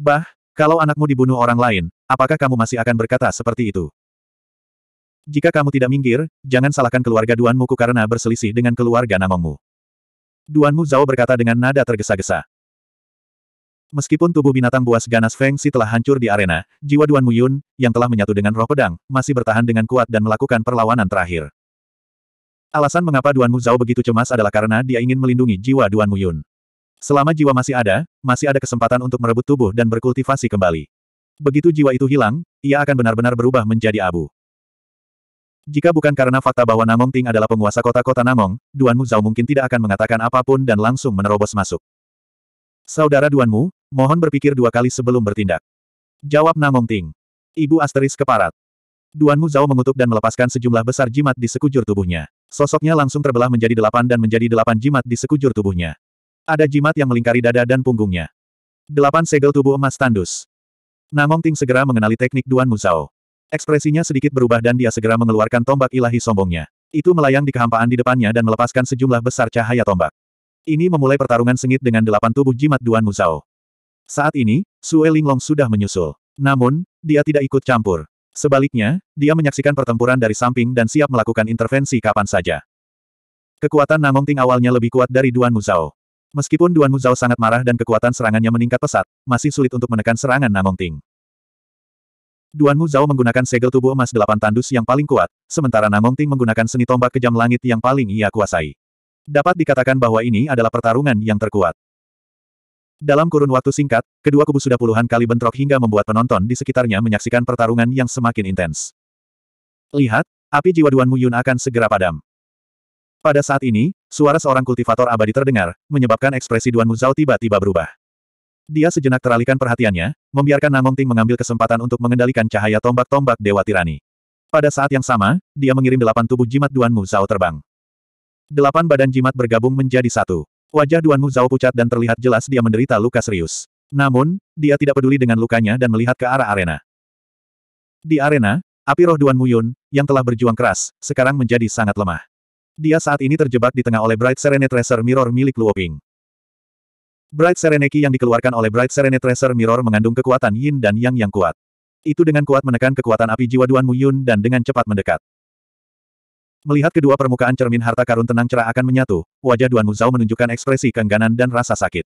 Bah, kalau anakmu dibunuh orang lain, apakah kamu masih akan berkata seperti itu? Jika kamu tidak minggir, jangan salahkan keluarga Duan karena berselisih dengan keluarga Namongmu. Duan Mu Zhao berkata dengan nada tergesa-gesa. Meskipun tubuh binatang buas ganas Feng Si telah hancur di arena, jiwa Duan Muyun, yang telah menyatu dengan roh pedang, masih bertahan dengan kuat dan melakukan perlawanan terakhir. Alasan mengapa Duan Muzao begitu cemas adalah karena dia ingin melindungi jiwa Duan Muyun. Selama jiwa masih ada, masih ada kesempatan untuk merebut tubuh dan berkultivasi kembali. Begitu jiwa itu hilang, ia akan benar-benar berubah menjadi abu. Jika bukan karena fakta bahwa Namong Ting adalah penguasa kota-kota Namong, Duan Mu Zhao mungkin tidak akan mengatakan apapun dan langsung menerobos masuk. Saudara Duan Mu, Mohon berpikir dua kali sebelum bertindak. Jawab Namong Ting. Ibu asteris keparat. Duan Mu Zhao mengutuk dan melepaskan sejumlah besar jimat di sekujur tubuhnya. Sosoknya langsung terbelah menjadi delapan dan menjadi delapan jimat di sekujur tubuhnya. Ada jimat yang melingkari dada dan punggungnya. Delapan segel tubuh emas tandus. Namong Ting segera mengenali teknik Duan Mu Zhao. Ekspresinya sedikit berubah dan dia segera mengeluarkan tombak ilahi sombongnya. Itu melayang di kehampaan di depannya dan melepaskan sejumlah besar cahaya tombak. Ini memulai pertarungan sengit dengan delapan tubuh jimat Duan Mu Zhao. Saat ini, Sue Linglong sudah menyusul. Namun, dia tidak ikut campur. Sebaliknya, dia menyaksikan pertempuran dari samping dan siap melakukan intervensi kapan saja. Kekuatan Namong Ting awalnya lebih kuat dari Duan Muzao. Meskipun Duan Muzao sangat marah dan kekuatan serangannya meningkat pesat, masih sulit untuk menekan serangan Namong Ting. Duan Muzao menggunakan segel tubuh emas delapan tandus yang paling kuat, sementara Namong Ting menggunakan seni tombak kejam langit yang paling ia kuasai. Dapat dikatakan bahwa ini adalah pertarungan yang terkuat. Dalam kurun waktu singkat, kedua kubu sudah puluhan kali bentrok hingga membuat penonton di sekitarnya menyaksikan pertarungan yang semakin intens. Lihat, api jiwa Duan Muyun akan segera padam. Pada saat ini, suara seorang kultivator abadi terdengar, menyebabkan ekspresi Duan Muzao tiba-tiba berubah. Dia sejenak teralihkan perhatiannya, membiarkan Namong Ting mengambil kesempatan untuk mengendalikan cahaya tombak-tombak Dewa Tirani. Pada saat yang sama, dia mengirim delapan tubuh jimat Duan Muzao terbang. Delapan badan jimat bergabung menjadi satu. Wajah Duan Zhao pucat dan terlihat jelas dia menderita luka serius. Namun, dia tidak peduli dengan lukanya dan melihat ke arah arena. Di arena, api roh Duan Muyun, yang telah berjuang keras, sekarang menjadi sangat lemah. Dia saat ini terjebak di tengah oleh Bright Serenity Tracer Mirror milik Luo Ping. Bright Sereneki yang dikeluarkan oleh Bright Serenity Tracer Mirror mengandung kekuatan yin dan yang yang kuat. Itu dengan kuat menekan kekuatan api jiwa Duan Muyun dan dengan cepat mendekat. Melihat kedua permukaan cermin harta karun tenang cerah akan menyatu, wajah Duan Muzao menunjukkan ekspresi kengganan dan rasa sakit.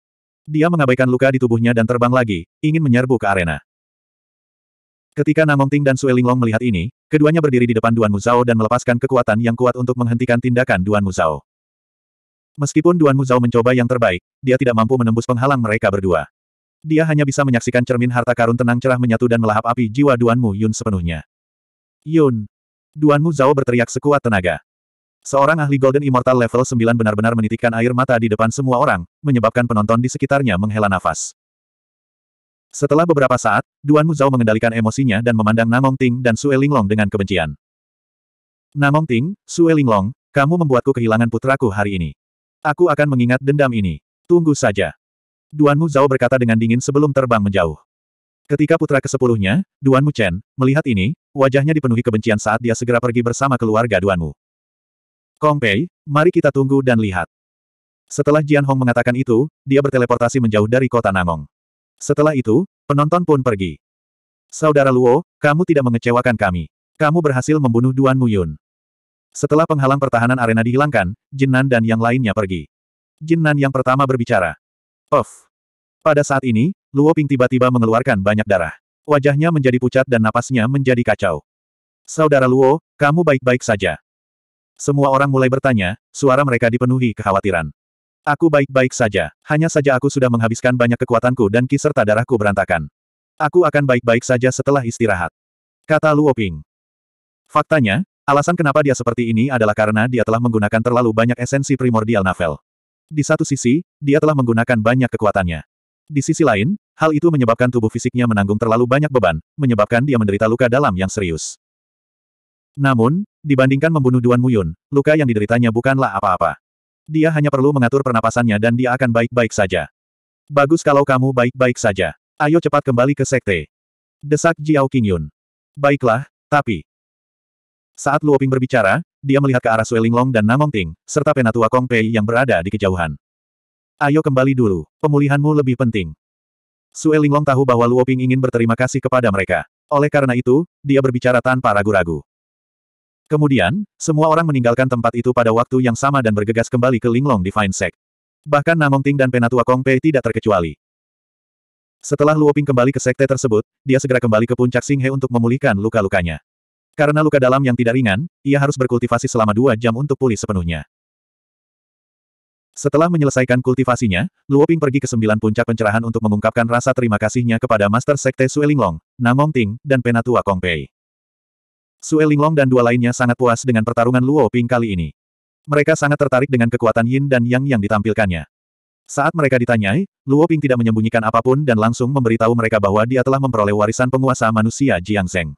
Dia mengabaikan luka di tubuhnya dan terbang lagi, ingin menyerbu ke arena. Ketika Ting dan Sue Linglong melihat ini, keduanya berdiri di depan Duan Muzao dan melepaskan kekuatan yang kuat untuk menghentikan tindakan Duan Muzao. Meskipun Duan Muzao mencoba yang terbaik, dia tidak mampu menembus penghalang mereka berdua. Dia hanya bisa menyaksikan cermin harta karun tenang cerah menyatu dan melahap api jiwa Duan Mu Yun sepenuhnya. Yun, Duan Mu Zhao berteriak sekuat tenaga. Seorang ahli Golden Immortal level 9 benar-benar menitikkan air mata di depan semua orang, menyebabkan penonton di sekitarnya menghela nafas. Setelah beberapa saat, Duan Mu Zhao mengendalikan emosinya dan memandang Namong Ting dan Sue Linglong dengan kebencian. Namong Ting, Sue Linglong, kamu membuatku kehilangan putraku hari ini. Aku akan mengingat dendam ini. Tunggu saja. Duan Mu Zhao berkata dengan dingin sebelum terbang menjauh. Ketika putra kesepuluhnya, Duan Mu Chen melihat ini, wajahnya dipenuhi kebencian saat dia segera pergi bersama keluarga Duanmu. Kong Pei, mari kita tunggu dan lihat. Setelah Jian Hong mengatakan itu, dia berteleportasi menjauh dari kota Nangong. Setelah itu, penonton pun pergi. Saudara Luo, kamu tidak mengecewakan kami. Kamu berhasil membunuh Duan Muyun. Setelah penghalang pertahanan arena dihilangkan, Jin Nan dan yang lainnya pergi. Jin Nan yang pertama berbicara. Of. Pada saat ini, Luo Ping tiba-tiba mengeluarkan banyak darah. Wajahnya menjadi pucat dan napasnya menjadi kacau. Saudara Luo, kamu baik-baik saja. Semua orang mulai bertanya, suara mereka dipenuhi kekhawatiran. Aku baik-baik saja, hanya saja aku sudah menghabiskan banyak kekuatanku dan ki serta darahku berantakan. Aku akan baik-baik saja setelah istirahat. Kata Luo Ping. Faktanya, alasan kenapa dia seperti ini adalah karena dia telah menggunakan terlalu banyak esensi primordial novel. Di satu sisi, dia telah menggunakan banyak kekuatannya. Di sisi lain, hal itu menyebabkan tubuh fisiknya menanggung terlalu banyak beban, menyebabkan dia menderita luka dalam yang serius. Namun, dibandingkan membunuh Duan Muyun, luka yang dideritanya bukanlah apa-apa. Dia hanya perlu mengatur pernapasannya dan dia akan baik-baik saja. Bagus kalau kamu baik-baik saja. Ayo cepat kembali ke sekte. Desak Jiao Qingyun. Baiklah, tapi... Saat Luoping berbicara, dia melihat ke arah Sueling Long dan Namong Ting, serta penatua Kong Pei yang berada di kejauhan. Ayo kembali dulu, pemulihanmu lebih penting. Sue Linglong tahu bahwa Luo Ping ingin berterima kasih kepada mereka. Oleh karena itu, dia berbicara tanpa ragu-ragu. Kemudian, semua orang meninggalkan tempat itu pada waktu yang sama dan bergegas kembali ke Linglong Divine Sect. Bahkan Namong Ting dan Penatua Kong Pei tidak terkecuali. Setelah Luo Ping kembali ke sekte tersebut, dia segera kembali ke puncak Singhe untuk memulihkan luka-lukanya. Karena luka dalam yang tidak ringan, ia harus berkultivasi selama dua jam untuk pulih sepenuhnya. Setelah menyelesaikan kultivasinya, Luoping pergi ke sembilan puncak pencerahan untuk mengungkapkan rasa terima kasihnya kepada Master Sekte Suelinglong, Namong Ting, dan Penatua Kongpei. Suelinglong dan dua lainnya sangat puas dengan pertarungan Luoping kali ini. Mereka sangat tertarik dengan kekuatan Yin dan Yang yang ditampilkannya. Saat mereka ditanyai, Luoping tidak menyembunyikan apapun dan langsung memberitahu mereka bahwa dia telah memperoleh warisan penguasa manusia Jiang Zeng.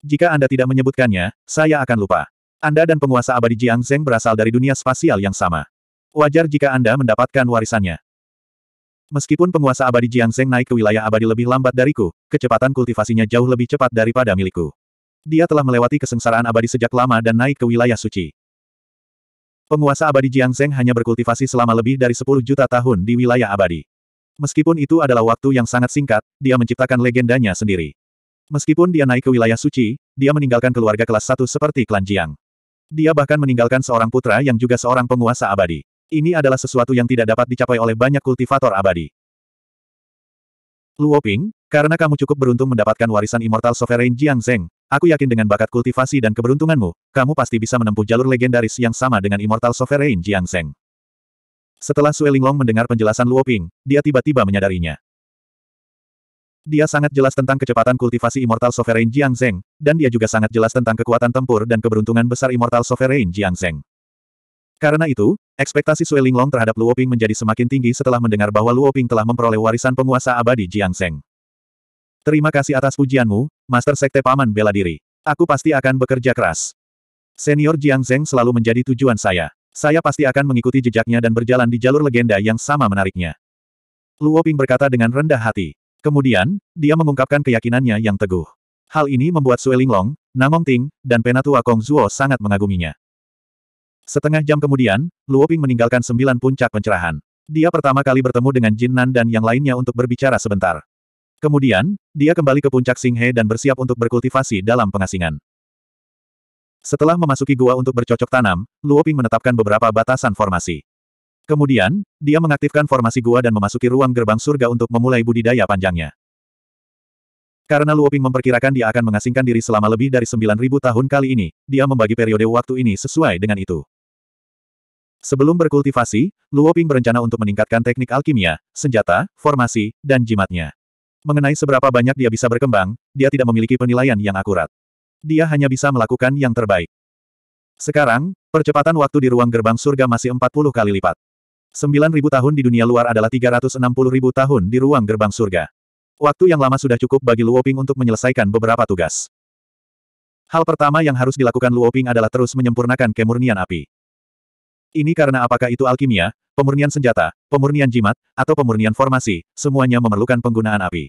Jika Anda tidak menyebutkannya, saya akan lupa. Anda dan penguasa abadi Jiang Zeng berasal dari dunia spasial yang sama. Wajar jika Anda mendapatkan warisannya. Meskipun penguasa abadi Jiang Zeng naik ke wilayah abadi lebih lambat dariku, kecepatan kultivasinya jauh lebih cepat daripada milikku. Dia telah melewati kesengsaraan abadi sejak lama dan naik ke wilayah suci. Penguasa abadi Jiang Zeng hanya berkultivasi selama lebih dari 10 juta tahun di wilayah abadi. Meskipun itu adalah waktu yang sangat singkat, dia menciptakan legendanya sendiri. Meskipun dia naik ke wilayah suci, dia meninggalkan keluarga kelas 1 seperti klan Jiang. Dia bahkan meninggalkan seorang putra yang juga seorang penguasa abadi. Ini adalah sesuatu yang tidak dapat dicapai oleh banyak kultivator abadi. Luoping, karena kamu cukup beruntung mendapatkan warisan Immortal Sovereign Jiang Zeng, aku yakin dengan bakat kultivasi dan keberuntunganmu, kamu pasti bisa menempuh jalur legendaris yang sama dengan Immortal Sovereign Jiang Zeng. Setelah Sue Linglong mendengar penjelasan Luoping, dia tiba-tiba menyadarinya. Dia sangat jelas tentang kecepatan kultivasi Immortal Sovereign Jiang Zeng, dan dia juga sangat jelas tentang kekuatan tempur dan keberuntungan besar Immortal Sovereign Jiang Zeng. Karena itu, ekspektasi Sui Linglong terhadap Luoping menjadi semakin tinggi setelah mendengar bahwa Luoping telah memperoleh warisan penguasa abadi Jiang Seng. Terima kasih atas pujianmu, Master Sekte Paman Bela Diri. Aku pasti akan bekerja keras. Senior Jiang Zeng selalu menjadi tujuan saya. Saya pasti akan mengikuti jejaknya dan berjalan di jalur legenda yang sama menariknya. Luo Ping berkata dengan rendah hati. Kemudian, dia mengungkapkan keyakinannya yang teguh. Hal ini membuat Sui Linglong, Namong Ting, dan Penatua Kong Zuo sangat mengaguminya. Setengah jam kemudian, Luo Ping meninggalkan sembilan puncak pencerahan. Dia pertama kali bertemu dengan Jin Nan dan yang lainnya untuk berbicara sebentar. Kemudian, dia kembali ke puncak Singhe dan bersiap untuk berkultivasi dalam pengasingan. Setelah memasuki gua untuk bercocok tanam, Luo Ping menetapkan beberapa batasan formasi. Kemudian, dia mengaktifkan formasi gua dan memasuki ruang gerbang surga untuk memulai budidaya panjangnya. Karena Luoping memperkirakan dia akan mengasingkan diri selama lebih dari 9.000 tahun kali ini, dia membagi periode waktu ini sesuai dengan itu. Sebelum berkultivasi, Luo Ping berencana untuk meningkatkan teknik alkimia, senjata, formasi, dan jimatnya. Mengenai seberapa banyak dia bisa berkembang, dia tidak memiliki penilaian yang akurat. Dia hanya bisa melakukan yang terbaik. Sekarang, percepatan waktu di ruang gerbang surga masih 40 kali lipat. 9.000 tahun di dunia luar adalah 360.000 tahun di ruang gerbang surga. Waktu yang lama sudah cukup bagi Luo Ping untuk menyelesaikan beberapa tugas. Hal pertama yang harus dilakukan Luo Ping adalah terus menyempurnakan kemurnian api. Ini karena apakah itu alkimia, pemurnian senjata, pemurnian jimat, atau pemurnian formasi, semuanya memerlukan penggunaan api.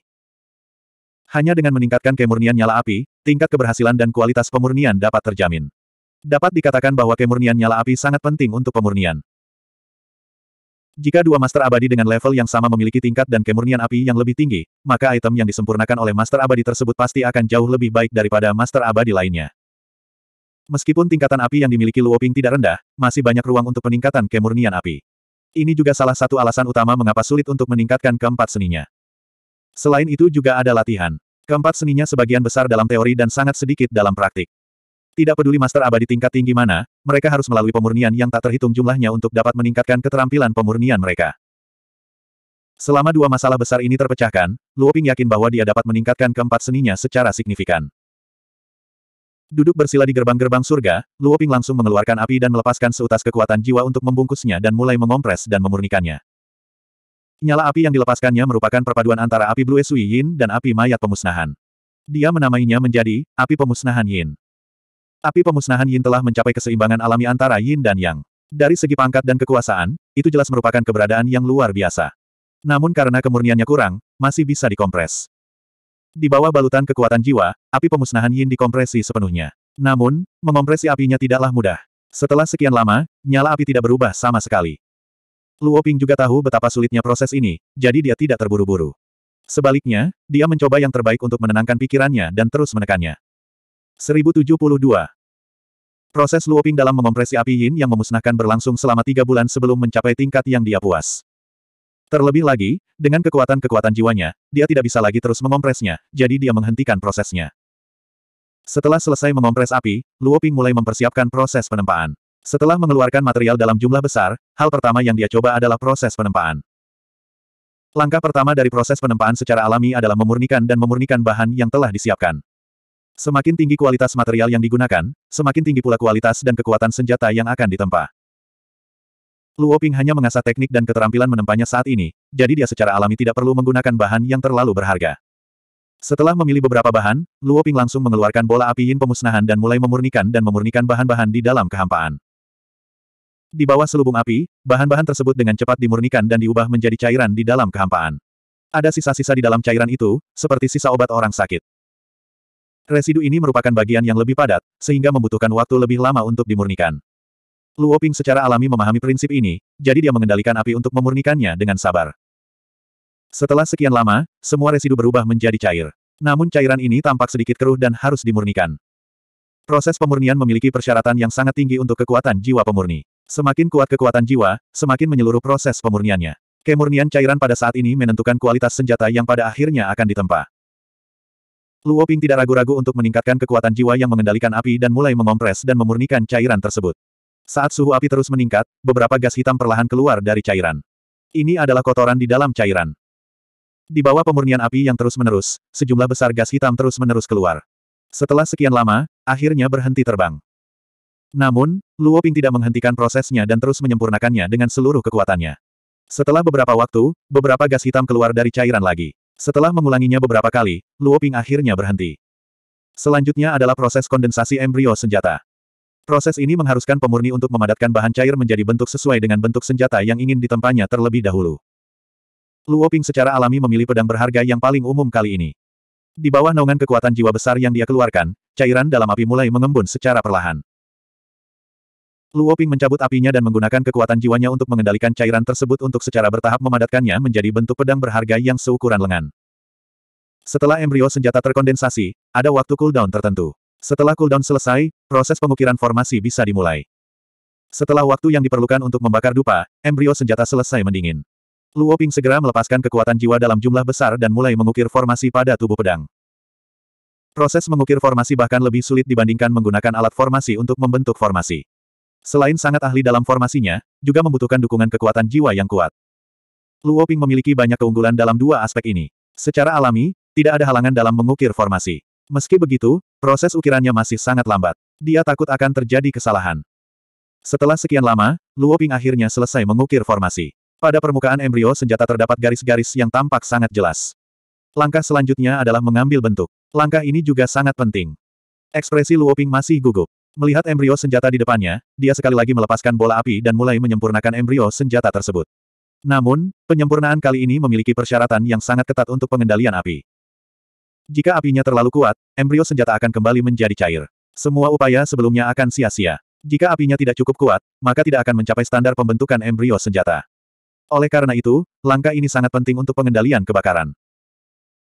Hanya dengan meningkatkan kemurnian nyala api, tingkat keberhasilan dan kualitas pemurnian dapat terjamin. Dapat dikatakan bahwa kemurnian nyala api sangat penting untuk pemurnian. Jika dua master abadi dengan level yang sama memiliki tingkat dan kemurnian api yang lebih tinggi, maka item yang disempurnakan oleh master abadi tersebut pasti akan jauh lebih baik daripada master abadi lainnya. Meskipun tingkatan api yang dimiliki Luoping tidak rendah, masih banyak ruang untuk peningkatan kemurnian api. Ini juga salah satu alasan utama mengapa sulit untuk meningkatkan keempat seninya. Selain itu juga ada latihan. Keempat seninya sebagian besar dalam teori dan sangat sedikit dalam praktik. Tidak peduli master abadi tingkat tinggi mana, mereka harus melalui pemurnian yang tak terhitung jumlahnya untuk dapat meningkatkan keterampilan pemurnian mereka. Selama dua masalah besar ini terpecahkan, Luoping yakin bahwa dia dapat meningkatkan keempat seninya secara signifikan. Duduk bersila di gerbang-gerbang surga, Luo Ping langsung mengeluarkan api dan melepaskan seutas kekuatan jiwa untuk membungkusnya dan mulai mengompres dan memurnikannya. Nyala api yang dilepaskannya merupakan perpaduan antara api Blue Sui Yin dan api mayat pemusnahan. Dia menamainya menjadi api pemusnahan Yin. Api pemusnahan Yin telah mencapai keseimbangan alami antara Yin dan Yang. Dari segi pangkat dan kekuasaan, itu jelas merupakan keberadaan yang luar biasa. Namun karena kemurniannya kurang, masih bisa dikompres. Di bawah balutan kekuatan jiwa, api pemusnahan Yin dikompresi sepenuhnya. Namun, mengompresi apinya tidaklah mudah. Setelah sekian lama, nyala api tidak berubah sama sekali. Luo Ping juga tahu betapa sulitnya proses ini, jadi dia tidak terburu-buru. Sebaliknya, dia mencoba yang terbaik untuk menenangkan pikirannya dan terus menekannya. 1072. Proses Luoping dalam mengompresi api Yin yang memusnahkan berlangsung selama tiga bulan sebelum mencapai tingkat yang dia puas. Terlebih lagi, dengan kekuatan-kekuatan jiwanya, dia tidak bisa lagi terus mengompresnya, jadi dia menghentikan prosesnya. Setelah selesai mengompres api, Luo Ping mulai mempersiapkan proses penempaan. Setelah mengeluarkan material dalam jumlah besar, hal pertama yang dia coba adalah proses penempaan. Langkah pertama dari proses penempaan secara alami adalah memurnikan dan memurnikan bahan yang telah disiapkan. Semakin tinggi kualitas material yang digunakan, semakin tinggi pula kualitas dan kekuatan senjata yang akan ditempa. Luo Ping hanya mengasah teknik dan keterampilan menempanya saat ini, jadi dia secara alami tidak perlu menggunakan bahan yang terlalu berharga. Setelah memilih beberapa bahan, Luo Ping langsung mengeluarkan bola api yin pemusnahan dan mulai memurnikan dan memurnikan bahan-bahan di dalam kehampaan. Di bawah selubung api, bahan-bahan tersebut dengan cepat dimurnikan dan diubah menjadi cairan di dalam kehampaan. Ada sisa-sisa di dalam cairan itu, seperti sisa obat orang sakit. Residu ini merupakan bagian yang lebih padat, sehingga membutuhkan waktu lebih lama untuk dimurnikan. Luo Ping secara alami memahami prinsip ini, jadi dia mengendalikan api untuk memurnikannya dengan sabar. Setelah sekian lama, semua residu berubah menjadi cair. Namun cairan ini tampak sedikit keruh dan harus dimurnikan. Proses pemurnian memiliki persyaratan yang sangat tinggi untuk kekuatan jiwa pemurni. Semakin kuat kekuatan jiwa, semakin menyeluruh proses pemurniannya. Kemurnian cairan pada saat ini menentukan kualitas senjata yang pada akhirnya akan ditempa. Luo Ping tidak ragu-ragu untuk meningkatkan kekuatan jiwa yang mengendalikan api dan mulai mengompres dan memurnikan cairan tersebut. Saat suhu api terus meningkat, beberapa gas hitam perlahan keluar dari cairan. Ini adalah kotoran di dalam cairan. Di bawah pemurnian api yang terus-menerus, sejumlah besar gas hitam terus-menerus keluar. Setelah sekian lama, akhirnya berhenti terbang. Namun, Luo Ping tidak menghentikan prosesnya dan terus menyempurnakannya dengan seluruh kekuatannya. Setelah beberapa waktu, beberapa gas hitam keluar dari cairan lagi. Setelah mengulanginya beberapa kali, Luo Ping akhirnya berhenti. Selanjutnya adalah proses kondensasi embrio senjata. Proses ini mengharuskan pemurni untuk memadatkan bahan cair menjadi bentuk sesuai dengan bentuk senjata yang ingin ditempanya terlebih dahulu. Luo Ping secara alami memilih pedang berharga yang paling umum kali ini. Di bawah naungan kekuatan jiwa besar yang dia keluarkan, cairan dalam api mulai mengembun secara perlahan. Luo Ping mencabut apinya dan menggunakan kekuatan jiwanya untuk mengendalikan cairan tersebut untuk secara bertahap memadatkannya menjadi bentuk pedang berharga yang seukuran lengan. Setelah embrio senjata terkondensasi, ada waktu cooldown tertentu. Setelah cooldown selesai, proses pengukiran formasi bisa dimulai. Setelah waktu yang diperlukan untuk membakar dupa, embrio senjata selesai mendingin. Luo Ping segera melepaskan kekuatan jiwa dalam jumlah besar dan mulai mengukir formasi pada tubuh pedang. Proses mengukir formasi bahkan lebih sulit dibandingkan menggunakan alat formasi untuk membentuk formasi. Selain sangat ahli dalam formasinya, juga membutuhkan dukungan kekuatan jiwa yang kuat. Luo Ping memiliki banyak keunggulan dalam dua aspek ini. Secara alami, tidak ada halangan dalam mengukir formasi. Meski begitu, proses ukirannya masih sangat lambat. Dia takut akan terjadi kesalahan. Setelah sekian lama, Luo Ping akhirnya selesai mengukir formasi. Pada permukaan embrio senjata terdapat garis-garis yang tampak sangat jelas. Langkah selanjutnya adalah mengambil bentuk. Langkah ini juga sangat penting. Ekspresi Luo Ping masih gugup. Melihat embrio senjata di depannya, dia sekali lagi melepaskan bola api dan mulai menyempurnakan embrio senjata tersebut. Namun, penyempurnaan kali ini memiliki persyaratan yang sangat ketat untuk pengendalian api. Jika apinya terlalu kuat, embrio senjata akan kembali menjadi cair. Semua upaya sebelumnya akan sia-sia. Jika apinya tidak cukup kuat, maka tidak akan mencapai standar pembentukan embrio senjata. Oleh karena itu, langkah ini sangat penting untuk pengendalian kebakaran.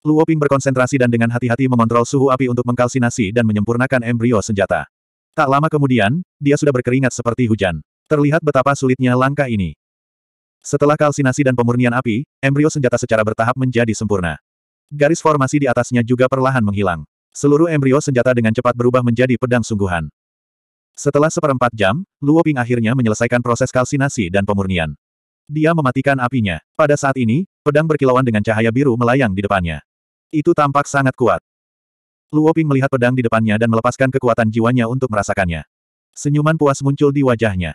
Luo Ping berkonsentrasi dan dengan hati-hati mengontrol suhu api untuk mengkalsinasi dan menyempurnakan embrio senjata. Tak lama kemudian, dia sudah berkeringat seperti hujan. Terlihat betapa sulitnya langkah ini. Setelah kalsinasi dan pemurnian api, embrio senjata secara bertahap menjadi sempurna. Garis formasi di atasnya juga perlahan menghilang. Seluruh embrio senjata dengan cepat berubah menjadi pedang sungguhan. Setelah seperempat jam, Luo Ping akhirnya menyelesaikan proses kalsinasi dan pemurnian. Dia mematikan apinya. Pada saat ini, pedang berkilauan dengan cahaya biru melayang di depannya. Itu tampak sangat kuat. Luo Ping melihat pedang di depannya dan melepaskan kekuatan jiwanya untuk merasakannya. Senyuman puas muncul di wajahnya.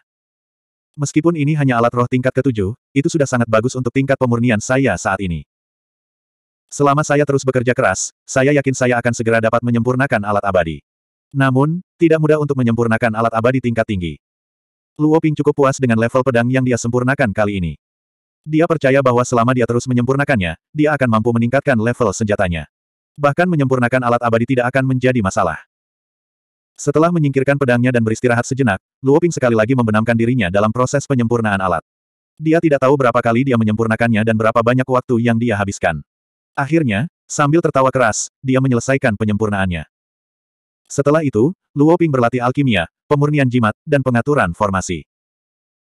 Meskipun ini hanya alat roh tingkat ketujuh, itu sudah sangat bagus untuk tingkat pemurnian saya saat ini. Selama saya terus bekerja keras, saya yakin saya akan segera dapat menyempurnakan alat abadi. Namun, tidak mudah untuk menyempurnakan alat abadi tingkat tinggi. Luo Ping cukup puas dengan level pedang yang dia sempurnakan kali ini. Dia percaya bahwa selama dia terus menyempurnakannya, dia akan mampu meningkatkan level senjatanya. Bahkan menyempurnakan alat abadi tidak akan menjadi masalah. Setelah menyingkirkan pedangnya dan beristirahat sejenak, Luo Ping sekali lagi membenamkan dirinya dalam proses penyempurnaan alat. Dia tidak tahu berapa kali dia menyempurnakannya dan berapa banyak waktu yang dia habiskan. Akhirnya, sambil tertawa keras, dia menyelesaikan penyempurnaannya. Setelah itu, Luo Ping berlatih alkimia, pemurnian jimat, dan pengaturan formasi.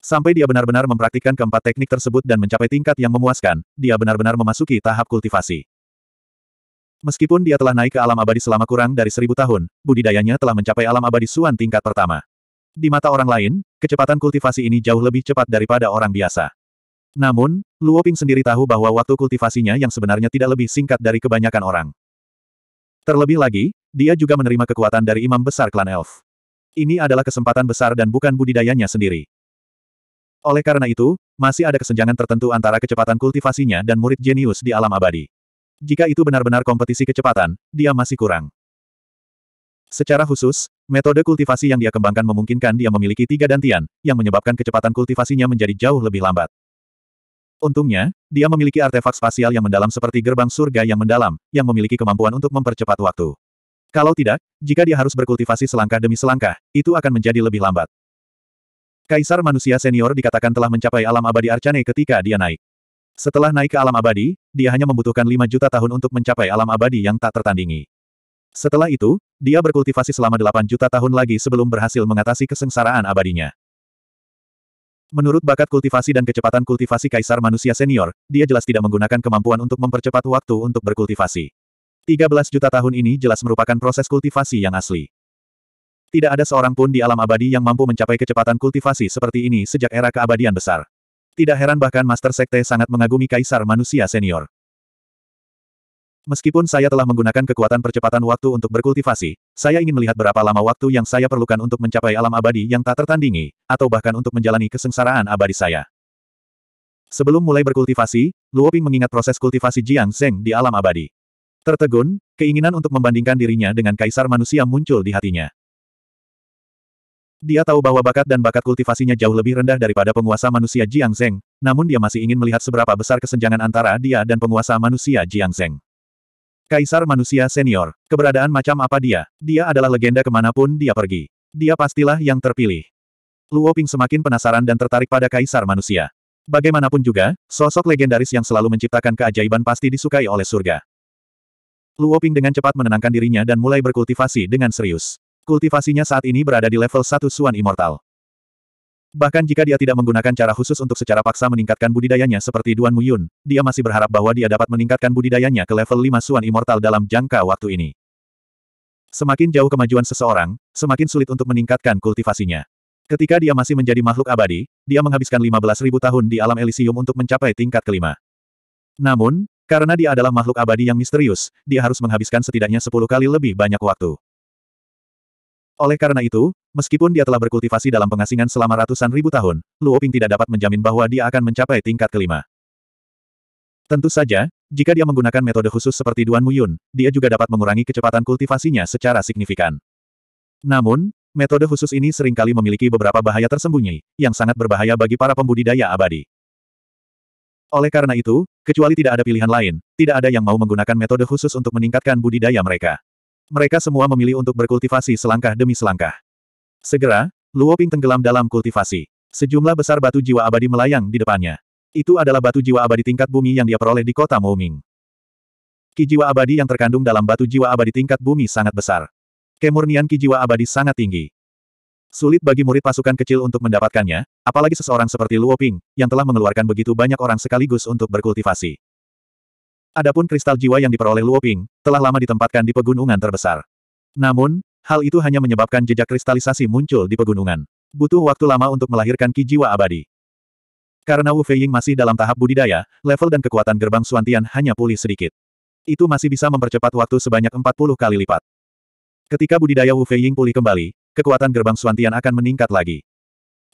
Sampai dia benar-benar mempraktikkan keempat teknik tersebut dan mencapai tingkat yang memuaskan, dia benar-benar memasuki tahap kultivasi. Meskipun dia telah naik ke alam abadi selama kurang dari seribu tahun, budidayanya telah mencapai alam abadi suan tingkat pertama. Di mata orang lain, kecepatan kultivasi ini jauh lebih cepat daripada orang biasa. Namun, Luo Ping sendiri tahu bahwa waktu kultivasinya yang sebenarnya tidak lebih singkat dari kebanyakan orang. Terlebih lagi, dia juga menerima kekuatan dari imam besar klan elf. Ini adalah kesempatan besar dan bukan budidayanya sendiri. Oleh karena itu, masih ada kesenjangan tertentu antara kecepatan kultivasinya dan murid jenius di alam abadi. Jika itu benar-benar kompetisi kecepatan, dia masih kurang. Secara khusus, metode kultivasi yang dia kembangkan memungkinkan dia memiliki tiga dantian, yang menyebabkan kecepatan kultivasinya menjadi jauh lebih lambat. Untungnya, dia memiliki artefak spasial yang mendalam seperti gerbang surga yang mendalam, yang memiliki kemampuan untuk mempercepat waktu. Kalau tidak, jika dia harus berkultivasi selangkah demi selangkah, itu akan menjadi lebih lambat. Kaisar manusia senior dikatakan telah mencapai alam abadi Arcane ketika dia naik. Setelah naik ke alam abadi, dia hanya membutuhkan 5 juta tahun untuk mencapai alam abadi yang tak tertandingi. Setelah itu, dia berkultivasi selama 8 juta tahun lagi sebelum berhasil mengatasi kesengsaraan abadinya. Menurut bakat kultivasi dan kecepatan kultivasi kaisar manusia senior, dia jelas tidak menggunakan kemampuan untuk mempercepat waktu untuk berkultivasi. 13 juta tahun ini jelas merupakan proses kultivasi yang asli. Tidak ada seorang pun di alam abadi yang mampu mencapai kecepatan kultivasi seperti ini sejak era keabadian besar. Tidak heran bahkan Master Sekte sangat mengagumi kaisar manusia senior. Meskipun saya telah menggunakan kekuatan percepatan waktu untuk berkultivasi, saya ingin melihat berapa lama waktu yang saya perlukan untuk mencapai alam abadi yang tak tertandingi, atau bahkan untuk menjalani kesengsaraan abadi saya. Sebelum mulai berkultivasi, Luoping mengingat proses kultivasi Jiang Zeng di alam abadi. Tertegun, keinginan untuk membandingkan dirinya dengan kaisar manusia muncul di hatinya. Dia tahu bahwa bakat dan bakat kultivasinya jauh lebih rendah daripada penguasa manusia Jiang Zeng, namun dia masih ingin melihat seberapa besar kesenjangan antara dia dan penguasa manusia Jiang Zeng. Kaisar manusia senior. Keberadaan macam apa dia? Dia adalah legenda kemanapun dia pergi. Dia pastilah yang terpilih. Luo Ping semakin penasaran dan tertarik pada kaisar manusia. Bagaimanapun juga, sosok legendaris yang selalu menciptakan keajaiban pasti disukai oleh surga. Luo Ping dengan cepat menenangkan dirinya dan mulai berkultivasi dengan serius. Kultivasinya saat ini berada di level 1 Suan Immortal. Bahkan jika dia tidak menggunakan cara khusus untuk secara paksa meningkatkan budidayanya seperti Duan Muyun, dia masih berharap bahwa dia dapat meningkatkan budidayanya ke level 5 Suan Immortal dalam jangka waktu ini. Semakin jauh kemajuan seseorang, semakin sulit untuk meningkatkan kultivasinya. Ketika dia masih menjadi makhluk abadi, dia menghabiskan 15.000 tahun di alam Elysium untuk mencapai tingkat kelima. Namun, karena dia adalah makhluk abadi yang misterius, dia harus menghabiskan setidaknya 10 kali lebih banyak waktu. Oleh karena itu, meskipun dia telah berkultivasi dalam pengasingan selama ratusan ribu tahun, Luo Ping tidak dapat menjamin bahwa dia akan mencapai tingkat kelima. Tentu saja, jika dia menggunakan metode khusus seperti Duan Muyun, dia juga dapat mengurangi kecepatan kultivasinya secara signifikan. Namun, metode khusus ini seringkali memiliki beberapa bahaya tersembunyi, yang sangat berbahaya bagi para pembudidaya abadi. Oleh karena itu, kecuali tidak ada pilihan lain, tidak ada yang mau menggunakan metode khusus untuk meningkatkan budidaya mereka mereka semua memilih untuk berkultivasi selangkah demi selangkah. Segera, Luo Ping tenggelam dalam kultivasi. Sejumlah besar batu jiwa abadi melayang di depannya. Itu adalah batu jiwa abadi tingkat bumi yang dia peroleh di kota Mouming. Ki jiwa abadi yang terkandung dalam batu jiwa abadi tingkat bumi sangat besar. Kemurnian ki jiwa abadi sangat tinggi. Sulit bagi murid pasukan kecil untuk mendapatkannya, apalagi seseorang seperti Luo Ping, yang telah mengeluarkan begitu banyak orang sekaligus untuk berkultivasi. Adapun kristal jiwa yang diperoleh Luoping, telah lama ditempatkan di pegunungan terbesar. Namun, hal itu hanya menyebabkan jejak kristalisasi muncul di pegunungan. Butuh waktu lama untuk melahirkan ki jiwa abadi. Karena Wu Feiying masih dalam tahap budidaya, level dan kekuatan gerbang Suantian hanya pulih sedikit. Itu masih bisa mempercepat waktu sebanyak 40 kali lipat. Ketika budidaya Wu Feiying pulih kembali, kekuatan gerbang Suantian akan meningkat lagi.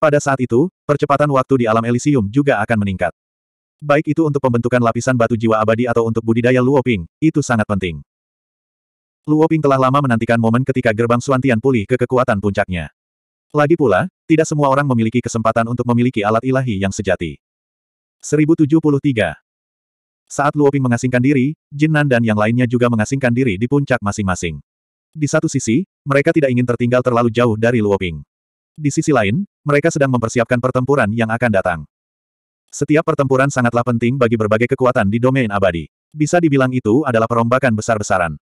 Pada saat itu, percepatan waktu di alam Elysium juga akan meningkat. Baik itu untuk pembentukan lapisan batu jiwa abadi atau untuk budidaya Luoping, itu sangat penting. Luoping telah lama menantikan momen ketika gerbang Suantian pulih ke kekuatan puncaknya. Lagi pula, tidak semua orang memiliki kesempatan untuk memiliki alat ilahi yang sejati. 1073 Saat Luoping mengasingkan diri, Jinnan dan yang lainnya juga mengasingkan diri di puncak masing-masing. Di satu sisi, mereka tidak ingin tertinggal terlalu jauh dari Luoping. Di sisi lain, mereka sedang mempersiapkan pertempuran yang akan datang. Setiap pertempuran sangatlah penting bagi berbagai kekuatan di domain abadi. Bisa dibilang itu adalah perombakan besar-besaran.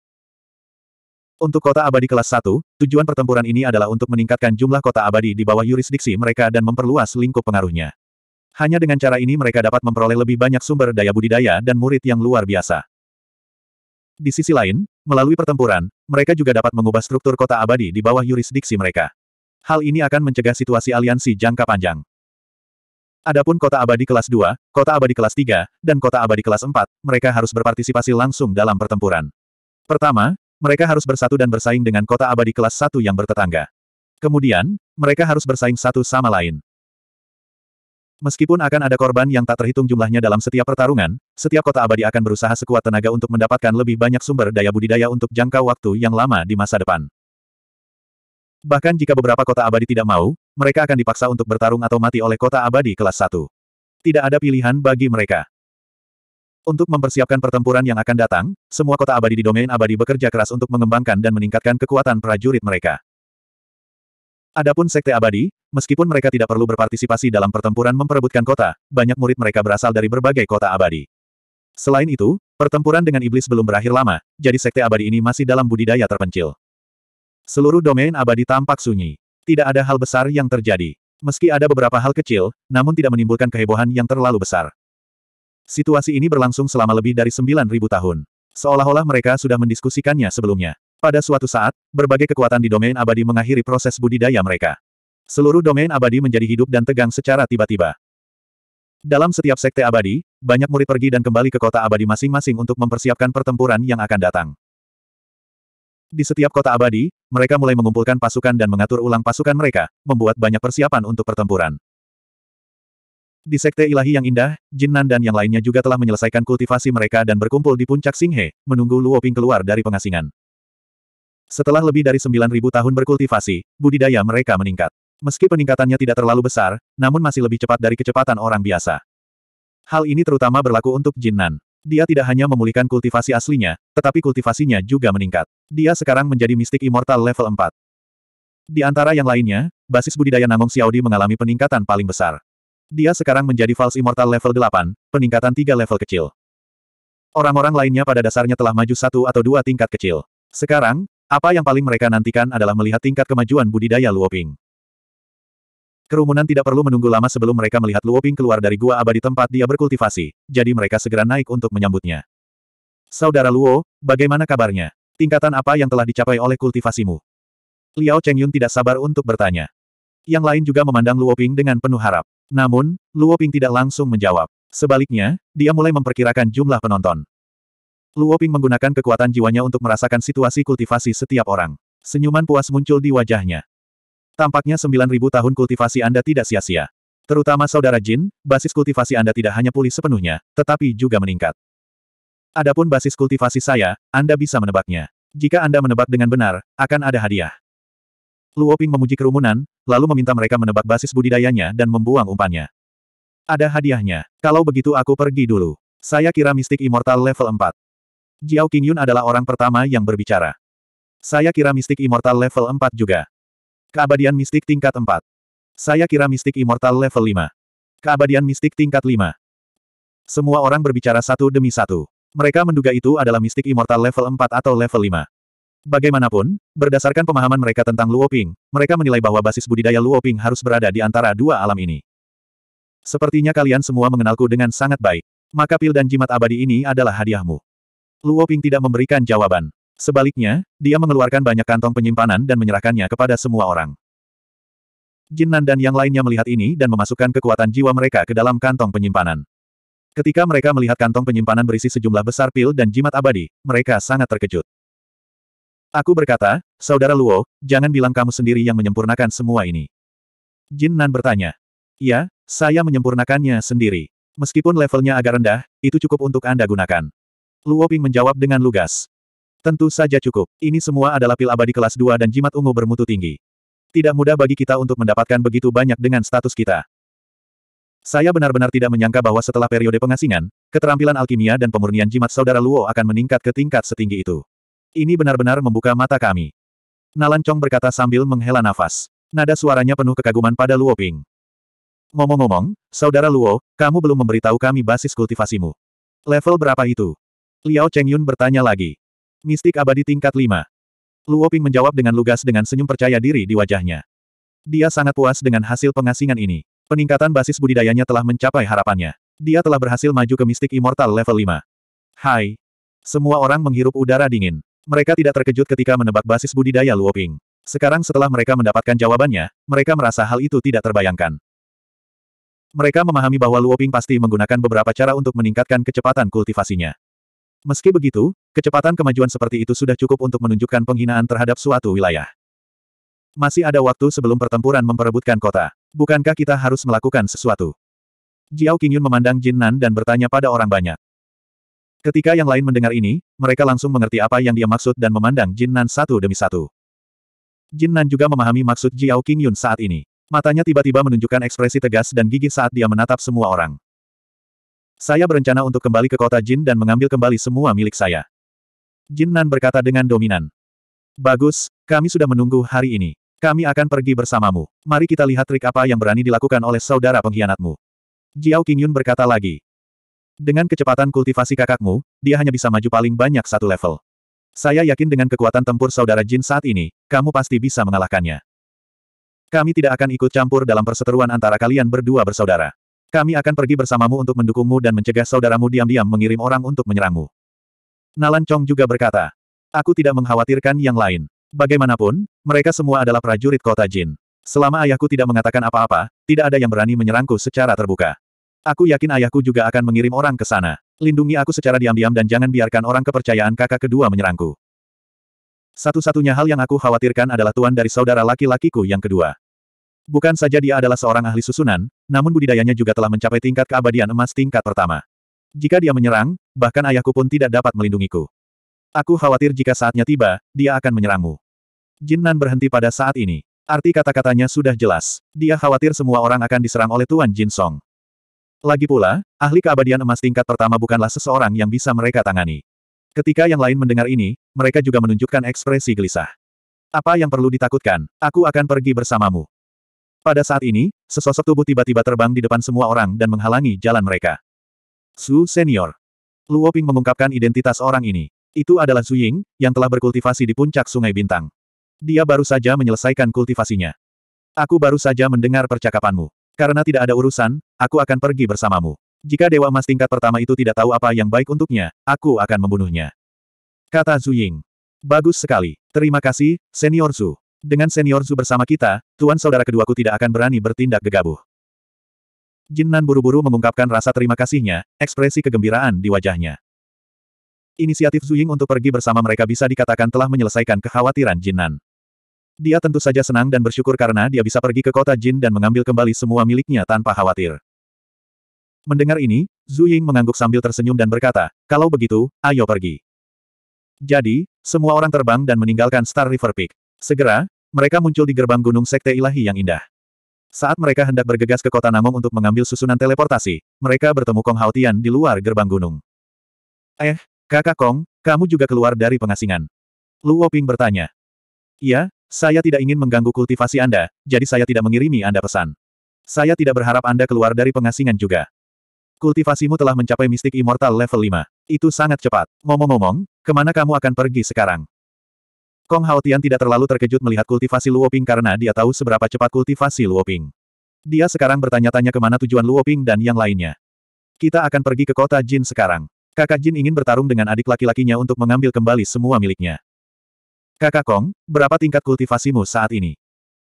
Untuk kota abadi kelas 1, tujuan pertempuran ini adalah untuk meningkatkan jumlah kota abadi di bawah yurisdiksi mereka dan memperluas lingkup pengaruhnya. Hanya dengan cara ini mereka dapat memperoleh lebih banyak sumber daya budidaya dan murid yang luar biasa. Di sisi lain, melalui pertempuran, mereka juga dapat mengubah struktur kota abadi di bawah yurisdiksi mereka. Hal ini akan mencegah situasi aliansi jangka panjang. Adapun kota abadi kelas 2, kota abadi kelas 3, dan kota abadi kelas 4, mereka harus berpartisipasi langsung dalam pertempuran. Pertama, mereka harus bersatu dan bersaing dengan kota abadi kelas 1 yang bertetangga. Kemudian, mereka harus bersaing satu sama lain. Meskipun akan ada korban yang tak terhitung jumlahnya dalam setiap pertarungan, setiap kota abadi akan berusaha sekuat tenaga untuk mendapatkan lebih banyak sumber daya budidaya untuk jangka waktu yang lama di masa depan. Bahkan jika beberapa kota abadi tidak mau, mereka akan dipaksa untuk bertarung atau mati oleh kota abadi kelas 1. Tidak ada pilihan bagi mereka. Untuk mempersiapkan pertempuran yang akan datang, semua kota abadi di domain abadi bekerja keras untuk mengembangkan dan meningkatkan kekuatan prajurit mereka. Adapun sekte abadi, meskipun mereka tidak perlu berpartisipasi dalam pertempuran memperebutkan kota, banyak murid mereka berasal dari berbagai kota abadi. Selain itu, pertempuran dengan iblis belum berakhir lama, jadi sekte abadi ini masih dalam budidaya terpencil. Seluruh domain abadi tampak sunyi. Tidak ada hal besar yang terjadi. Meski ada beberapa hal kecil, namun tidak menimbulkan kehebohan yang terlalu besar. Situasi ini berlangsung selama lebih dari 9.000 tahun. Seolah-olah mereka sudah mendiskusikannya sebelumnya. Pada suatu saat, berbagai kekuatan di domain abadi mengakhiri proses budidaya mereka. Seluruh domain abadi menjadi hidup dan tegang secara tiba-tiba. Dalam setiap sekte abadi, banyak murid pergi dan kembali ke kota abadi masing-masing untuk mempersiapkan pertempuran yang akan datang. Di setiap kota abadi, mereka mulai mengumpulkan pasukan dan mengatur ulang pasukan mereka, membuat banyak persiapan untuk pertempuran. Di Sekte Ilahi yang indah, Jinnan dan yang lainnya juga telah menyelesaikan kultivasi mereka dan berkumpul di puncak Singhe, menunggu Luo Ping keluar dari pengasingan. Setelah lebih dari 9.000 tahun berkultivasi, budidaya mereka meningkat. Meski peningkatannya tidak terlalu besar, namun masih lebih cepat dari kecepatan orang biasa. Hal ini terutama berlaku untuk Jinnan. Dia tidak hanya memulihkan kultivasi aslinya, tetapi kultivasinya juga meningkat. Dia sekarang menjadi mistik immortal level 4. Di antara yang lainnya, basis budidaya Namong Xiaodi mengalami peningkatan paling besar. Dia sekarang menjadi False Immortal level 8, peningkatan 3 level kecil. Orang-orang lainnya pada dasarnya telah maju satu atau dua tingkat kecil. Sekarang, apa yang paling mereka nantikan adalah melihat tingkat kemajuan budidaya Luoping. Kerumunan tidak perlu menunggu lama sebelum mereka melihat Luo Ping keluar dari gua abadi tempat dia berkultivasi, jadi mereka segera naik untuk menyambutnya. Saudara Luo, bagaimana kabarnya? Tingkatan apa yang telah dicapai oleh kultivasimu? Liao Chengyun tidak sabar untuk bertanya. Yang lain juga memandang Luo Ping dengan penuh harap. Namun, Luo Ping tidak langsung menjawab. Sebaliknya, dia mulai memperkirakan jumlah penonton. Luo Ping menggunakan kekuatan jiwanya untuk merasakan situasi kultivasi setiap orang. Senyuman puas muncul di wajahnya. Tampaknya 9.000 tahun kultivasi Anda tidak sia-sia. Terutama saudara Jin, basis kultivasi Anda tidak hanya pulih sepenuhnya, tetapi juga meningkat. Adapun basis kultivasi saya, Anda bisa menebaknya. Jika Anda menebak dengan benar, akan ada hadiah. Luoping memuji kerumunan, lalu meminta mereka menebak basis budidayanya dan membuang umpannya. Ada hadiahnya. Kalau begitu aku pergi dulu. Saya kira mistik immortal level 4. Jiao Qingyun adalah orang pertama yang berbicara. Saya kira mistik immortal level 4 juga. Keabadian mistik tingkat 4. Saya kira mistik immortal level 5. Keabadian mistik tingkat 5. Semua orang berbicara satu demi satu. Mereka menduga itu adalah mistik immortal level 4 atau level 5. Bagaimanapun, berdasarkan pemahaman mereka tentang Luoping, mereka menilai bahwa basis budidaya Luoping harus berada di antara dua alam ini. Sepertinya kalian semua mengenalku dengan sangat baik. Maka pil dan jimat abadi ini adalah hadiahmu. Luoping tidak memberikan jawaban. Sebaliknya, dia mengeluarkan banyak kantong penyimpanan dan menyerahkannya kepada semua orang. Jin Nan dan yang lainnya melihat ini dan memasukkan kekuatan jiwa mereka ke dalam kantong penyimpanan. Ketika mereka melihat kantong penyimpanan berisi sejumlah besar pil dan jimat abadi, mereka sangat terkejut. Aku berkata, Saudara Luo, jangan bilang kamu sendiri yang menyempurnakan semua ini. Jin Nan bertanya. Ya, saya menyempurnakannya sendiri. Meskipun levelnya agak rendah, itu cukup untuk Anda gunakan. Luo Ping menjawab dengan lugas. Tentu saja cukup. Ini semua adalah pil abadi kelas 2 dan jimat ungu bermutu tinggi. Tidak mudah bagi kita untuk mendapatkan begitu banyak dengan status kita. Saya benar-benar tidak menyangka bahwa setelah periode pengasingan, keterampilan alkimia dan pemurnian jimat saudara Luo akan meningkat ke tingkat setinggi itu. Ini benar-benar membuka mata kami. Nalan Chong berkata sambil menghela nafas. Nada suaranya penuh kekaguman pada Luo Ping. Ngomong-ngomong, saudara Luo, kamu belum memberitahu kami basis kultivasimu. Level berapa itu? Liao Cheng Yun bertanya lagi. Mistik abadi tingkat 5. Luo Ping menjawab dengan lugas dengan senyum percaya diri di wajahnya. Dia sangat puas dengan hasil pengasingan ini. Peningkatan basis budidayanya telah mencapai harapannya. Dia telah berhasil maju ke mistik immortal level 5. Hai. Semua orang menghirup udara dingin. Mereka tidak terkejut ketika menebak basis budidaya Luo Ping. Sekarang setelah mereka mendapatkan jawabannya, mereka merasa hal itu tidak terbayangkan. Mereka memahami bahwa Luoping pasti menggunakan beberapa cara untuk meningkatkan kecepatan kultivasinya. Meski begitu, Kecepatan kemajuan seperti itu sudah cukup untuk menunjukkan penghinaan terhadap suatu wilayah. Masih ada waktu sebelum pertempuran memperebutkan kota. Bukankah kita harus melakukan sesuatu? Jiao Qingyun memandang Jin Nan dan bertanya pada orang banyak. Ketika yang lain mendengar ini, mereka langsung mengerti apa yang dia maksud dan memandang Jin Nan satu demi satu. Jin Nan juga memahami maksud Jiao Qingyun saat ini. Matanya tiba-tiba menunjukkan ekspresi tegas dan gigih saat dia menatap semua orang. Saya berencana untuk kembali ke kota Jin dan mengambil kembali semua milik saya. Jin Nan berkata dengan dominan. Bagus, kami sudah menunggu hari ini. Kami akan pergi bersamamu. Mari kita lihat trik apa yang berani dilakukan oleh saudara pengkhianatmu. Jiao Qingyun berkata lagi. Dengan kecepatan kultivasi kakakmu, dia hanya bisa maju paling banyak satu level. Saya yakin dengan kekuatan tempur saudara Jin saat ini, kamu pasti bisa mengalahkannya. Kami tidak akan ikut campur dalam perseteruan antara kalian berdua bersaudara. Kami akan pergi bersamamu untuk mendukungmu dan mencegah saudaramu diam-diam mengirim orang untuk menyerangmu. Nalan Chong juga berkata. Aku tidak mengkhawatirkan yang lain. Bagaimanapun, mereka semua adalah prajurit kota Jin. Selama ayahku tidak mengatakan apa-apa, tidak ada yang berani menyerangku secara terbuka. Aku yakin ayahku juga akan mengirim orang ke sana. Lindungi aku secara diam-diam dan jangan biarkan orang kepercayaan kakak kedua menyerangku. Satu-satunya hal yang aku khawatirkan adalah tuan dari saudara laki-lakiku yang kedua. Bukan saja dia adalah seorang ahli susunan, namun budidayanya juga telah mencapai tingkat keabadian emas tingkat pertama. Jika dia menyerang, bahkan ayahku pun tidak dapat melindungiku. Aku khawatir jika saatnya tiba, dia akan menyerangmu. Jin Nan berhenti pada saat ini. Arti kata-katanya sudah jelas. Dia khawatir semua orang akan diserang oleh Tuan Jin Song. Lagi pula, ahli keabadian emas tingkat pertama bukanlah seseorang yang bisa mereka tangani. Ketika yang lain mendengar ini, mereka juga menunjukkan ekspresi gelisah. Apa yang perlu ditakutkan? Aku akan pergi bersamamu. Pada saat ini, sesosok tubuh tiba-tiba terbang di depan semua orang dan menghalangi jalan mereka. Su Senior. Luo Ping mengungkapkan identitas orang ini. Itu adalah Su Ying, yang telah berkultivasi di puncak Sungai Bintang. Dia baru saja menyelesaikan kultivasinya. Aku baru saja mendengar percakapanmu. Karena tidak ada urusan, aku akan pergi bersamamu. Jika Dewa Emas tingkat pertama itu tidak tahu apa yang baik untuknya, aku akan membunuhnya. Kata Su Ying. Bagus sekali. Terima kasih, Senior Su. Dengan Senior Su bersama kita, Tuan Saudara keduaku tidak akan berani bertindak gegabah. Jinnan buru-buru mengungkapkan rasa terima kasihnya, ekspresi kegembiraan di wajahnya. Inisiatif Zuying untuk pergi bersama mereka bisa dikatakan telah menyelesaikan kekhawatiran Jinnan. Dia tentu saja senang dan bersyukur karena dia bisa pergi ke kota Jin dan mengambil kembali semua miliknya tanpa khawatir. Mendengar ini, Zhu Ying mengangguk sambil tersenyum dan berkata, kalau begitu, ayo pergi. Jadi, semua orang terbang dan meninggalkan Star River Peak. Segera, mereka muncul di gerbang gunung Sekte Ilahi yang indah. Saat mereka hendak bergegas ke kota Namong untuk mengambil susunan teleportasi, mereka bertemu Kong Haotian di luar gerbang gunung. Eh, kakak Kong, kamu juga keluar dari pengasingan. Lu Woping bertanya. Iya, saya tidak ingin mengganggu kultivasi Anda, jadi saya tidak mengirimi Anda pesan. Saya tidak berharap Anda keluar dari pengasingan juga. Kultivasimu telah mencapai mistik immortal level 5. Itu sangat cepat. Ngomong-ngomong, kemana kamu akan pergi sekarang? Kong Haotian tidak terlalu terkejut melihat kultivasi Luoping karena dia tahu seberapa cepat kultivasi Luoping. Dia sekarang bertanya-tanya kemana tujuan Luoping dan yang lainnya. Kita akan pergi ke kota Jin sekarang. Kakak Jin ingin bertarung dengan adik laki-lakinya untuk mengambil kembali semua miliknya. Kakak Kong, berapa tingkat kultivasimu saat ini?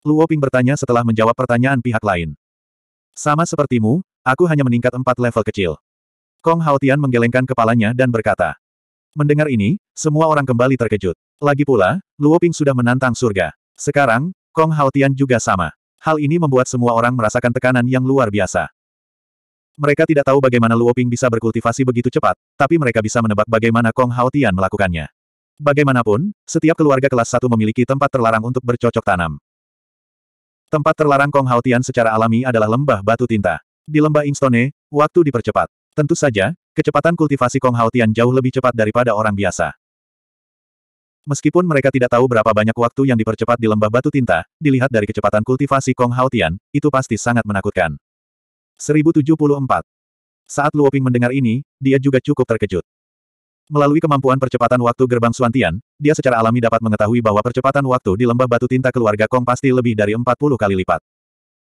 Luoping bertanya setelah menjawab pertanyaan pihak lain. Sama sepertimu, aku hanya meningkat empat level kecil. Kong Haotian menggelengkan kepalanya dan berkata. Mendengar ini, semua orang kembali terkejut. Lagi pula, Luoping sudah menantang surga. Sekarang, Kong Haotian juga sama. Hal ini membuat semua orang merasakan tekanan yang luar biasa. Mereka tidak tahu bagaimana Luoping bisa berkultivasi begitu cepat, tapi mereka bisa menebak bagaimana Kong Haotian melakukannya. Bagaimanapun, setiap keluarga kelas 1 memiliki tempat terlarang untuk bercocok tanam. Tempat terlarang Kong Haotian secara alami adalah lembah batu tinta. Di lembah instone, waktu dipercepat. Tentu saja, kecepatan kultivasi Kong Haotian jauh lebih cepat daripada orang biasa. Meskipun mereka tidak tahu berapa banyak waktu yang dipercepat di lembah batu tinta, dilihat dari kecepatan kultivasi Kong Haotian, itu pasti sangat menakutkan. 1074. Saat Luoping mendengar ini, dia juga cukup terkejut. Melalui kemampuan percepatan waktu gerbang Suantian, dia secara alami dapat mengetahui bahwa percepatan waktu di lembah batu tinta keluarga Kong pasti lebih dari 40 kali lipat.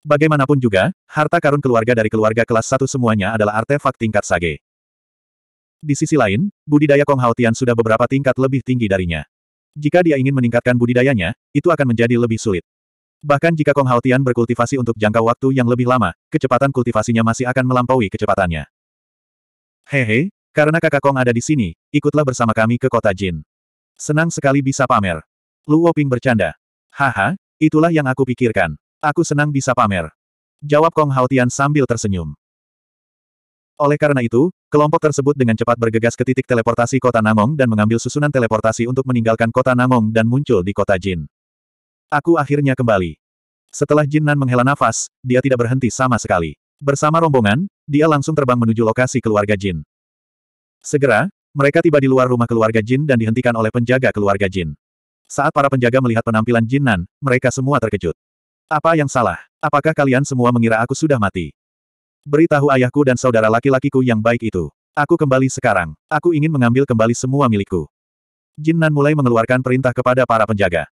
Bagaimanapun juga, harta karun keluarga dari keluarga kelas 1 semuanya adalah artefak tingkat sage. Di sisi lain, budidaya Kong Haotian sudah beberapa tingkat lebih tinggi darinya. Jika dia ingin meningkatkan budidayanya, itu akan menjadi lebih sulit. Bahkan jika Kong Haotian berkultivasi untuk jangka waktu yang lebih lama, kecepatan kultivasinya masih akan melampaui kecepatannya. Hehe, karena kakak Kong ada di sini, ikutlah bersama kami ke kota Jin. Senang sekali bisa pamer. Luoping Woping bercanda. Haha, itulah yang aku pikirkan. Aku senang bisa pamer. Jawab Kong Haotian sambil tersenyum. Oleh karena itu, kelompok tersebut dengan cepat bergegas ke titik teleportasi kota Namong dan mengambil susunan teleportasi untuk meninggalkan kota Namong dan muncul di kota Jin. Aku akhirnya kembali. Setelah Jin Nan menghela nafas, dia tidak berhenti sama sekali. Bersama rombongan, dia langsung terbang menuju lokasi keluarga Jin. Segera, mereka tiba di luar rumah keluarga Jin dan dihentikan oleh penjaga keluarga Jin. Saat para penjaga melihat penampilan Jin Nan, mereka semua terkejut. Apa yang salah? Apakah kalian semua mengira aku sudah mati? Beritahu ayahku dan saudara laki-lakiku yang baik itu. Aku kembali sekarang. Aku ingin mengambil kembali semua milikku. Jinnan mulai mengeluarkan perintah kepada para penjaga.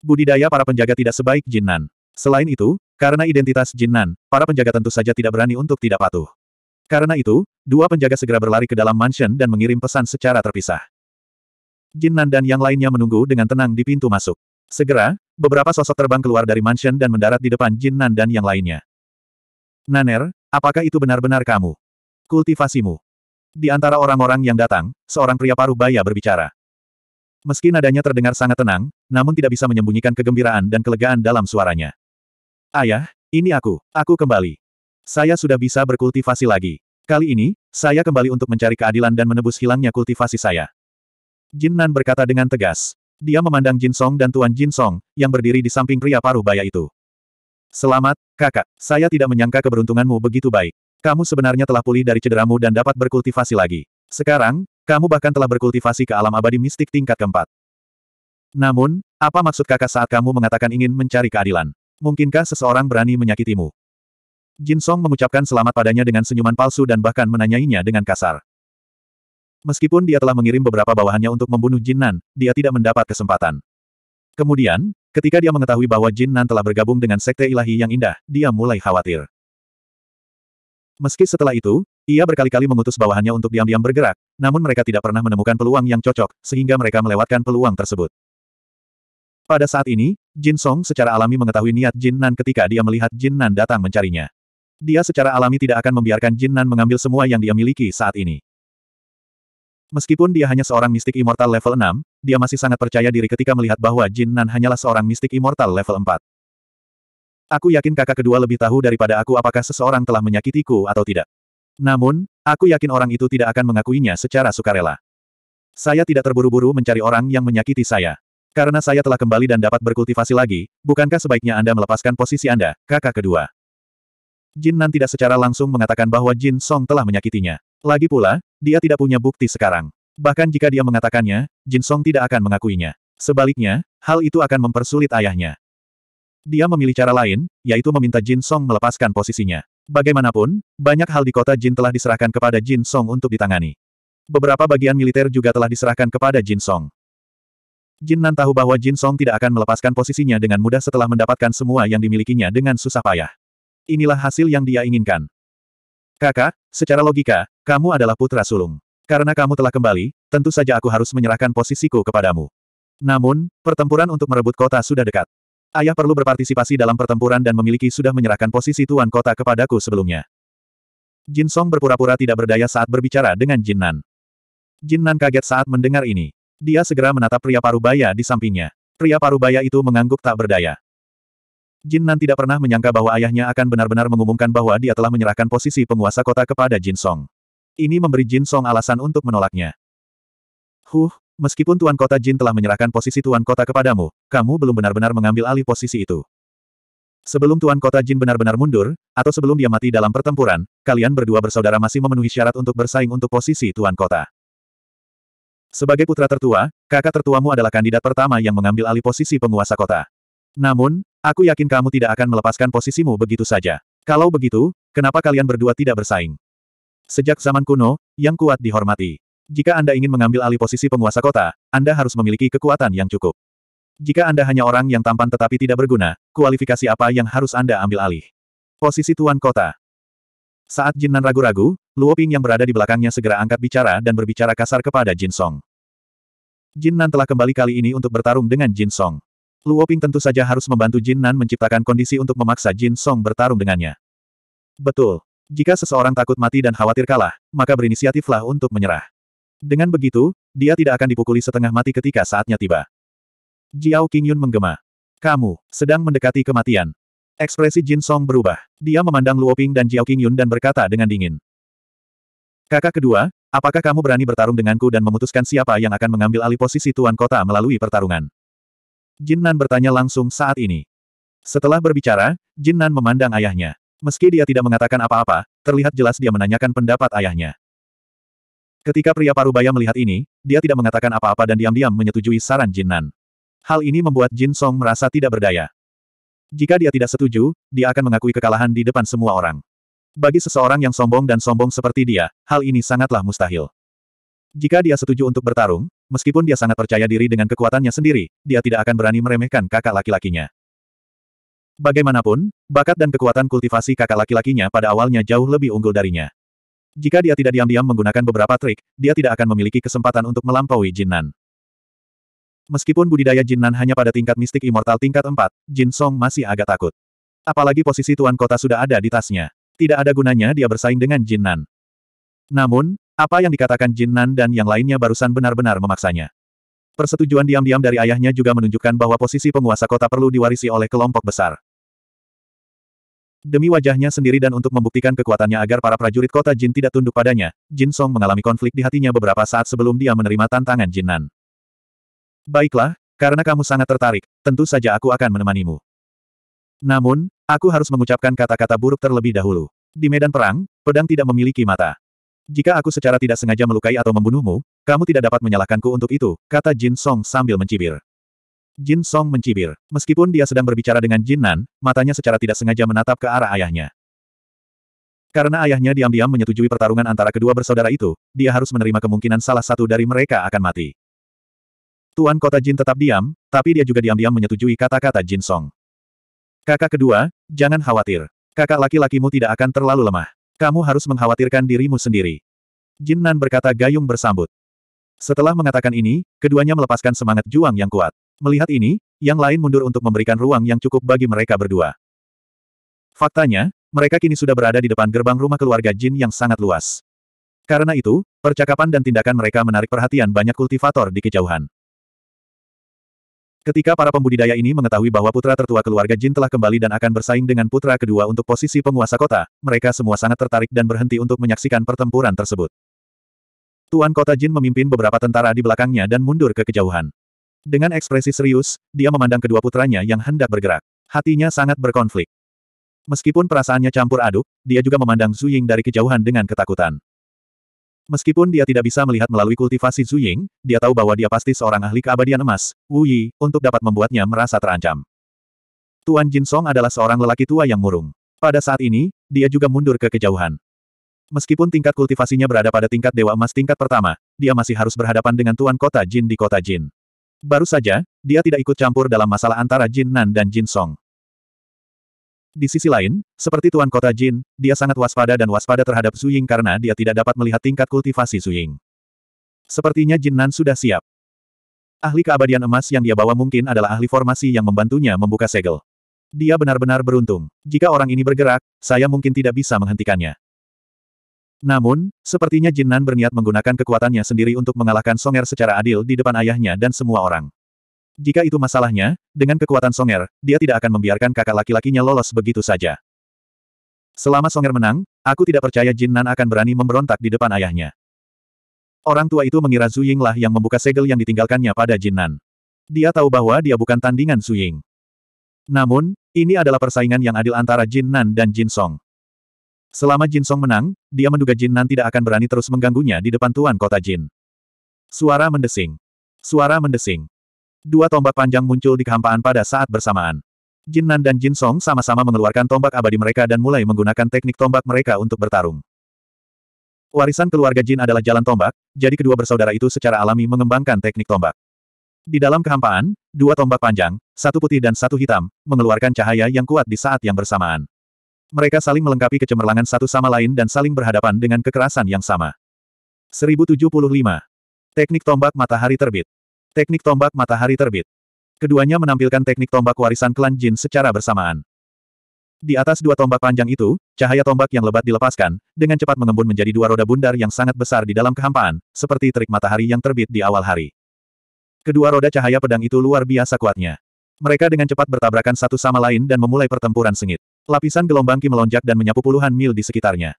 Budidaya para penjaga tidak sebaik Jinnan. Selain itu, karena identitas Jinnan, para penjaga tentu saja tidak berani untuk tidak patuh. Karena itu, dua penjaga segera berlari ke dalam mansion dan mengirim pesan secara terpisah. Jinnan dan yang lainnya menunggu dengan tenang di pintu masuk. Segera, beberapa sosok terbang keluar dari mansion dan mendarat di depan Jinnan dan yang lainnya. Naner, Apakah itu benar-benar kamu? Kultivasimu. Di antara orang-orang yang datang, seorang pria paruh baya berbicara. Meski nadanya terdengar sangat tenang, namun tidak bisa menyembunyikan kegembiraan dan kelegaan dalam suaranya. Ayah, ini aku, aku kembali. Saya sudah bisa berkultivasi lagi. Kali ini, saya kembali untuk mencari keadilan dan menebus hilangnya kultivasi saya. Jin Nan berkata dengan tegas. Dia memandang Jin Song dan Tuan Jin Song, yang berdiri di samping pria paruh baya itu. Selamat, kakak. Saya tidak menyangka keberuntunganmu begitu baik. Kamu sebenarnya telah pulih dari cederamu dan dapat berkultivasi lagi. Sekarang, kamu bahkan telah berkultivasi ke alam abadi mistik tingkat keempat. Namun, apa maksud kakak saat kamu mengatakan ingin mencari keadilan? Mungkinkah seseorang berani menyakitimu? Jin Song mengucapkan selamat padanya dengan senyuman palsu dan bahkan menanyainya dengan kasar. Meskipun dia telah mengirim beberapa bawahannya untuk membunuh Jin Nan, dia tidak mendapat kesempatan. Kemudian, Ketika dia mengetahui bahwa Jin Nan telah bergabung dengan Sekte Ilahi yang indah, dia mulai khawatir. Meski setelah itu, ia berkali-kali mengutus bawahannya untuk diam-diam bergerak, namun mereka tidak pernah menemukan peluang yang cocok, sehingga mereka melewatkan peluang tersebut. Pada saat ini, Jin Song secara alami mengetahui niat Jin Nan ketika dia melihat Jin Nan datang mencarinya. Dia secara alami tidak akan membiarkan Jin Nan mengambil semua yang dia miliki saat ini. Meskipun dia hanya seorang mistik immortal level 6, dia masih sangat percaya diri ketika melihat bahwa Jin Nan hanyalah seorang mistik immortal level 4. Aku yakin kakak kedua lebih tahu daripada aku apakah seseorang telah menyakitiku atau tidak. Namun, aku yakin orang itu tidak akan mengakuinya secara sukarela. Saya tidak terburu-buru mencari orang yang menyakiti saya. Karena saya telah kembali dan dapat berkultivasi lagi, bukankah sebaiknya Anda melepaskan posisi Anda, kakak kedua? Jin Nan tidak secara langsung mengatakan bahwa Jin Song telah menyakitinya. Lagi pula, dia tidak punya bukti sekarang. Bahkan jika dia mengatakannya, Jin Song tidak akan mengakuinya. Sebaliknya, hal itu akan mempersulit ayahnya. Dia memilih cara lain, yaitu meminta Jin Song melepaskan posisinya. Bagaimanapun, banyak hal di kota Jin telah diserahkan kepada Jin Song untuk ditangani. Beberapa bagian militer juga telah diserahkan kepada Jin Song. Jin Nan tahu bahwa Jin Song tidak akan melepaskan posisinya dengan mudah setelah mendapatkan semua yang dimilikinya dengan susah payah. Inilah hasil yang dia inginkan. Kakak, secara logika, kamu adalah putra sulung. Karena kamu telah kembali, tentu saja aku harus menyerahkan posisiku kepadamu. Namun, pertempuran untuk merebut kota sudah dekat. Ayah perlu berpartisipasi dalam pertempuran dan memiliki sudah menyerahkan posisi tuan kota kepadaku sebelumnya. Jin Song berpura-pura tidak berdaya saat berbicara dengan Jin Nan. Jin Nan kaget saat mendengar ini. Dia segera menatap pria parubaya di sampingnya. Pria parubaya itu mengangguk tak berdaya. Jin Nan tidak pernah menyangka bahwa ayahnya akan benar-benar mengumumkan bahwa dia telah menyerahkan posisi penguasa kota kepada Jin Song. Ini memberi Jin Song alasan untuk menolaknya. Huh, meskipun Tuan Kota Jin telah menyerahkan posisi Tuan Kota kepadamu, kamu belum benar-benar mengambil alih posisi itu. Sebelum Tuan Kota Jin benar-benar mundur, atau sebelum dia mati dalam pertempuran, kalian berdua bersaudara masih memenuhi syarat untuk bersaing untuk posisi Tuan Kota. Sebagai putra tertua, kakak tertuamu adalah kandidat pertama yang mengambil alih posisi penguasa kota. Namun, Aku yakin kamu tidak akan melepaskan posisimu begitu saja. Kalau begitu, kenapa kalian berdua tidak bersaing? Sejak zaman kuno, yang kuat dihormati. Jika Anda ingin mengambil alih posisi penguasa kota, Anda harus memiliki kekuatan yang cukup. Jika Anda hanya orang yang tampan tetapi tidak berguna, kualifikasi apa yang harus Anda ambil alih? Posisi Tuan Kota. Saat Jin Nan ragu-ragu, Luoping yang berada di belakangnya segera angkat bicara dan berbicara kasar kepada Jin Song. Jin Nan telah kembali kali ini untuk bertarung dengan Jin Song. Luoping tentu saja harus membantu Jin Nan menciptakan kondisi untuk memaksa Jin Song bertarung dengannya. Betul. Jika seseorang takut mati dan khawatir kalah, maka berinisiatiflah untuk menyerah. Dengan begitu, dia tidak akan dipukuli setengah mati ketika saatnya tiba. Jiao Qingyun menggema. Kamu, sedang mendekati kematian. Ekspresi Jin Song berubah. Dia memandang Luoping dan Jiao Qingyun dan berkata dengan dingin. Kakak kedua, apakah kamu berani bertarung denganku dan memutuskan siapa yang akan mengambil alih posisi Tuan Kota melalui pertarungan? Jin Nan bertanya langsung saat ini. Setelah berbicara, Jin Nan memandang ayahnya. Meski dia tidak mengatakan apa-apa, terlihat jelas dia menanyakan pendapat ayahnya. Ketika pria parubaya melihat ini, dia tidak mengatakan apa-apa dan diam-diam menyetujui saran Jin Nan. Hal ini membuat Jin Song merasa tidak berdaya. Jika dia tidak setuju, dia akan mengakui kekalahan di depan semua orang. Bagi seseorang yang sombong dan sombong seperti dia, hal ini sangatlah mustahil. Jika dia setuju untuk bertarung, meskipun dia sangat percaya diri dengan kekuatannya sendiri, dia tidak akan berani meremehkan kakak laki-lakinya. Bagaimanapun, bakat dan kekuatan kultivasi kakak laki-lakinya pada awalnya jauh lebih unggul darinya. Jika dia tidak diam-diam menggunakan beberapa trik, dia tidak akan memiliki kesempatan untuk melampaui Jinnan. Meskipun budidaya Jinnan hanya pada tingkat mistik immortal tingkat 4, Jin Song masih agak takut. Apalagi posisi tuan kota sudah ada di tasnya. Tidak ada gunanya dia bersaing dengan Jinnan. Namun, apa yang dikatakan Jin Nan dan yang lainnya barusan benar-benar memaksanya. Persetujuan diam-diam dari ayahnya juga menunjukkan bahwa posisi penguasa kota perlu diwarisi oleh kelompok besar. Demi wajahnya sendiri dan untuk membuktikan kekuatannya agar para prajurit kota Jin tidak tunduk padanya, Jin Song mengalami konflik di hatinya beberapa saat sebelum dia menerima tantangan Jin Nan. Baiklah, karena kamu sangat tertarik, tentu saja aku akan menemanimu. Namun, aku harus mengucapkan kata-kata buruk terlebih dahulu. Di medan perang, pedang tidak memiliki mata. Jika aku secara tidak sengaja melukai atau membunuhmu, kamu tidak dapat menyalahkanku untuk itu, kata Jin Song sambil mencibir. Jin Song mencibir. Meskipun dia sedang berbicara dengan Jin Nan, matanya secara tidak sengaja menatap ke arah ayahnya. Karena ayahnya diam-diam menyetujui pertarungan antara kedua bersaudara itu, dia harus menerima kemungkinan salah satu dari mereka akan mati. Tuan kota Jin tetap diam, tapi dia juga diam-diam menyetujui kata-kata Jin Song. Kakak kedua, jangan khawatir. Kakak laki-lakimu tidak akan terlalu lemah. Kamu harus mengkhawatirkan dirimu sendiri. Jin Nan berkata gayung bersambut. Setelah mengatakan ini, keduanya melepaskan semangat juang yang kuat. Melihat ini, yang lain mundur untuk memberikan ruang yang cukup bagi mereka berdua. Faktanya, mereka kini sudah berada di depan gerbang rumah keluarga Jin yang sangat luas. Karena itu, percakapan dan tindakan mereka menarik perhatian banyak kultivator di kejauhan. Ketika para pembudidaya ini mengetahui bahwa putra tertua keluarga Jin telah kembali dan akan bersaing dengan putra kedua untuk posisi penguasa kota, mereka semua sangat tertarik dan berhenti untuk menyaksikan pertempuran tersebut. Tuan kota Jin memimpin beberapa tentara di belakangnya dan mundur ke kejauhan. Dengan ekspresi serius, dia memandang kedua putranya yang hendak bergerak. Hatinya sangat berkonflik. Meskipun perasaannya campur aduk, dia juga memandang Zuying dari kejauhan dengan ketakutan. Meskipun dia tidak bisa melihat melalui kultivasi Zhu Ying, dia tahu bahwa dia pasti seorang ahli keabadian emas, Wu Yi, untuk dapat membuatnya merasa terancam. Tuan Jin Song adalah seorang lelaki tua yang murung. Pada saat ini, dia juga mundur ke kejauhan. Meskipun tingkat kultivasinya berada pada tingkat Dewa Emas tingkat pertama, dia masih harus berhadapan dengan Tuan Kota Jin di Kota Jin. Baru saja, dia tidak ikut campur dalam masalah antara Jin Nan dan Jin Song. Di sisi lain, seperti Tuan Kota Jin, dia sangat waspada dan waspada terhadap Ying karena dia tidak dapat melihat tingkat kultivasi Ying. Sepertinya Jin Nan sudah siap. Ahli keabadian emas yang dia bawa mungkin adalah ahli formasi yang membantunya membuka segel. Dia benar-benar beruntung. Jika orang ini bergerak, saya mungkin tidak bisa menghentikannya. Namun, sepertinya Jin Nan berniat menggunakan kekuatannya sendiri untuk mengalahkan Songer secara adil di depan ayahnya dan semua orang. Jika itu masalahnya, dengan kekuatan Songer, dia tidak akan membiarkan kakak laki-lakinya lolos begitu saja. Selama Songer menang, aku tidak percaya Jin Nan akan berani memberontak di depan ayahnya. Orang tua itu mengira Zhu Ying lah yang membuka segel yang ditinggalkannya pada Jin Nan. Dia tahu bahwa dia bukan tandingan Zhu Ying. Namun, ini adalah persaingan yang adil antara Jin Nan dan Jin Song. Selama Jin Song menang, dia menduga Jin Nan tidak akan berani terus mengganggunya di depan tuan kota Jin. Suara mendesing. Suara mendesing. Dua tombak panjang muncul di kehampaan pada saat bersamaan. Jin Nan dan Jin Song sama-sama mengeluarkan tombak abadi mereka dan mulai menggunakan teknik tombak mereka untuk bertarung. Warisan keluarga Jin adalah jalan tombak, jadi kedua bersaudara itu secara alami mengembangkan teknik tombak. Di dalam kehampaan, dua tombak panjang, satu putih dan satu hitam, mengeluarkan cahaya yang kuat di saat yang bersamaan. Mereka saling melengkapi kecemerlangan satu sama lain dan saling berhadapan dengan kekerasan yang sama. 1075. Teknik tombak matahari terbit. Teknik tombak matahari terbit. Keduanya menampilkan teknik tombak warisan klan Jin secara bersamaan. Di atas dua tombak panjang itu, cahaya tombak yang lebat dilepaskan, dengan cepat mengembun menjadi dua roda bundar yang sangat besar di dalam kehampaan, seperti terik matahari yang terbit di awal hari. Kedua roda cahaya pedang itu luar biasa kuatnya. Mereka dengan cepat bertabrakan satu sama lain dan memulai pertempuran sengit. Lapisan gelombang Ki melonjak dan menyapu puluhan mil di sekitarnya.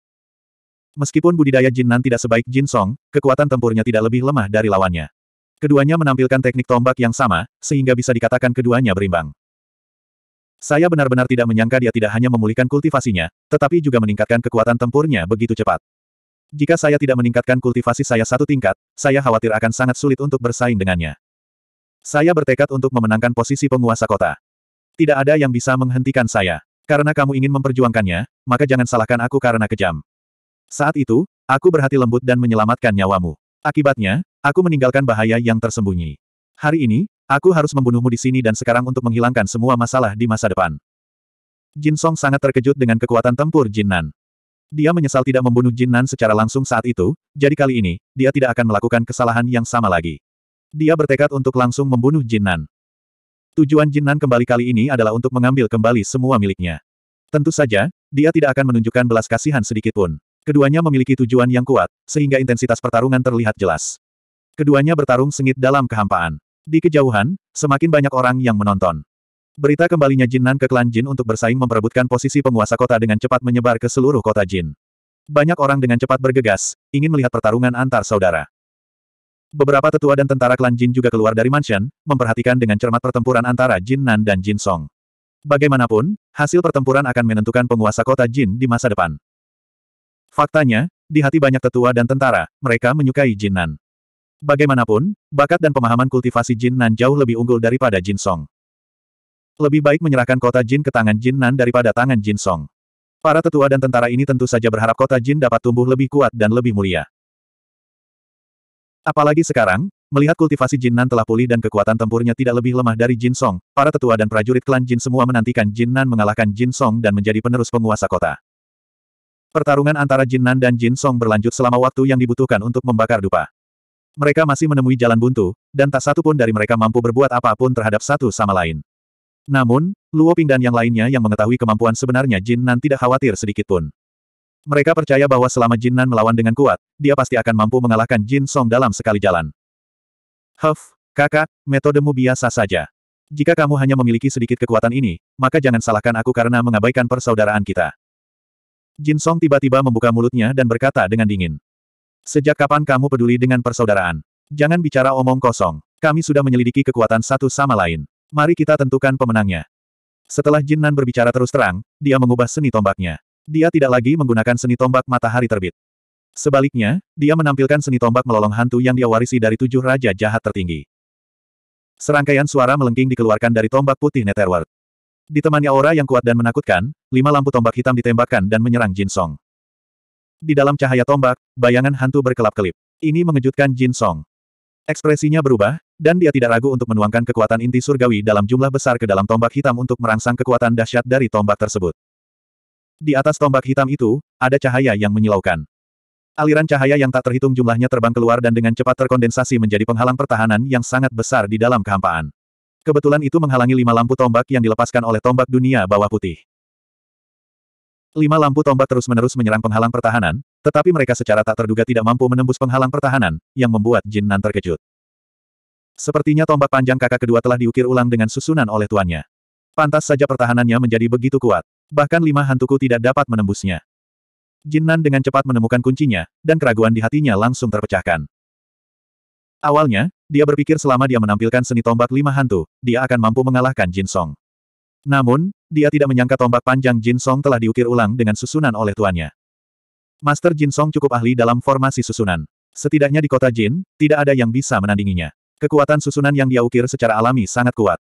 Meskipun budidaya Jin Nan tidak sebaik Jin Song, kekuatan tempurnya tidak lebih lemah dari lawannya. Keduanya menampilkan teknik tombak yang sama, sehingga bisa dikatakan keduanya berimbang. Saya benar-benar tidak menyangka dia tidak hanya memulihkan kultivasinya, tetapi juga meningkatkan kekuatan tempurnya begitu cepat. Jika saya tidak meningkatkan kultivasi saya satu tingkat, saya khawatir akan sangat sulit untuk bersaing dengannya. Saya bertekad untuk memenangkan posisi penguasa kota. Tidak ada yang bisa menghentikan saya. Karena kamu ingin memperjuangkannya, maka jangan salahkan aku karena kejam. Saat itu, aku berhati lembut dan menyelamatkan nyawamu. Akibatnya, Aku meninggalkan bahaya yang tersembunyi. Hari ini, aku harus membunuhmu di sini dan sekarang untuk menghilangkan semua masalah di masa depan. Jin Song sangat terkejut dengan kekuatan tempur Jin Nan. Dia menyesal tidak membunuh Jin Nan secara langsung saat itu, jadi kali ini, dia tidak akan melakukan kesalahan yang sama lagi. Dia bertekad untuk langsung membunuh Jin Nan. Tujuan Jin Nan kembali kali ini adalah untuk mengambil kembali semua miliknya. Tentu saja, dia tidak akan menunjukkan belas kasihan sedikitpun. Keduanya memiliki tujuan yang kuat, sehingga intensitas pertarungan terlihat jelas. Keduanya bertarung sengit dalam kehampaan. Di kejauhan, semakin banyak orang yang menonton. Berita kembalinya Jin Nan ke klan Jin untuk bersaing memperebutkan posisi penguasa kota dengan cepat menyebar ke seluruh kota Jin. Banyak orang dengan cepat bergegas, ingin melihat pertarungan antar saudara. Beberapa tetua dan tentara klan Jin juga keluar dari mansion, memperhatikan dengan cermat pertempuran antara Jin Nan dan Jin Song. Bagaimanapun, hasil pertempuran akan menentukan penguasa kota Jin di masa depan. Faktanya, di hati banyak tetua dan tentara, mereka menyukai Jin Nan. Bagaimanapun, bakat dan pemahaman kultivasi Jin Nan jauh lebih unggul daripada Jin Song. Lebih baik menyerahkan kota Jin ke tangan Jin Nan daripada tangan Jin Song. Para tetua dan tentara ini tentu saja berharap kota Jin dapat tumbuh lebih kuat dan lebih mulia. Apalagi sekarang, melihat kultivasi Jin Nan telah pulih dan kekuatan tempurnya tidak lebih lemah dari Jin Song, para tetua dan prajurit klan Jin semua menantikan Jin Nan mengalahkan Jin Song dan menjadi penerus penguasa kota. Pertarungan antara Jin Nan dan Jin Song berlanjut selama waktu yang dibutuhkan untuk membakar dupa. Mereka masih menemui jalan buntu, dan tak satu pun dari mereka mampu berbuat apapun terhadap satu sama lain. Namun, Luo Ping dan yang lainnya yang mengetahui kemampuan sebenarnya Jin Nan tidak khawatir sedikit pun. Mereka percaya bahwa selama Jin Nan melawan dengan kuat, dia pasti akan mampu mengalahkan Jin Song dalam sekali jalan. Huff, kakak, metodemu biasa saja. Jika kamu hanya memiliki sedikit kekuatan ini, maka jangan salahkan aku karena mengabaikan persaudaraan kita. Jin Song tiba-tiba membuka mulutnya dan berkata dengan dingin. Sejak kapan kamu peduli dengan persaudaraan? Jangan bicara omong kosong. Kami sudah menyelidiki kekuatan satu sama lain. Mari kita tentukan pemenangnya. Setelah Jin Nan berbicara terus terang, dia mengubah seni tombaknya. Dia tidak lagi menggunakan seni tombak matahari terbit. Sebaliknya, dia menampilkan seni tombak melolong hantu yang dia warisi dari tujuh raja jahat tertinggi. Serangkaian suara melengking dikeluarkan dari tombak putih Netherworld. Ditemani aura yang kuat dan menakutkan, lima lampu tombak hitam ditembakkan dan menyerang Jin Song. Di dalam cahaya tombak, bayangan hantu berkelap-kelip. Ini mengejutkan Jin Song. Ekspresinya berubah, dan dia tidak ragu untuk menuangkan kekuatan inti surgawi dalam jumlah besar ke dalam tombak hitam untuk merangsang kekuatan dahsyat dari tombak tersebut. Di atas tombak hitam itu, ada cahaya yang menyilaukan. Aliran cahaya yang tak terhitung jumlahnya terbang keluar dan dengan cepat terkondensasi menjadi penghalang pertahanan yang sangat besar di dalam kehampaan. Kebetulan itu menghalangi lima lampu tombak yang dilepaskan oleh tombak dunia bawah putih. Lima lampu tombak terus-menerus menyerang penghalang pertahanan, tetapi mereka secara tak terduga tidak mampu menembus penghalang pertahanan, yang membuat Jin Nan terkejut. Sepertinya tombak panjang kakak kedua telah diukir ulang dengan susunan oleh tuannya. Pantas saja pertahanannya menjadi begitu kuat. Bahkan lima hantuku tidak dapat menembusnya. Jin Nan dengan cepat menemukan kuncinya, dan keraguan di hatinya langsung terpecahkan. Awalnya, dia berpikir selama dia menampilkan seni tombak lima hantu, dia akan mampu mengalahkan Jin Song. Namun, dia tidak menyangka tombak panjang Jin Song telah diukir ulang dengan susunan oleh tuannya. Master Jin Song cukup ahli dalam formasi susunan. Setidaknya di kota Jin, tidak ada yang bisa menandinginya. Kekuatan susunan yang dia ukir secara alami sangat kuat.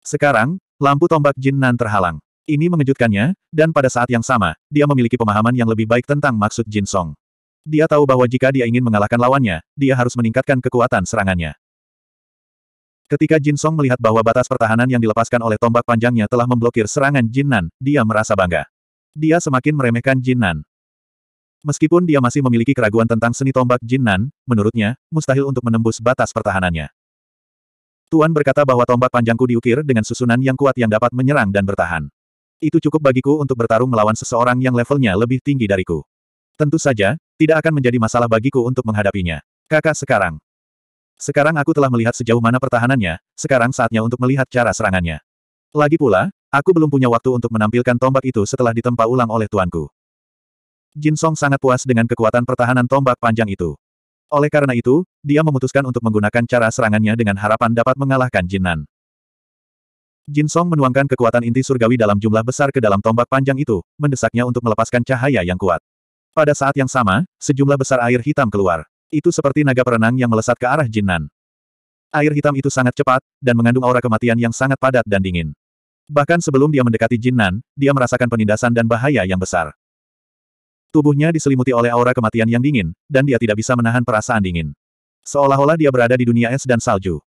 Sekarang, lampu tombak Jin Nan terhalang. Ini mengejutkannya, dan pada saat yang sama, dia memiliki pemahaman yang lebih baik tentang maksud Jin Song. Dia tahu bahwa jika dia ingin mengalahkan lawannya, dia harus meningkatkan kekuatan serangannya. Ketika Jin Song melihat bahwa batas pertahanan yang dilepaskan oleh tombak panjangnya telah memblokir serangan Jin Nan, dia merasa bangga. Dia semakin meremehkan Jin Nan. Meskipun dia masih memiliki keraguan tentang seni tombak Jin Nan, menurutnya, mustahil untuk menembus batas pertahanannya. Tuan berkata bahwa tombak panjangku diukir dengan susunan yang kuat yang dapat menyerang dan bertahan. Itu cukup bagiku untuk bertarung melawan seseorang yang levelnya lebih tinggi dariku. Tentu saja, tidak akan menjadi masalah bagiku untuk menghadapinya. Kakak sekarang, sekarang aku telah melihat sejauh mana pertahanannya, sekarang saatnya untuk melihat cara serangannya. Lagi pula, aku belum punya waktu untuk menampilkan tombak itu setelah ditempa ulang oleh tuanku. Jin Song sangat puas dengan kekuatan pertahanan tombak panjang itu. Oleh karena itu, dia memutuskan untuk menggunakan cara serangannya dengan harapan dapat mengalahkan Jin Nan. Jin Song menuangkan kekuatan inti surgawi dalam jumlah besar ke dalam tombak panjang itu, mendesaknya untuk melepaskan cahaya yang kuat. Pada saat yang sama, sejumlah besar air hitam keluar. Itu seperti naga perenang yang melesat ke arah Jinan. Air hitam itu sangat cepat, dan mengandung aura kematian yang sangat padat dan dingin. Bahkan sebelum dia mendekati Jinan, dia merasakan penindasan dan bahaya yang besar. Tubuhnya diselimuti oleh aura kematian yang dingin, dan dia tidak bisa menahan perasaan dingin. Seolah-olah dia berada di dunia es dan salju.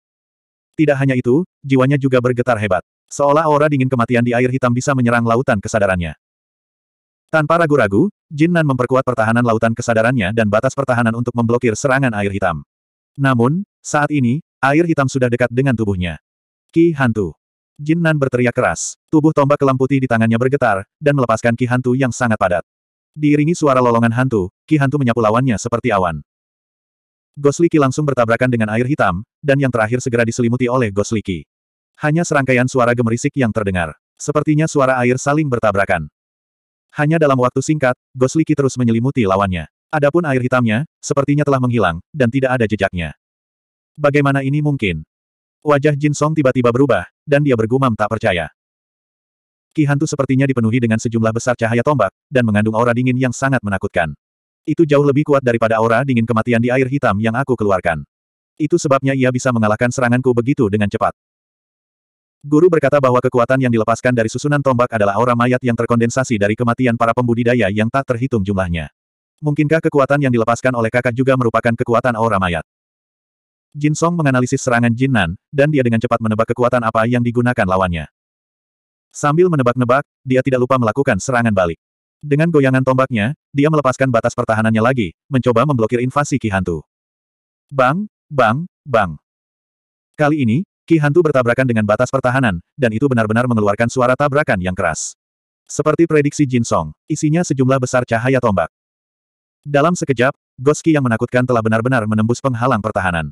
Tidak hanya itu, jiwanya juga bergetar hebat. Seolah aura dingin kematian di air hitam bisa menyerang lautan kesadarannya. Tanpa ragu-ragu, Jin Nan memperkuat pertahanan lautan kesadarannya dan batas pertahanan untuk memblokir serangan air hitam. Namun, saat ini, air hitam sudah dekat dengan tubuhnya. Ki Hantu. Jin Nan berteriak keras, tubuh tombak kelam putih di tangannya bergetar, dan melepaskan Ki Hantu yang sangat padat. Diiringi suara lolongan hantu, Ki Hantu menyapu lawannya seperti awan. Gosliki langsung bertabrakan dengan air hitam, dan yang terakhir segera diselimuti oleh Gosliki. Hanya serangkaian suara gemerisik yang terdengar. Sepertinya suara air saling bertabrakan. Hanya dalam waktu singkat, Gosliki terus menyelimuti lawannya. Adapun air hitamnya, sepertinya telah menghilang, dan tidak ada jejaknya. Bagaimana ini mungkin? Wajah Jin Song tiba-tiba berubah, dan dia bergumam tak percaya. Ki hantu sepertinya dipenuhi dengan sejumlah besar cahaya tombak, dan mengandung aura dingin yang sangat menakutkan. Itu jauh lebih kuat daripada aura dingin kematian di air hitam yang aku keluarkan. Itu sebabnya ia bisa mengalahkan seranganku begitu dengan cepat. Guru berkata bahwa kekuatan yang dilepaskan dari susunan tombak adalah aura mayat yang terkondensasi dari kematian para pembudidaya yang tak terhitung jumlahnya. Mungkinkah kekuatan yang dilepaskan oleh kakak juga merupakan kekuatan aura mayat? Jin Song menganalisis serangan Jin Nan, dan dia dengan cepat menebak kekuatan apa yang digunakan lawannya. Sambil menebak-nebak, dia tidak lupa melakukan serangan balik. Dengan goyangan tombaknya, dia melepaskan batas pertahanannya lagi, mencoba memblokir invasi Ki Hantu. Bang, bang, bang. Kali ini, Ki hantu bertabrakan dengan batas pertahanan, dan itu benar-benar mengeluarkan suara tabrakan yang keras. Seperti prediksi Jin Song, isinya sejumlah besar cahaya tombak. Dalam sekejap, Goski yang menakutkan telah benar-benar menembus penghalang pertahanan.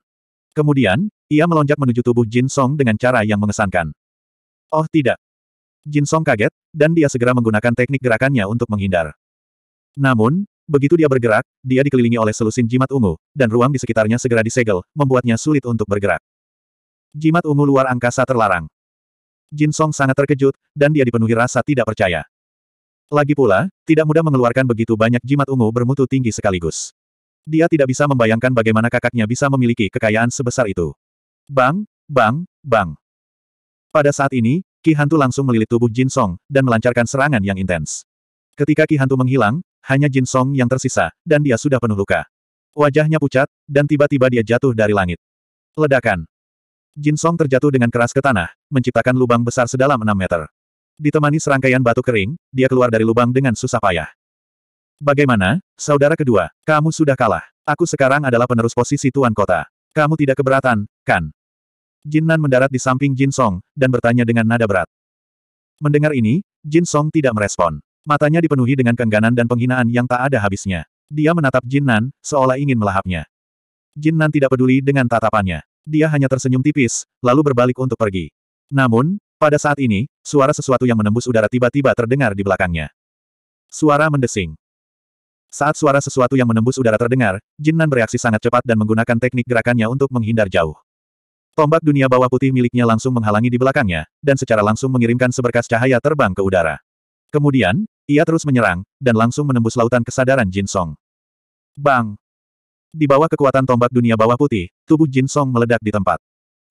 Kemudian, ia melonjak menuju tubuh Jin Song dengan cara yang mengesankan. Oh tidak. Jin Song kaget, dan dia segera menggunakan teknik gerakannya untuk menghindar. Namun, begitu dia bergerak, dia dikelilingi oleh selusin jimat ungu, dan ruang di sekitarnya segera disegel, membuatnya sulit untuk bergerak. Jimat ungu luar angkasa terlarang. Jin Song sangat terkejut, dan dia dipenuhi rasa tidak percaya. Lagi pula, tidak mudah mengeluarkan begitu banyak jimat ungu bermutu tinggi sekaligus. Dia tidak bisa membayangkan bagaimana kakaknya bisa memiliki kekayaan sebesar itu. Bang, bang, bang. Pada saat ini, Ki Hantu langsung melilit tubuh Jin Song, dan melancarkan serangan yang intens. Ketika Ki Hantu menghilang, hanya Jin Song yang tersisa, dan dia sudah penuh luka. Wajahnya pucat, dan tiba-tiba dia jatuh dari langit. Ledakan. Jin Song terjatuh dengan keras ke tanah, menciptakan lubang besar sedalam 6 meter. Ditemani serangkaian batu kering, dia keluar dari lubang dengan susah payah. Bagaimana, saudara kedua, kamu sudah kalah. Aku sekarang adalah penerus posisi tuan kota. Kamu tidak keberatan, kan? Jin Nan mendarat di samping Jin Song, dan bertanya dengan nada berat. Mendengar ini, Jin Song tidak merespon. Matanya dipenuhi dengan kengganan dan penghinaan yang tak ada habisnya. Dia menatap Jin Nan, seolah ingin melahapnya. Jin Nan tidak peduli dengan tatapannya. Dia hanya tersenyum tipis, lalu berbalik untuk pergi. Namun, pada saat ini, suara sesuatu yang menembus udara tiba-tiba terdengar di belakangnya. Suara mendesing. Saat suara sesuatu yang menembus udara terdengar, Jinnan bereaksi sangat cepat dan menggunakan teknik gerakannya untuk menghindar jauh. Tombak dunia bawah putih miliknya langsung menghalangi di belakangnya, dan secara langsung mengirimkan seberkas cahaya terbang ke udara. Kemudian, ia terus menyerang, dan langsung menembus lautan kesadaran Jin Song. Bang! Di bawah kekuatan tombak dunia bawah putih, tubuh Jin Song meledak di tempat.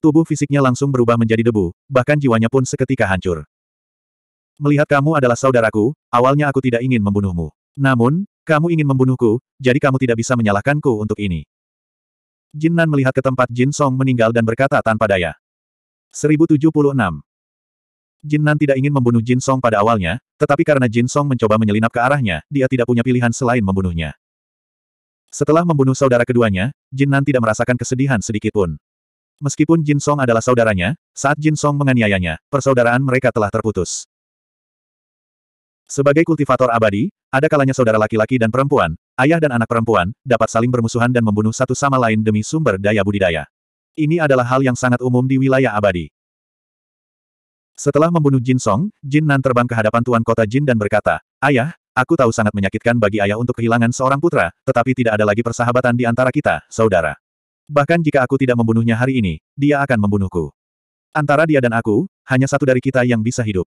Tubuh fisiknya langsung berubah menjadi debu, bahkan jiwanya pun seketika hancur. Melihat kamu adalah saudaraku, awalnya aku tidak ingin membunuhmu. Namun, kamu ingin membunuhku, jadi kamu tidak bisa menyalahkanku untuk ini. Jin Nan melihat ke tempat Jin Song meninggal dan berkata tanpa daya. 1076. Jin Nan tidak ingin membunuh Jin Song pada awalnya, tetapi karena Jin Song mencoba menyelinap ke arahnya, dia tidak punya pilihan selain membunuhnya. Setelah membunuh saudara keduanya, Jin Nan tidak merasakan kesedihan sedikitpun. Meskipun Jin Song adalah saudaranya, saat Jin Song menganiayanya, persaudaraan mereka telah terputus. Sebagai kultivator abadi, ada kalanya saudara laki-laki dan perempuan, ayah dan anak perempuan, dapat saling bermusuhan dan membunuh satu sama lain demi sumber daya budidaya. Ini adalah hal yang sangat umum di wilayah abadi. Setelah membunuh Jin Song, Jin Nan terbang ke hadapan Tuan Kota Jin dan berkata, Ayah, aku tahu sangat menyakitkan bagi ayah untuk kehilangan seorang putra, tetapi tidak ada lagi persahabatan di antara kita, saudara. Bahkan jika aku tidak membunuhnya hari ini, dia akan membunuhku. Antara dia dan aku, hanya satu dari kita yang bisa hidup.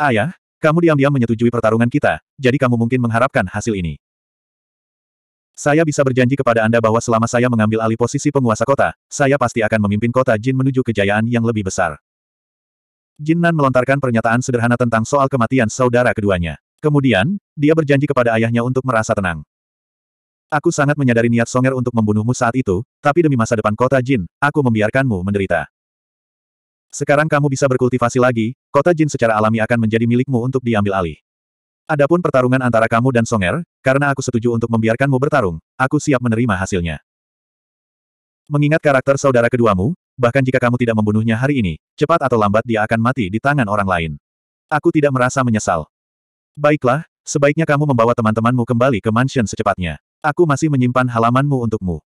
Ayah, kamu diam-diam menyetujui pertarungan kita, jadi kamu mungkin mengharapkan hasil ini. Saya bisa berjanji kepada Anda bahwa selama saya mengambil alih posisi penguasa kota, saya pasti akan memimpin kota Jin menuju kejayaan yang lebih besar. Jin Nan melontarkan pernyataan sederhana tentang soal kematian saudara keduanya. Kemudian, dia berjanji kepada ayahnya untuk merasa tenang. Aku sangat menyadari niat Songer untuk membunuhmu saat itu, tapi demi masa depan kota Jin, aku membiarkanmu menderita. Sekarang kamu bisa berkultivasi lagi, kota Jin secara alami akan menjadi milikmu untuk diambil alih. Adapun pertarungan antara kamu dan Songer, karena aku setuju untuk membiarkanmu bertarung, aku siap menerima hasilnya. Mengingat karakter saudara keduamu, bahkan jika kamu tidak membunuhnya hari ini, cepat atau lambat dia akan mati di tangan orang lain. Aku tidak merasa menyesal. Baiklah, sebaiknya kamu membawa teman-temanmu kembali ke mansion secepatnya. Aku masih menyimpan halamanmu untukmu.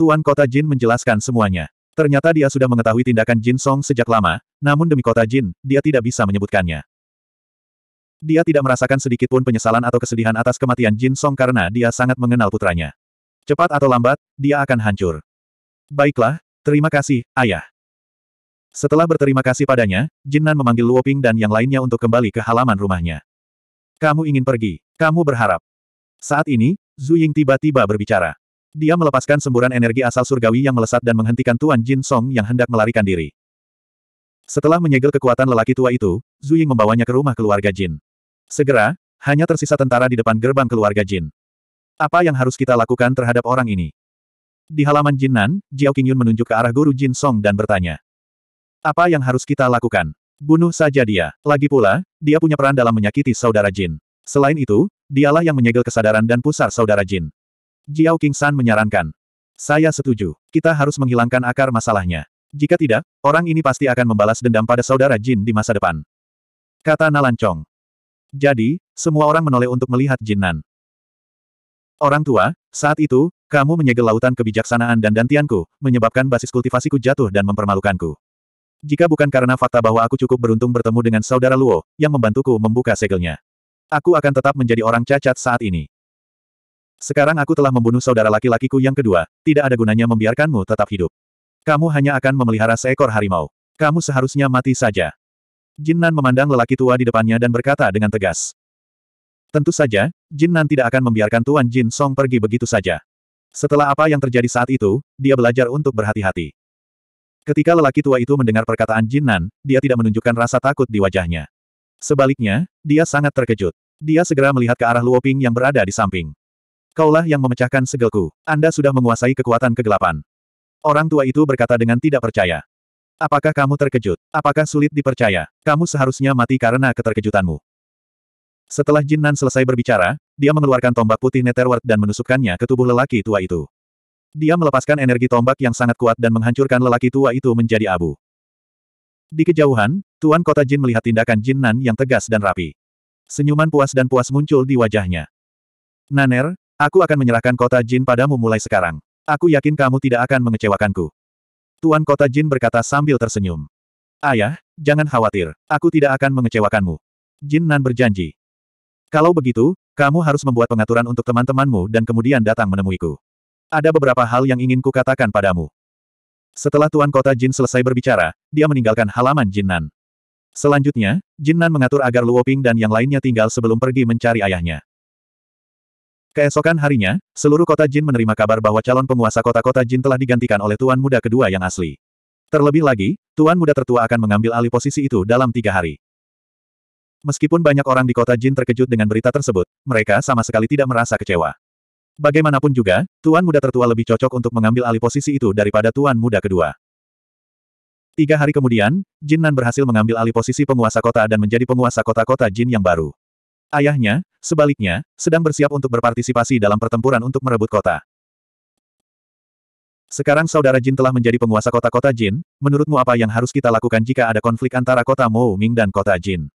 Tuan Kota Jin menjelaskan semuanya. Ternyata dia sudah mengetahui tindakan Jin Song sejak lama, namun demi Kota Jin, dia tidak bisa menyebutkannya. Dia tidak merasakan sedikit pun penyesalan atau kesedihan atas kematian Jin Song karena dia sangat mengenal putranya. Cepat atau lambat, dia akan hancur. Baiklah, Terima kasih, ayah. Setelah berterima kasih padanya, Jinnan memanggil Luoping dan yang lainnya untuk kembali ke halaman rumahnya. Kamu ingin pergi. Kamu berharap. Saat ini, Zhu Ying tiba-tiba berbicara. Dia melepaskan semburan energi asal surgawi yang melesat dan menghentikan Tuan Jin Song yang hendak melarikan diri. Setelah menyegel kekuatan lelaki tua itu, Zhu Ying membawanya ke rumah keluarga Jin. Segera, hanya tersisa tentara di depan gerbang keluarga Jin. Apa yang harus kita lakukan terhadap orang ini? Di halaman Jinnan, Jiao Qingyun menunjuk ke arah guru Jin Song dan bertanya. Apa yang harus kita lakukan? Bunuh saja dia. Lagi pula, dia punya peran dalam menyakiti saudara Jin. Selain itu, dialah yang menyegel kesadaran dan pusar saudara Jin. Jiao King San menyarankan. Saya setuju. Kita harus menghilangkan akar masalahnya. Jika tidak, orang ini pasti akan membalas dendam pada saudara Jin di masa depan. Kata Nalancong. Jadi, semua orang menoleh untuk melihat Jinnan. Orang tua, saat itu, kamu menyegel lautan kebijaksanaan dan dantianku, menyebabkan basis kultivasiku jatuh dan mempermalukanku. Jika bukan karena fakta bahwa aku cukup beruntung bertemu dengan saudara Luo, yang membantuku membuka segelnya. Aku akan tetap menjadi orang cacat saat ini. Sekarang aku telah membunuh saudara laki-lakiku yang kedua, tidak ada gunanya membiarkanmu tetap hidup. Kamu hanya akan memelihara seekor harimau. Kamu seharusnya mati saja. Jinnan memandang lelaki tua di depannya dan berkata dengan tegas. Tentu saja, Jin Nan tidak akan membiarkan Tuan Jin Song pergi begitu saja. Setelah apa yang terjadi saat itu, dia belajar untuk berhati-hati. Ketika lelaki tua itu mendengar perkataan Jin Nan, dia tidak menunjukkan rasa takut di wajahnya. Sebaliknya, dia sangat terkejut. Dia segera melihat ke arah Luoping yang berada di samping. Kaulah yang memecahkan segelku. Anda sudah menguasai kekuatan kegelapan. Orang tua itu berkata dengan tidak percaya. Apakah kamu terkejut? Apakah sulit dipercaya? Kamu seharusnya mati karena keterkejutanmu. Setelah Jin Nan selesai berbicara, dia mengeluarkan tombak putih Netherworld dan menusukkannya ke tubuh lelaki tua itu. Dia melepaskan energi tombak yang sangat kuat dan menghancurkan lelaki tua itu menjadi abu. Di kejauhan, Tuan Kota Jin melihat tindakan Jin Nan yang tegas dan rapi. Senyuman puas dan puas muncul di wajahnya. Naner, aku akan menyerahkan kota Jin padamu mulai sekarang. Aku yakin kamu tidak akan mengecewakanku. Tuan Kota Jin berkata sambil tersenyum. Ayah, jangan khawatir, aku tidak akan mengecewakanmu. Jin Nan berjanji. Kalau begitu, kamu harus membuat pengaturan untuk teman-temanmu dan kemudian datang menemuiku. Ada beberapa hal yang ingin kukatakan padamu. Setelah Tuan Kota Jin selesai berbicara, dia meninggalkan halaman Jinnan. Selanjutnya, Jinnan mengatur agar Luoping dan yang lainnya tinggal sebelum pergi mencari ayahnya. Keesokan harinya, seluruh kota Jin menerima kabar bahwa calon penguasa kota-kota Jin telah digantikan oleh Tuan Muda kedua yang asli. Terlebih lagi, Tuan Muda tertua akan mengambil alih posisi itu dalam tiga hari. Meskipun banyak orang di kota Jin terkejut dengan berita tersebut, mereka sama sekali tidak merasa kecewa. Bagaimanapun juga, Tuan Muda tertua lebih cocok untuk mengambil alih posisi itu daripada Tuan Muda kedua. Tiga hari kemudian, Jin Nan berhasil mengambil alih posisi penguasa kota dan menjadi penguasa kota-kota Jin yang baru. Ayahnya, sebaliknya, sedang bersiap untuk berpartisipasi dalam pertempuran untuk merebut kota. Sekarang saudara Jin telah menjadi penguasa kota-kota Jin, menurutmu apa yang harus kita lakukan jika ada konflik antara kota Mou Ming dan kota Jin?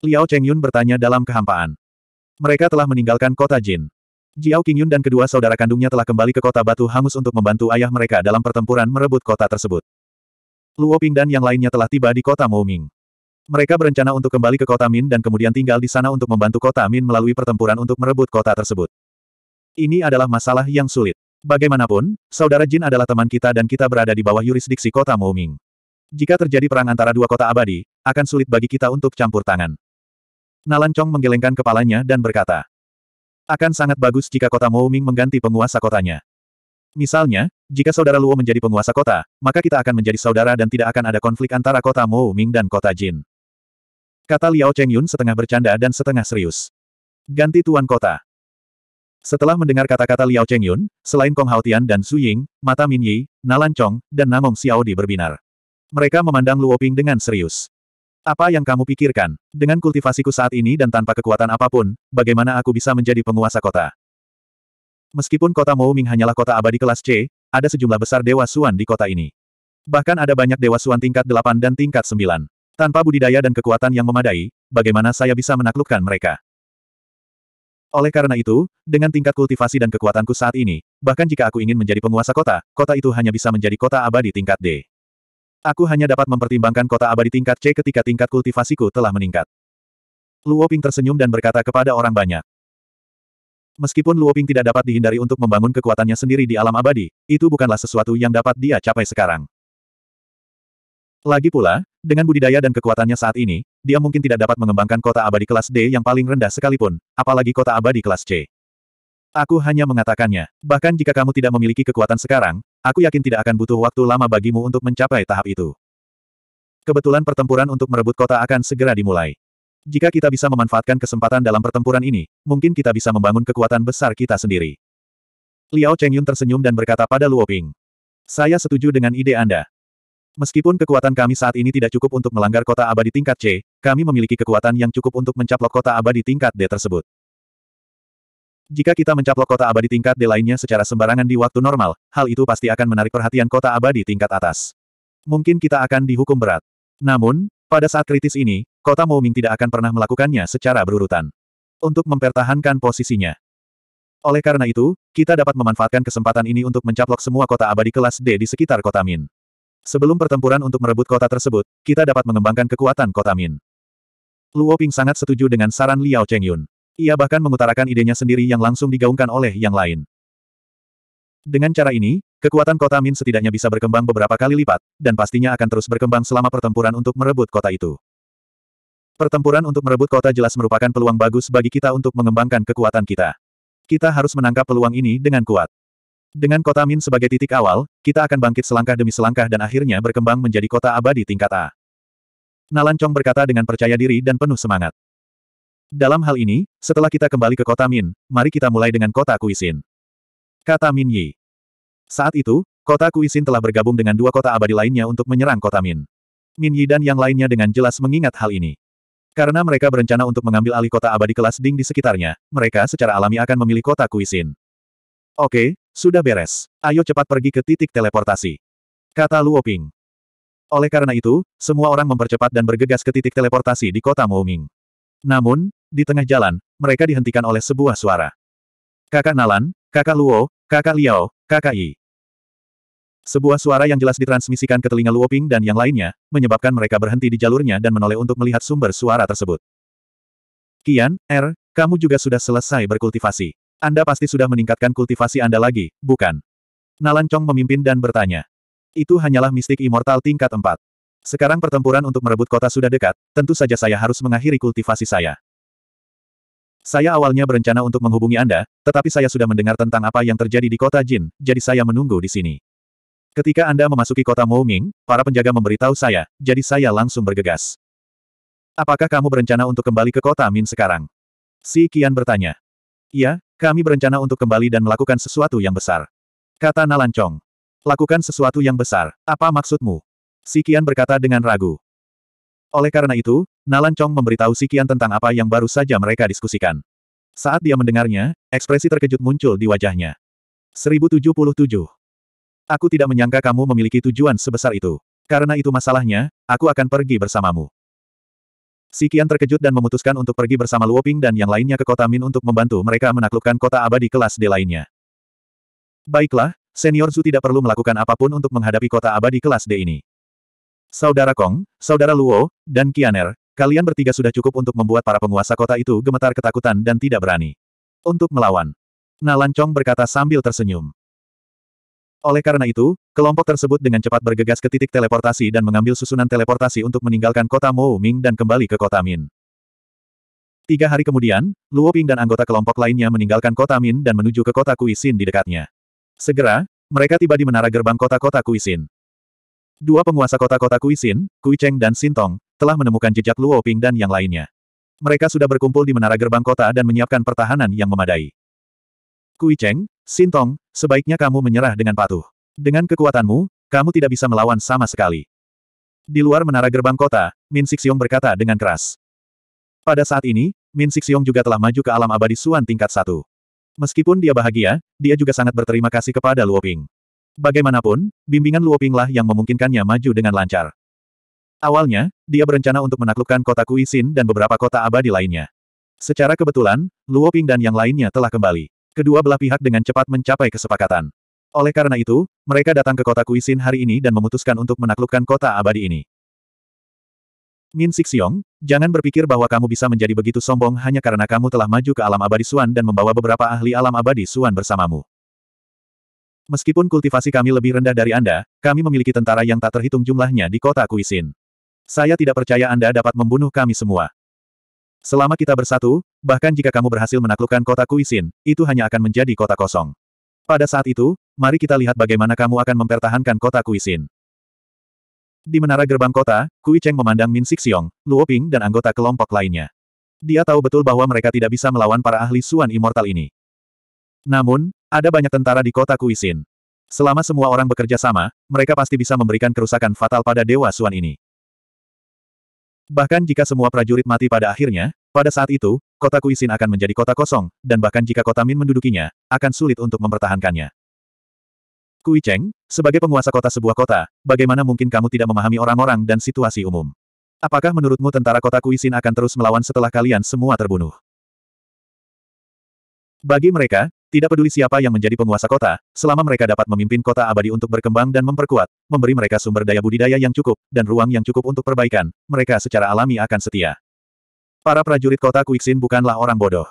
Liao Chengyun bertanya dalam kehampaan. Mereka telah meninggalkan kota Jin. Jiao Qingyun dan kedua saudara kandungnya telah kembali ke kota Batu Hangus untuk membantu ayah mereka dalam pertempuran merebut kota tersebut. Luo Ping dan yang lainnya telah tiba di kota Mouming. Mereka berencana untuk kembali ke kota Min dan kemudian tinggal di sana untuk membantu kota Min melalui pertempuran untuk merebut kota tersebut. Ini adalah masalah yang sulit. Bagaimanapun, saudara Jin adalah teman kita dan kita berada di bawah yurisdiksi kota Mouming. Jika terjadi perang antara dua kota abadi, akan sulit bagi kita untuk campur tangan. Nalan Chong menggelengkan kepalanya dan berkata. Akan sangat bagus jika kota Mouming mengganti penguasa kotanya. Misalnya, jika saudara Luo menjadi penguasa kota, maka kita akan menjadi saudara dan tidak akan ada konflik antara kota Mouming dan kota Jin. Kata Liao Chengyun setengah bercanda dan setengah serius. Ganti tuan kota. Setelah mendengar kata-kata Liao Chengyun, selain Kong Haotian dan Su Ying, mata Min Yi, Nalan Chong, dan Namong Xiaodi berbinar. Mereka memandang Luo Ping dengan serius. Apa yang kamu pikirkan? Dengan kultivasiku saat ini dan tanpa kekuatan apapun, bagaimana aku bisa menjadi penguasa kota? Meskipun kota Mouming hanyalah kota abadi kelas C, ada sejumlah besar dewa suan di kota ini. Bahkan ada banyak dewa suan tingkat 8 dan tingkat 9. Tanpa budidaya dan kekuatan yang memadai, bagaimana saya bisa menaklukkan mereka? Oleh karena itu, dengan tingkat kultivasi dan kekuatanku saat ini, bahkan jika aku ingin menjadi penguasa kota, kota itu hanya bisa menjadi kota abadi tingkat D. Aku hanya dapat mempertimbangkan kota abadi tingkat C ketika tingkat kultivasiku telah meningkat. Luoping tersenyum dan berkata kepada orang banyak. Meskipun Luoping tidak dapat dihindari untuk membangun kekuatannya sendiri di alam abadi, itu bukanlah sesuatu yang dapat dia capai sekarang. Lagi pula, dengan budidaya dan kekuatannya saat ini, dia mungkin tidak dapat mengembangkan kota abadi kelas D yang paling rendah sekalipun, apalagi kota abadi kelas C. Aku hanya mengatakannya, bahkan jika kamu tidak memiliki kekuatan sekarang, Aku yakin tidak akan butuh waktu lama bagimu untuk mencapai tahap itu. Kebetulan pertempuran untuk merebut kota akan segera dimulai. Jika kita bisa memanfaatkan kesempatan dalam pertempuran ini, mungkin kita bisa membangun kekuatan besar kita sendiri. Liao Chengyun tersenyum dan berkata pada Luo Ping. Saya setuju dengan ide Anda. Meskipun kekuatan kami saat ini tidak cukup untuk melanggar kota abadi tingkat C, kami memiliki kekuatan yang cukup untuk mencaplok kota abadi tingkat D tersebut. Jika kita mencaplok kota abadi tingkat D lainnya secara sembarangan di waktu normal, hal itu pasti akan menarik perhatian kota abadi tingkat atas. Mungkin kita akan dihukum berat. Namun, pada saat kritis ini, kota Mouming tidak akan pernah melakukannya secara berurutan. Untuk mempertahankan posisinya. Oleh karena itu, kita dapat memanfaatkan kesempatan ini untuk mencaplok semua kota abadi kelas D di sekitar kota Min. Sebelum pertempuran untuk merebut kota tersebut, kita dapat mengembangkan kekuatan kota Min. Luoping sangat setuju dengan saran Liao Chengyun. Ia bahkan mengutarakan idenya sendiri yang langsung digaungkan oleh yang lain. Dengan cara ini, kekuatan kota Min setidaknya bisa berkembang beberapa kali lipat, dan pastinya akan terus berkembang selama pertempuran untuk merebut kota itu. Pertempuran untuk merebut kota jelas merupakan peluang bagus bagi kita untuk mengembangkan kekuatan kita. Kita harus menangkap peluang ini dengan kuat. Dengan kota Min sebagai titik awal, kita akan bangkit selangkah demi selangkah dan akhirnya berkembang menjadi kota abadi tingkat A. Nalan Chong berkata dengan percaya diri dan penuh semangat. Dalam hal ini, setelah kita kembali ke kota Min, mari kita mulai dengan kota Kuisin. Kata Min Yi. Saat itu, kota Kuisin telah bergabung dengan dua kota abadi lainnya untuk menyerang kota Min. Min Yi dan yang lainnya dengan jelas mengingat hal ini. Karena mereka berencana untuk mengambil alih kota abadi kelas Ding di sekitarnya, mereka secara alami akan memilih kota Kuisin. Oke, sudah beres. Ayo cepat pergi ke titik teleportasi. Kata Luo Ping. Oleh karena itu, semua orang mempercepat dan bergegas ke titik teleportasi di kota Mouming. Namun, di tengah jalan, mereka dihentikan oleh sebuah suara. Kakak Nalan, kakak Luo, kakak Liao, kakak Yi. Sebuah suara yang jelas ditransmisikan ke telinga Luoping dan yang lainnya, menyebabkan mereka berhenti di jalurnya dan menoleh untuk melihat sumber suara tersebut. Kian, Er, kamu juga sudah selesai berkultivasi. Anda pasti sudah meningkatkan kultivasi Anda lagi, bukan? Nalan Chong memimpin dan bertanya. Itu hanyalah mistik immortal tingkat 4. Sekarang pertempuran untuk merebut kota sudah dekat, tentu saja saya harus mengakhiri kultivasi saya. Saya awalnya berencana untuk menghubungi Anda, tetapi saya sudah mendengar tentang apa yang terjadi di kota Jin, jadi saya menunggu di sini. Ketika Anda memasuki kota Mouming, para penjaga memberitahu saya, jadi saya langsung bergegas. Apakah kamu berencana untuk kembali ke kota Min sekarang? Si Qian bertanya. Iya, kami berencana untuk kembali dan melakukan sesuatu yang besar. Kata Nalancong. Lakukan sesuatu yang besar, apa maksudmu? Si Qian berkata dengan ragu. Oleh karena itu, Nalan Chong memberitahu Sikian tentang apa yang baru saja mereka diskusikan. Saat dia mendengarnya, ekspresi terkejut muncul di wajahnya. 1077. Aku tidak menyangka kamu memiliki tujuan sebesar itu. Karena itu masalahnya, aku akan pergi bersamamu. Sikian terkejut dan memutuskan untuk pergi bersama Luoping dan yang lainnya ke kota Min untuk membantu mereka menaklukkan kota abadi kelas D lainnya. Baiklah, Senior Zhu tidak perlu melakukan apapun untuk menghadapi kota abadi kelas D ini. Saudara Kong, Saudara Luo, dan Kianer, kalian bertiga sudah cukup untuk membuat para penguasa kota itu gemetar ketakutan dan tidak berani. Untuk melawan. Nalan Chong berkata sambil tersenyum. Oleh karena itu, kelompok tersebut dengan cepat bergegas ke titik teleportasi dan mengambil susunan teleportasi untuk meninggalkan kota Mou Ming dan kembali ke kota Min. Tiga hari kemudian, Luo Ping dan anggota kelompok lainnya meninggalkan kota Min dan menuju ke kota Kuisin di dekatnya. Segera, mereka tiba di menara gerbang kota-kota Kuisin. Dua penguasa kota-kota Kuisin, Kuicheng dan Sintong, telah menemukan jejak Luo Ping dan yang lainnya. Mereka sudah berkumpul di menara gerbang kota dan menyiapkan pertahanan yang memadai. Kuicheng, Sintong, sebaiknya kamu menyerah dengan patuh. Dengan kekuatanmu, kamu tidak bisa melawan sama sekali. Di luar menara gerbang kota, Min Sixiong berkata dengan keras. Pada saat ini, Min Sixiong juga telah maju ke alam abadi Suan tingkat satu. Meskipun dia bahagia, dia juga sangat berterima kasih kepada Luo Ping. Bagaimanapun, bimbingan Luopinglah yang memungkinkannya maju dengan lancar. Awalnya, dia berencana untuk menaklukkan kota Kuisin dan beberapa kota abadi lainnya. Secara kebetulan, Luoping dan yang lainnya telah kembali. Kedua belah pihak dengan cepat mencapai kesepakatan. Oleh karena itu, mereka datang ke kota Kuisin hari ini dan memutuskan untuk menaklukkan kota abadi ini. Min Sixiong, jangan berpikir bahwa kamu bisa menjadi begitu sombong hanya karena kamu telah maju ke alam abadi Suan dan membawa beberapa ahli alam abadi Suan bersamamu. Meskipun kultivasi kami lebih rendah dari Anda, kami memiliki tentara yang tak terhitung jumlahnya di kota Kuisin. Saya tidak percaya Anda dapat membunuh kami semua. Selama kita bersatu, bahkan jika kamu berhasil menaklukkan kota Kuisin, itu hanya akan menjadi kota kosong. Pada saat itu, mari kita lihat bagaimana kamu akan mempertahankan kota Kuisin. Di menara gerbang kota, Kui Cheng memandang Min Sixiong, Luo Ping dan anggota kelompok lainnya. Dia tahu betul bahwa mereka tidak bisa melawan para ahli Suan Immortal ini. Namun, ada banyak tentara di kota Kuisin. Selama semua orang bekerja sama, mereka pasti bisa memberikan kerusakan fatal pada Dewa Suan ini. Bahkan jika semua prajurit mati pada akhirnya, pada saat itu, kota Kuisin akan menjadi kota kosong, dan bahkan jika kota Min mendudukinya, akan sulit untuk mempertahankannya. Kui Cheng, sebagai penguasa kota sebuah kota, bagaimana mungkin kamu tidak memahami orang-orang dan situasi umum? Apakah menurutmu tentara kota Kuisin akan terus melawan setelah kalian semua terbunuh? Bagi mereka, tidak peduli siapa yang menjadi penguasa kota, selama mereka dapat memimpin kota abadi untuk berkembang dan memperkuat, memberi mereka sumber daya budidaya yang cukup, dan ruang yang cukup untuk perbaikan, mereka secara alami akan setia. Para prajurit kota Kuixin bukanlah orang bodoh.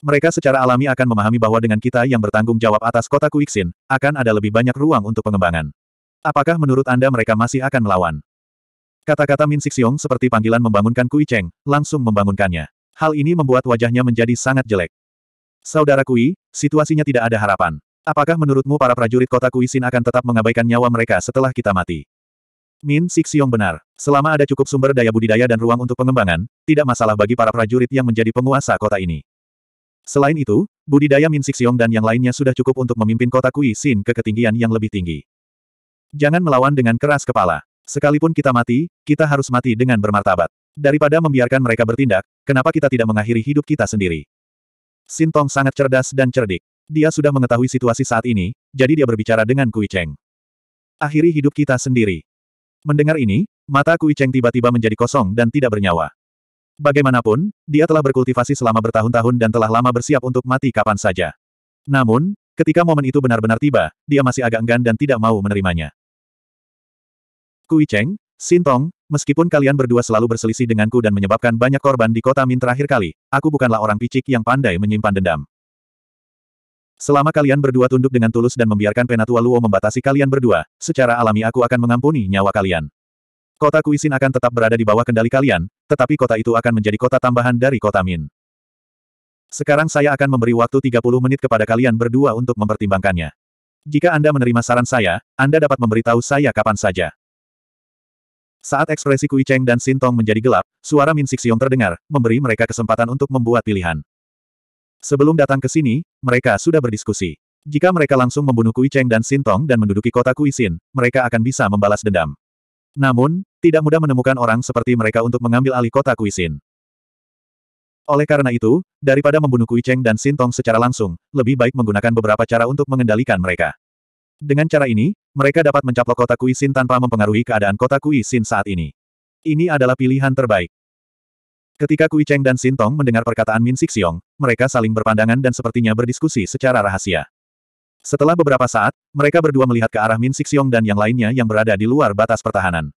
Mereka secara alami akan memahami bahwa dengan kita yang bertanggung jawab atas kota Kuixin, akan ada lebih banyak ruang untuk pengembangan. Apakah menurut Anda mereka masih akan melawan? Kata-kata Min Sixiong seperti panggilan membangunkan Kuicheng langsung membangunkannya. Hal ini membuat wajahnya menjadi sangat jelek. Saudara Kui, situasinya tidak ada harapan. Apakah menurutmu para prajurit kota Kui Kuisin akan tetap mengabaikan nyawa mereka setelah kita mati? Min Sixiong benar. Selama ada cukup sumber daya budidaya dan ruang untuk pengembangan, tidak masalah bagi para prajurit yang menjadi penguasa kota ini. Selain itu, budidaya Min Sixiong dan yang lainnya sudah cukup untuk memimpin kota Kui Kuisin ke ketinggian yang lebih tinggi. Jangan melawan dengan keras kepala. Sekalipun kita mati, kita harus mati dengan bermartabat. Daripada membiarkan mereka bertindak, kenapa kita tidak mengakhiri hidup kita sendiri? Sintong sangat cerdas dan cerdik. Dia sudah mengetahui situasi saat ini, jadi dia berbicara dengan Kui Cheng. Akhiri hidup kita sendiri. Mendengar ini, mata Kui Cheng tiba-tiba menjadi kosong dan tidak bernyawa. Bagaimanapun, dia telah berkultivasi selama bertahun-tahun dan telah lama bersiap untuk mati kapan saja. Namun, ketika momen itu benar-benar tiba, dia masih agak enggan dan tidak mau menerimanya. Kui Cheng, Sintong, Meskipun kalian berdua selalu berselisih denganku dan menyebabkan banyak korban di kota Min terakhir kali, aku bukanlah orang picik yang pandai menyimpan dendam. Selama kalian berdua tunduk dengan tulus dan membiarkan Penatua Luo membatasi kalian berdua, secara alami aku akan mengampuni nyawa kalian. Kota Kuisin akan tetap berada di bawah kendali kalian, tetapi kota itu akan menjadi kota tambahan dari kota Min. Sekarang saya akan memberi waktu 30 menit kepada kalian berdua untuk mempertimbangkannya. Jika Anda menerima saran saya, Anda dapat memberitahu saya kapan saja. Saat ekspresi Kui Cheng dan Sintong menjadi gelap, suara Min Sixiong terdengar, memberi mereka kesempatan untuk membuat pilihan. Sebelum datang ke sini, mereka sudah berdiskusi. Jika mereka langsung membunuh Kui Cheng dan Sintong dan menduduki kota Kui Xin, mereka akan bisa membalas dendam. Namun, tidak mudah menemukan orang seperti mereka untuk mengambil alih kota Kui Xin. Oleh karena itu, daripada membunuh Kui Cheng dan Sintong secara langsung, lebih baik menggunakan beberapa cara untuk mengendalikan mereka. Dengan cara ini, mereka dapat mencaplok kota Kuisin tanpa mempengaruhi keadaan kota Kuisin saat ini. Ini adalah pilihan terbaik. Ketika Kui Cheng dan Xin Tong mendengar perkataan Min Sixiong, mereka saling berpandangan dan sepertinya berdiskusi secara rahasia. Setelah beberapa saat, mereka berdua melihat ke arah Min Sixiong dan yang lainnya yang berada di luar batas pertahanan.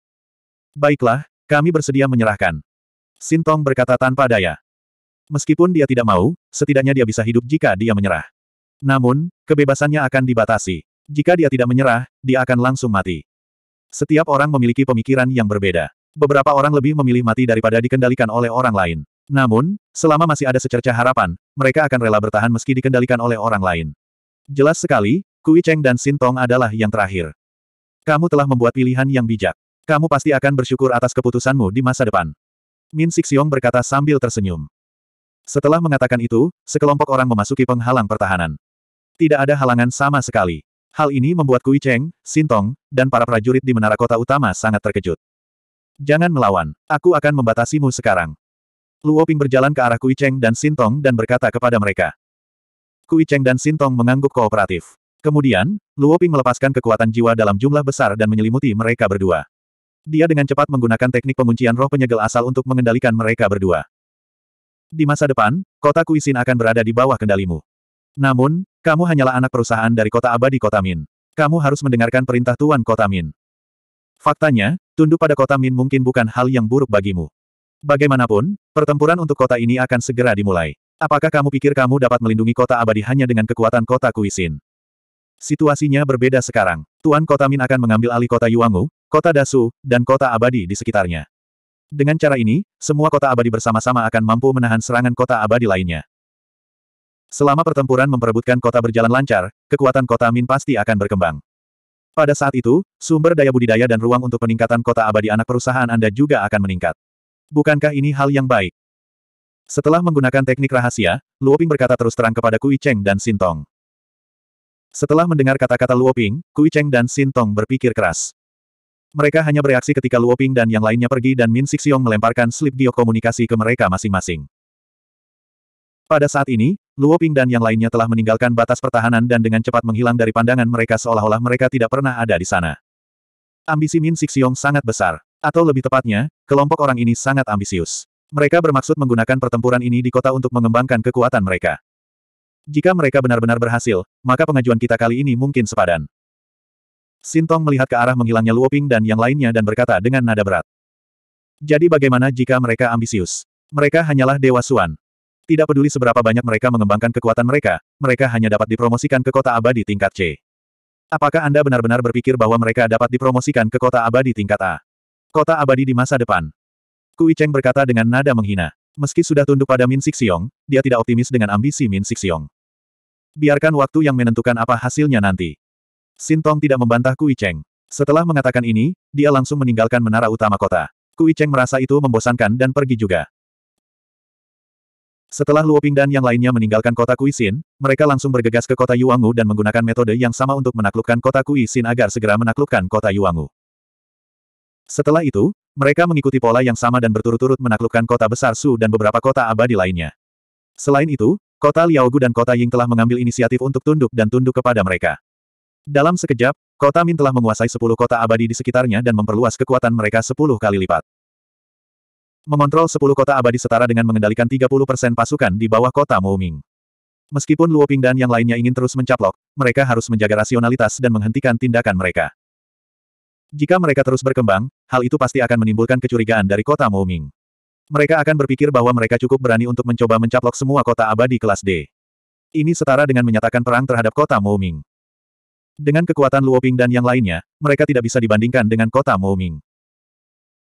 Baiklah, kami bersedia menyerahkan. Xin Tong berkata tanpa daya. Meskipun dia tidak mau, setidaknya dia bisa hidup jika dia menyerah. Namun, kebebasannya akan dibatasi. Jika dia tidak menyerah, dia akan langsung mati. Setiap orang memiliki pemikiran yang berbeda. Beberapa orang lebih memilih mati daripada dikendalikan oleh orang lain. Namun, selama masih ada secerca harapan, mereka akan rela bertahan meski dikendalikan oleh orang lain. Jelas sekali, Kui Cheng dan Tong adalah yang terakhir. Kamu telah membuat pilihan yang bijak. Kamu pasti akan bersyukur atas keputusanmu di masa depan. Min Sixiong berkata sambil tersenyum. Setelah mengatakan itu, sekelompok orang memasuki penghalang pertahanan. Tidak ada halangan sama sekali. Hal ini membuat Kui Cheng, Sintong, dan para prajurit di menara kota utama sangat terkejut. Jangan melawan, aku akan membatasimu sekarang. Luo Ping berjalan ke arah Kui Cheng dan Sintong dan berkata kepada mereka. Kui Cheng dan Sintong mengangguk kooperatif. Kemudian, Luo Ping melepaskan kekuatan jiwa dalam jumlah besar dan menyelimuti mereka berdua. Dia dengan cepat menggunakan teknik penguncian roh penyegel asal untuk mengendalikan mereka berdua. Di masa depan, kota Kuisin akan berada di bawah kendalimu. Namun, kamu hanyalah anak perusahaan dari kota abadi kota Min. Kamu harus mendengarkan perintah Tuan kota Min. Faktanya, tunduk pada kota Min mungkin bukan hal yang buruk bagimu. Bagaimanapun, pertempuran untuk kota ini akan segera dimulai. Apakah kamu pikir kamu dapat melindungi kota abadi hanya dengan kekuatan kota Kuisin? Situasinya berbeda sekarang. Tuan Kota Min akan mengambil alih kota Yuangu, kota Dasu, dan kota abadi di sekitarnya. Dengan cara ini, semua kota abadi bersama-sama akan mampu menahan serangan kota abadi lainnya. Selama pertempuran memperebutkan kota berjalan lancar, kekuatan kota Min pasti akan berkembang. Pada saat itu, sumber daya budidaya dan ruang untuk peningkatan kota abadi anak perusahaan Anda juga akan meningkat. Bukankah ini hal yang baik? Setelah menggunakan teknik rahasia, Luoping berkata terus terang kepada Kui Cheng dan Sintong. Setelah mendengar kata-kata Luoping, Kui Cheng dan Sintong berpikir keras. Mereka hanya bereaksi ketika Luoping dan yang lainnya pergi dan Min Sixiong melemparkan slip biokomunikasi ke mereka masing-masing. Pada saat ini, Luo Ping dan yang lainnya telah meninggalkan batas pertahanan dan dengan cepat menghilang dari pandangan mereka seolah-olah mereka tidak pernah ada di sana. Ambisi Min Sixiong sangat besar. Atau lebih tepatnya, kelompok orang ini sangat ambisius. Mereka bermaksud menggunakan pertempuran ini di kota untuk mengembangkan kekuatan mereka. Jika mereka benar-benar berhasil, maka pengajuan kita kali ini mungkin sepadan. Sintong melihat ke arah menghilangnya Luoping dan yang lainnya dan berkata dengan nada berat. Jadi bagaimana jika mereka ambisius? Mereka hanyalah Dewa Suan. Tidak peduli seberapa banyak mereka mengembangkan kekuatan mereka, mereka hanya dapat dipromosikan ke kota abadi tingkat C. Apakah Anda benar-benar berpikir bahwa mereka dapat dipromosikan ke kota abadi tingkat A? Kota abadi di masa depan. Kui Cheng berkata dengan nada menghina. Meski sudah tunduk pada Min Sixiong, dia tidak optimis dengan ambisi Min Sixiong. Biarkan waktu yang menentukan apa hasilnya nanti. Sintong tidak membantah Kui Cheng. Setelah mengatakan ini, dia langsung meninggalkan menara utama kota. Kui Cheng merasa itu membosankan dan pergi juga. Setelah Luoping dan yang lainnya meninggalkan kota Kuisin, mereka langsung bergegas ke kota Yuangu dan menggunakan metode yang sama untuk menaklukkan kota Kuisin agar segera menaklukkan kota Yuangu. Setelah itu, mereka mengikuti pola yang sama dan berturut-turut menaklukkan kota besar Su dan beberapa kota abadi lainnya. Selain itu, kota Liaogu dan kota Ying telah mengambil inisiatif untuk tunduk dan tunduk kepada mereka. Dalam sekejap, kota Min telah menguasai 10 kota abadi di sekitarnya dan memperluas kekuatan mereka 10 kali lipat. Mengontrol 10 kota abadi setara dengan mengendalikan 30% pasukan di bawah kota Mooming. Meskipun Luoping dan yang lainnya ingin terus mencaplok, mereka harus menjaga rasionalitas dan menghentikan tindakan mereka. Jika mereka terus berkembang, hal itu pasti akan menimbulkan kecurigaan dari kota Mooming. Mereka akan berpikir bahwa mereka cukup berani untuk mencoba mencaplok semua kota abadi kelas D. Ini setara dengan menyatakan perang terhadap kota Mooming. Dengan kekuatan Luoping dan yang lainnya, mereka tidak bisa dibandingkan dengan kota Mooming.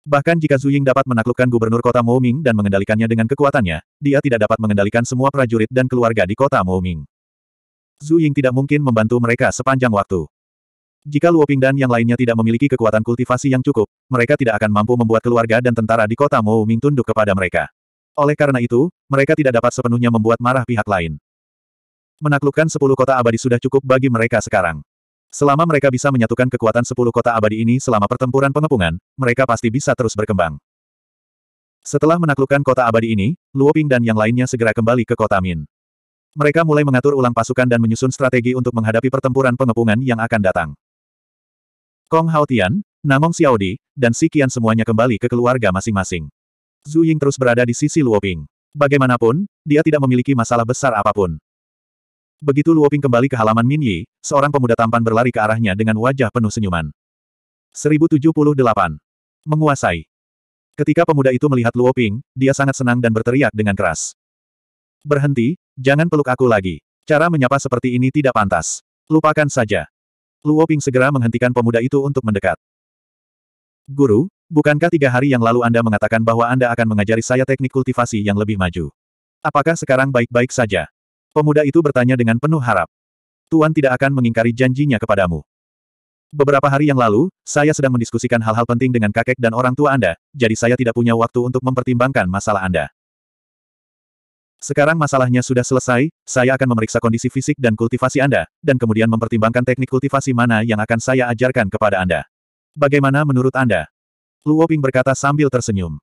Bahkan jika Zuying dapat menaklukkan gubernur kota Moming dan mengendalikannya dengan kekuatannya, dia tidak dapat mengendalikan semua prajurit dan keluarga di kota Moming. Zuying tidak mungkin membantu mereka sepanjang waktu. Jika Luoping dan yang lainnya tidak memiliki kekuatan kultivasi yang cukup, mereka tidak akan mampu membuat keluarga dan tentara di kota Moming tunduk kepada mereka. Oleh karena itu, mereka tidak dapat sepenuhnya membuat marah pihak lain. Menaklukkan sepuluh kota abadi sudah cukup bagi mereka sekarang. Selama mereka bisa menyatukan kekuatan sepuluh kota abadi ini selama pertempuran pengepungan, mereka pasti bisa terus berkembang. Setelah menaklukkan kota abadi ini, Luo Ping dan yang lainnya segera kembali ke kota Min. Mereka mulai mengatur ulang pasukan dan menyusun strategi untuk menghadapi pertempuran pengepungan yang akan datang. Kong Haotian, Namong Xiaodi, dan Si Qian semuanya kembali ke keluarga masing-masing. Zhu Ying terus berada di sisi Luo Ping. Bagaimanapun, dia tidak memiliki masalah besar apapun. Begitu Luoping kembali ke halaman Min Yi, seorang pemuda tampan berlari ke arahnya dengan wajah penuh senyuman. 1078. Menguasai. Ketika pemuda itu melihat Luoping, dia sangat senang dan berteriak dengan keras. Berhenti, jangan peluk aku lagi. Cara menyapa seperti ini tidak pantas. Lupakan saja. Luoping segera menghentikan pemuda itu untuk mendekat. Guru, bukankah tiga hari yang lalu Anda mengatakan bahwa Anda akan mengajari saya teknik kultivasi yang lebih maju? Apakah sekarang baik-baik saja? Pemuda itu bertanya dengan penuh harap. Tuan tidak akan mengingkari janjinya kepadamu. Beberapa hari yang lalu, saya sedang mendiskusikan hal-hal penting dengan kakek dan orang tua Anda, jadi saya tidak punya waktu untuk mempertimbangkan masalah Anda. Sekarang masalahnya sudah selesai, saya akan memeriksa kondisi fisik dan kultivasi Anda, dan kemudian mempertimbangkan teknik kultivasi mana yang akan saya ajarkan kepada Anda. Bagaimana menurut Anda? Luo Ping berkata sambil tersenyum.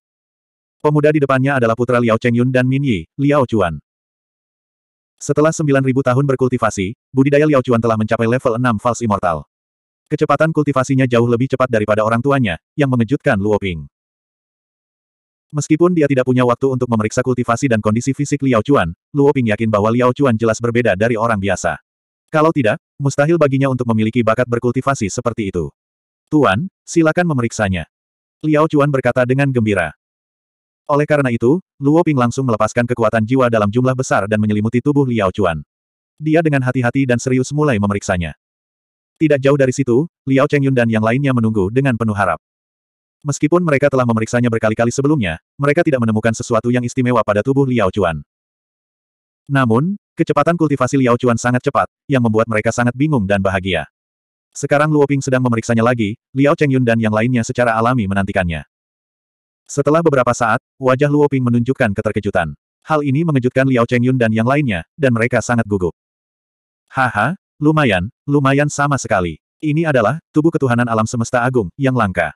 Pemuda di depannya adalah putra Liao Chengyun dan Min Yi, Liao Chuan. Setelah 9.000 tahun berkultivasi, budidaya Liao Chuan telah mencapai level 6 False Immortal. Kecepatan kultivasinya jauh lebih cepat daripada orang tuanya, yang mengejutkan Luo Ping. Meskipun dia tidak punya waktu untuk memeriksa kultivasi dan kondisi fisik Liao Chuan, Luo Ping yakin bahwa Liao Chuan jelas berbeda dari orang biasa. Kalau tidak, mustahil baginya untuk memiliki bakat berkultivasi seperti itu. Tuan, silakan memeriksanya. Liao Chuan berkata dengan gembira. Oleh karena itu, Luo Ping langsung melepaskan kekuatan jiwa dalam jumlah besar dan menyelimuti tubuh Liao Chuan. Dia dengan hati-hati dan serius mulai memeriksanya. Tidak jauh dari situ, Liao Chengyun dan yang lainnya menunggu dengan penuh harap. Meskipun mereka telah memeriksanya berkali-kali sebelumnya, mereka tidak menemukan sesuatu yang istimewa pada tubuh Liao Chuan. Namun, kecepatan kultivasi Liao Chuan sangat cepat, yang membuat mereka sangat bingung dan bahagia. Sekarang Luo Ping sedang memeriksanya lagi, Liao Chengyun dan yang lainnya secara alami menantikannya. Setelah beberapa saat, wajah Luo Ping menunjukkan keterkejutan. Hal ini mengejutkan Liao Chengyun dan yang lainnya, dan mereka sangat gugup. Haha, lumayan, lumayan sama sekali. Ini adalah tubuh ketuhanan alam semesta agung yang langka.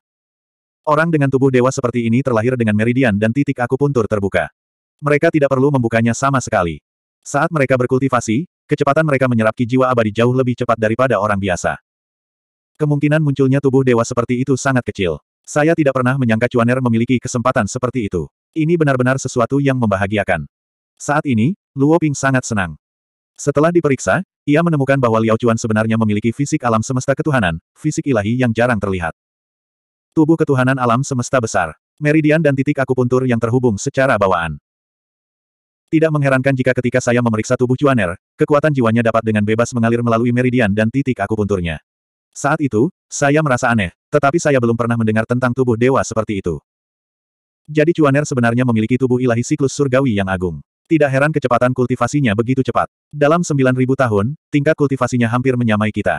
Orang dengan tubuh dewa seperti ini terlahir dengan meridian dan titik akupuntur terbuka. Mereka tidak perlu membukanya sama sekali. Saat mereka berkultivasi, kecepatan mereka menyerap ki jiwa abadi jauh lebih cepat daripada orang biasa. Kemungkinan munculnya tubuh dewa seperti itu sangat kecil. Saya tidak pernah menyangka Cuaner memiliki kesempatan seperti itu. Ini benar-benar sesuatu yang membahagiakan. Saat ini, Luo Ping sangat senang. Setelah diperiksa, ia menemukan bahwa Liao Chuan sebenarnya memiliki fisik alam semesta ketuhanan, fisik ilahi yang jarang terlihat. Tubuh ketuhanan alam semesta besar, meridian dan titik akupuntur yang terhubung secara bawaan. Tidak mengherankan jika ketika saya memeriksa tubuh Cuaner, kekuatan jiwanya dapat dengan bebas mengalir melalui meridian dan titik akupunturnya. Saat itu, saya merasa aneh, tetapi saya belum pernah mendengar tentang tubuh dewa seperti itu. Jadi Cuaner sebenarnya memiliki tubuh ilahi siklus surgawi yang agung. Tidak heran kecepatan kultivasinya begitu cepat. Dalam 9000 tahun, tingkat kultivasinya hampir menyamai kita.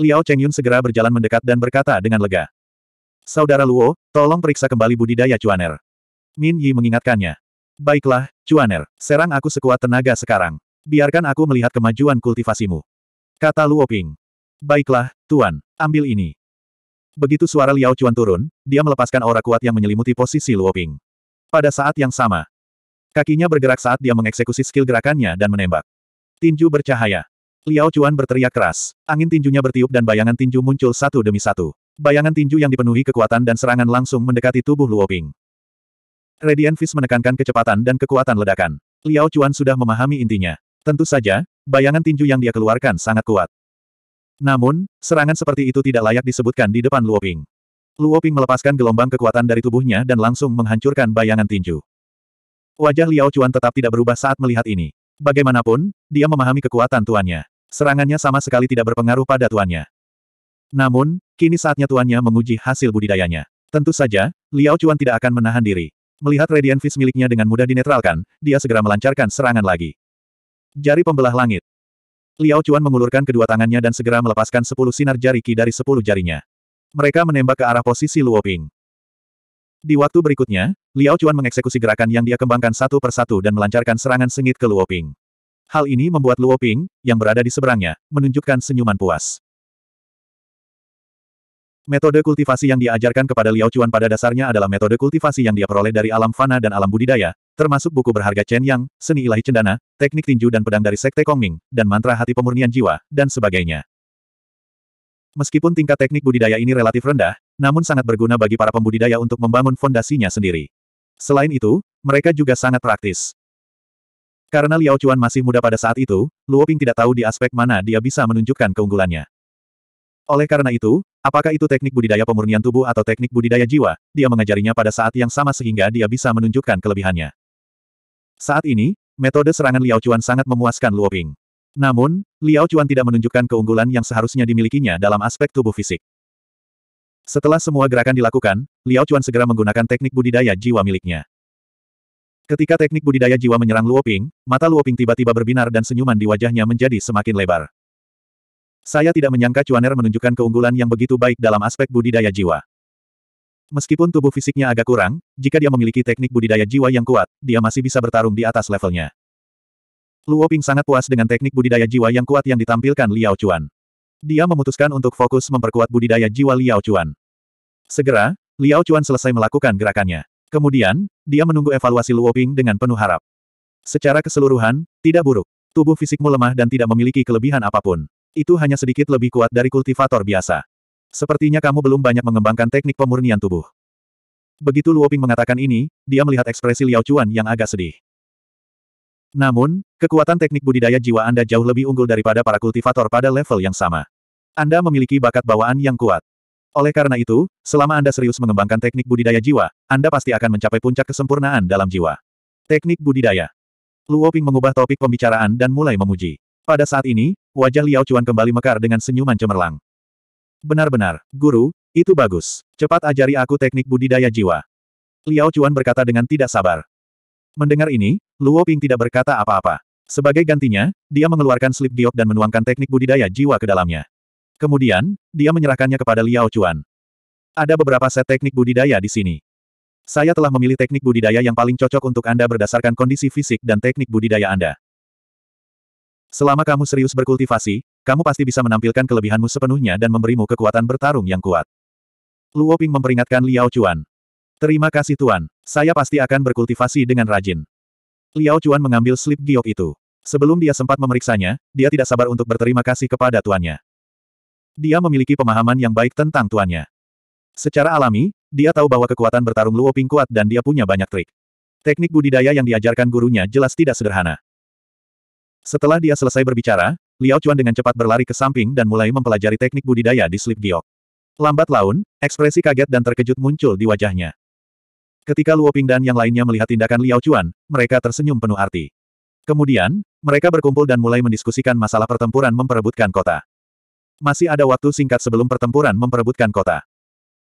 Liao Chengyun segera berjalan mendekat dan berkata dengan lega. Saudara Luo, tolong periksa kembali budidaya Cuaner. Min Yi mengingatkannya. Baiklah, Cuaner, serang aku sekuat tenaga sekarang. Biarkan aku melihat kemajuan kultivasimu. Kata Luo Ping. Baiklah, Tuan, ambil ini. Begitu suara Liao Chuan turun, dia melepaskan aura kuat yang menyelimuti posisi Luoping. Pada saat yang sama, kakinya bergerak saat dia mengeksekusi skill gerakannya dan menembak. Tinju bercahaya. Liao Chuan berteriak keras. Angin tinjunya bertiup dan bayangan tinju muncul satu demi satu. Bayangan tinju yang dipenuhi kekuatan dan serangan langsung mendekati tubuh Luoping. Radiant Fist menekankan kecepatan dan kekuatan ledakan. Liao Chuan sudah memahami intinya. Tentu saja, bayangan tinju yang dia keluarkan sangat kuat. Namun, serangan seperti itu tidak layak disebutkan di depan Luoping. Luoping melepaskan gelombang kekuatan dari tubuhnya dan langsung menghancurkan bayangan tinju. Wajah Liao Chuan tetap tidak berubah saat melihat ini. Bagaimanapun, dia memahami kekuatan tuannya. Serangannya sama sekali tidak berpengaruh pada tuannya. Namun, kini saatnya tuannya menguji hasil budidayanya. Tentu saja, Liao Chuan tidak akan menahan diri. Melihat Radiant Fist miliknya dengan mudah dinetralkan, dia segera melancarkan serangan lagi. Jari pembelah langit. Liao Chuan mengulurkan kedua tangannya dan segera melepaskan sepuluh sinar jari ki dari sepuluh jarinya. Mereka menembak ke arah posisi Luo Ping. Di waktu berikutnya, Liao Chuan mengeksekusi gerakan yang dia kembangkan satu persatu dan melancarkan serangan sengit ke Luo Ping. Hal ini membuat Luo Ping, yang berada di seberangnya, menunjukkan senyuman puas. Metode kultivasi yang diajarkan kepada Liao Chuan pada dasarnya adalah metode kultivasi yang dia peroleh dari alam fana dan alam budidaya, termasuk buku berharga Chen Yang, seni ilahi cendana, teknik tinju dan pedang dari Sekte Kongming, dan mantra hati pemurnian jiwa, dan sebagainya. Meskipun tingkat teknik budidaya ini relatif rendah, namun sangat berguna bagi para pembudidaya untuk membangun fondasinya sendiri. Selain itu, mereka juga sangat praktis. Karena Liao Chuan masih muda pada saat itu, Luo Ping tidak tahu di aspek mana dia bisa menunjukkan keunggulannya. Oleh karena itu, apakah itu teknik budidaya pemurnian tubuh atau teknik budidaya jiwa, dia mengajarinya pada saat yang sama sehingga dia bisa menunjukkan kelebihannya. Saat ini, metode serangan Liao Chuan sangat memuaskan Luo Ping. Namun, Liao Chuan tidak menunjukkan keunggulan yang seharusnya dimilikinya dalam aspek tubuh fisik. Setelah semua gerakan dilakukan, Liao Chuan segera menggunakan teknik budidaya jiwa miliknya. Ketika teknik budidaya jiwa menyerang Luo Ping, mata Luo Ping tiba-tiba berbinar dan senyuman di wajahnya menjadi semakin lebar. Saya tidak menyangka Chuaner menunjukkan keunggulan yang begitu baik dalam aspek budidaya jiwa. Meskipun tubuh fisiknya agak kurang, jika dia memiliki teknik budidaya jiwa yang kuat, dia masih bisa bertarung di atas levelnya. Luo Ping sangat puas dengan teknik budidaya jiwa yang kuat yang ditampilkan Liao Chuan. Dia memutuskan untuk fokus memperkuat budidaya jiwa Liao Chuan. Segera, Liao Chuan selesai melakukan gerakannya. Kemudian, dia menunggu evaluasi Luo Ping dengan penuh harap. Secara keseluruhan, tidak buruk. Tubuh fisikmu lemah dan tidak memiliki kelebihan apapun. Itu hanya sedikit lebih kuat dari kultivator biasa. Sepertinya kamu belum banyak mengembangkan teknik pemurnian tubuh. Begitu Luoping mengatakan ini, dia melihat ekspresi Liao Chuan yang agak sedih. Namun, kekuatan teknik budidaya jiwa Anda jauh lebih unggul daripada para kultivator pada level yang sama. Anda memiliki bakat bawaan yang kuat. Oleh karena itu, selama Anda serius mengembangkan teknik budidaya jiwa, Anda pasti akan mencapai puncak kesempurnaan dalam jiwa. Teknik budidaya. Luoping mengubah topik pembicaraan dan mulai memuji. Pada saat ini, wajah Liao Chuan kembali mekar dengan senyuman cemerlang. Benar-benar, guru, itu bagus. Cepat ajari aku teknik budidaya jiwa. Liao Chuan berkata dengan tidak sabar. Mendengar ini, Luo Ping tidak berkata apa-apa. Sebagai gantinya, dia mengeluarkan slip giok dan menuangkan teknik budidaya jiwa ke dalamnya. Kemudian, dia menyerahkannya kepada Liao Chuan. Ada beberapa set teknik budidaya di sini. Saya telah memilih teknik budidaya yang paling cocok untuk Anda berdasarkan kondisi fisik dan teknik budidaya Anda. Selama kamu serius berkultivasi, kamu pasti bisa menampilkan kelebihanmu sepenuhnya dan memberimu kekuatan bertarung yang kuat. Luo Ping memperingatkan Liao Chuan. Terima kasih Tuan, saya pasti akan berkultivasi dengan rajin. Liao Chuan mengambil slip giok itu. Sebelum dia sempat memeriksanya, dia tidak sabar untuk berterima kasih kepada tuannya. Dia memiliki pemahaman yang baik tentang tuannya. Secara alami, dia tahu bahwa kekuatan bertarung Luo Ping kuat dan dia punya banyak trik. Teknik budidaya yang diajarkan gurunya jelas tidak sederhana. Setelah dia selesai berbicara, Liao Chuan dengan cepat berlari ke samping dan mulai mempelajari teknik budidaya di slip giok. Lambat laun, ekspresi kaget dan terkejut muncul di wajahnya. Ketika Luo Ping dan yang lainnya melihat tindakan Liao Chuan, mereka tersenyum penuh arti. Kemudian, mereka berkumpul dan mulai mendiskusikan masalah pertempuran memperebutkan kota. Masih ada waktu singkat sebelum pertempuran memperebutkan kota.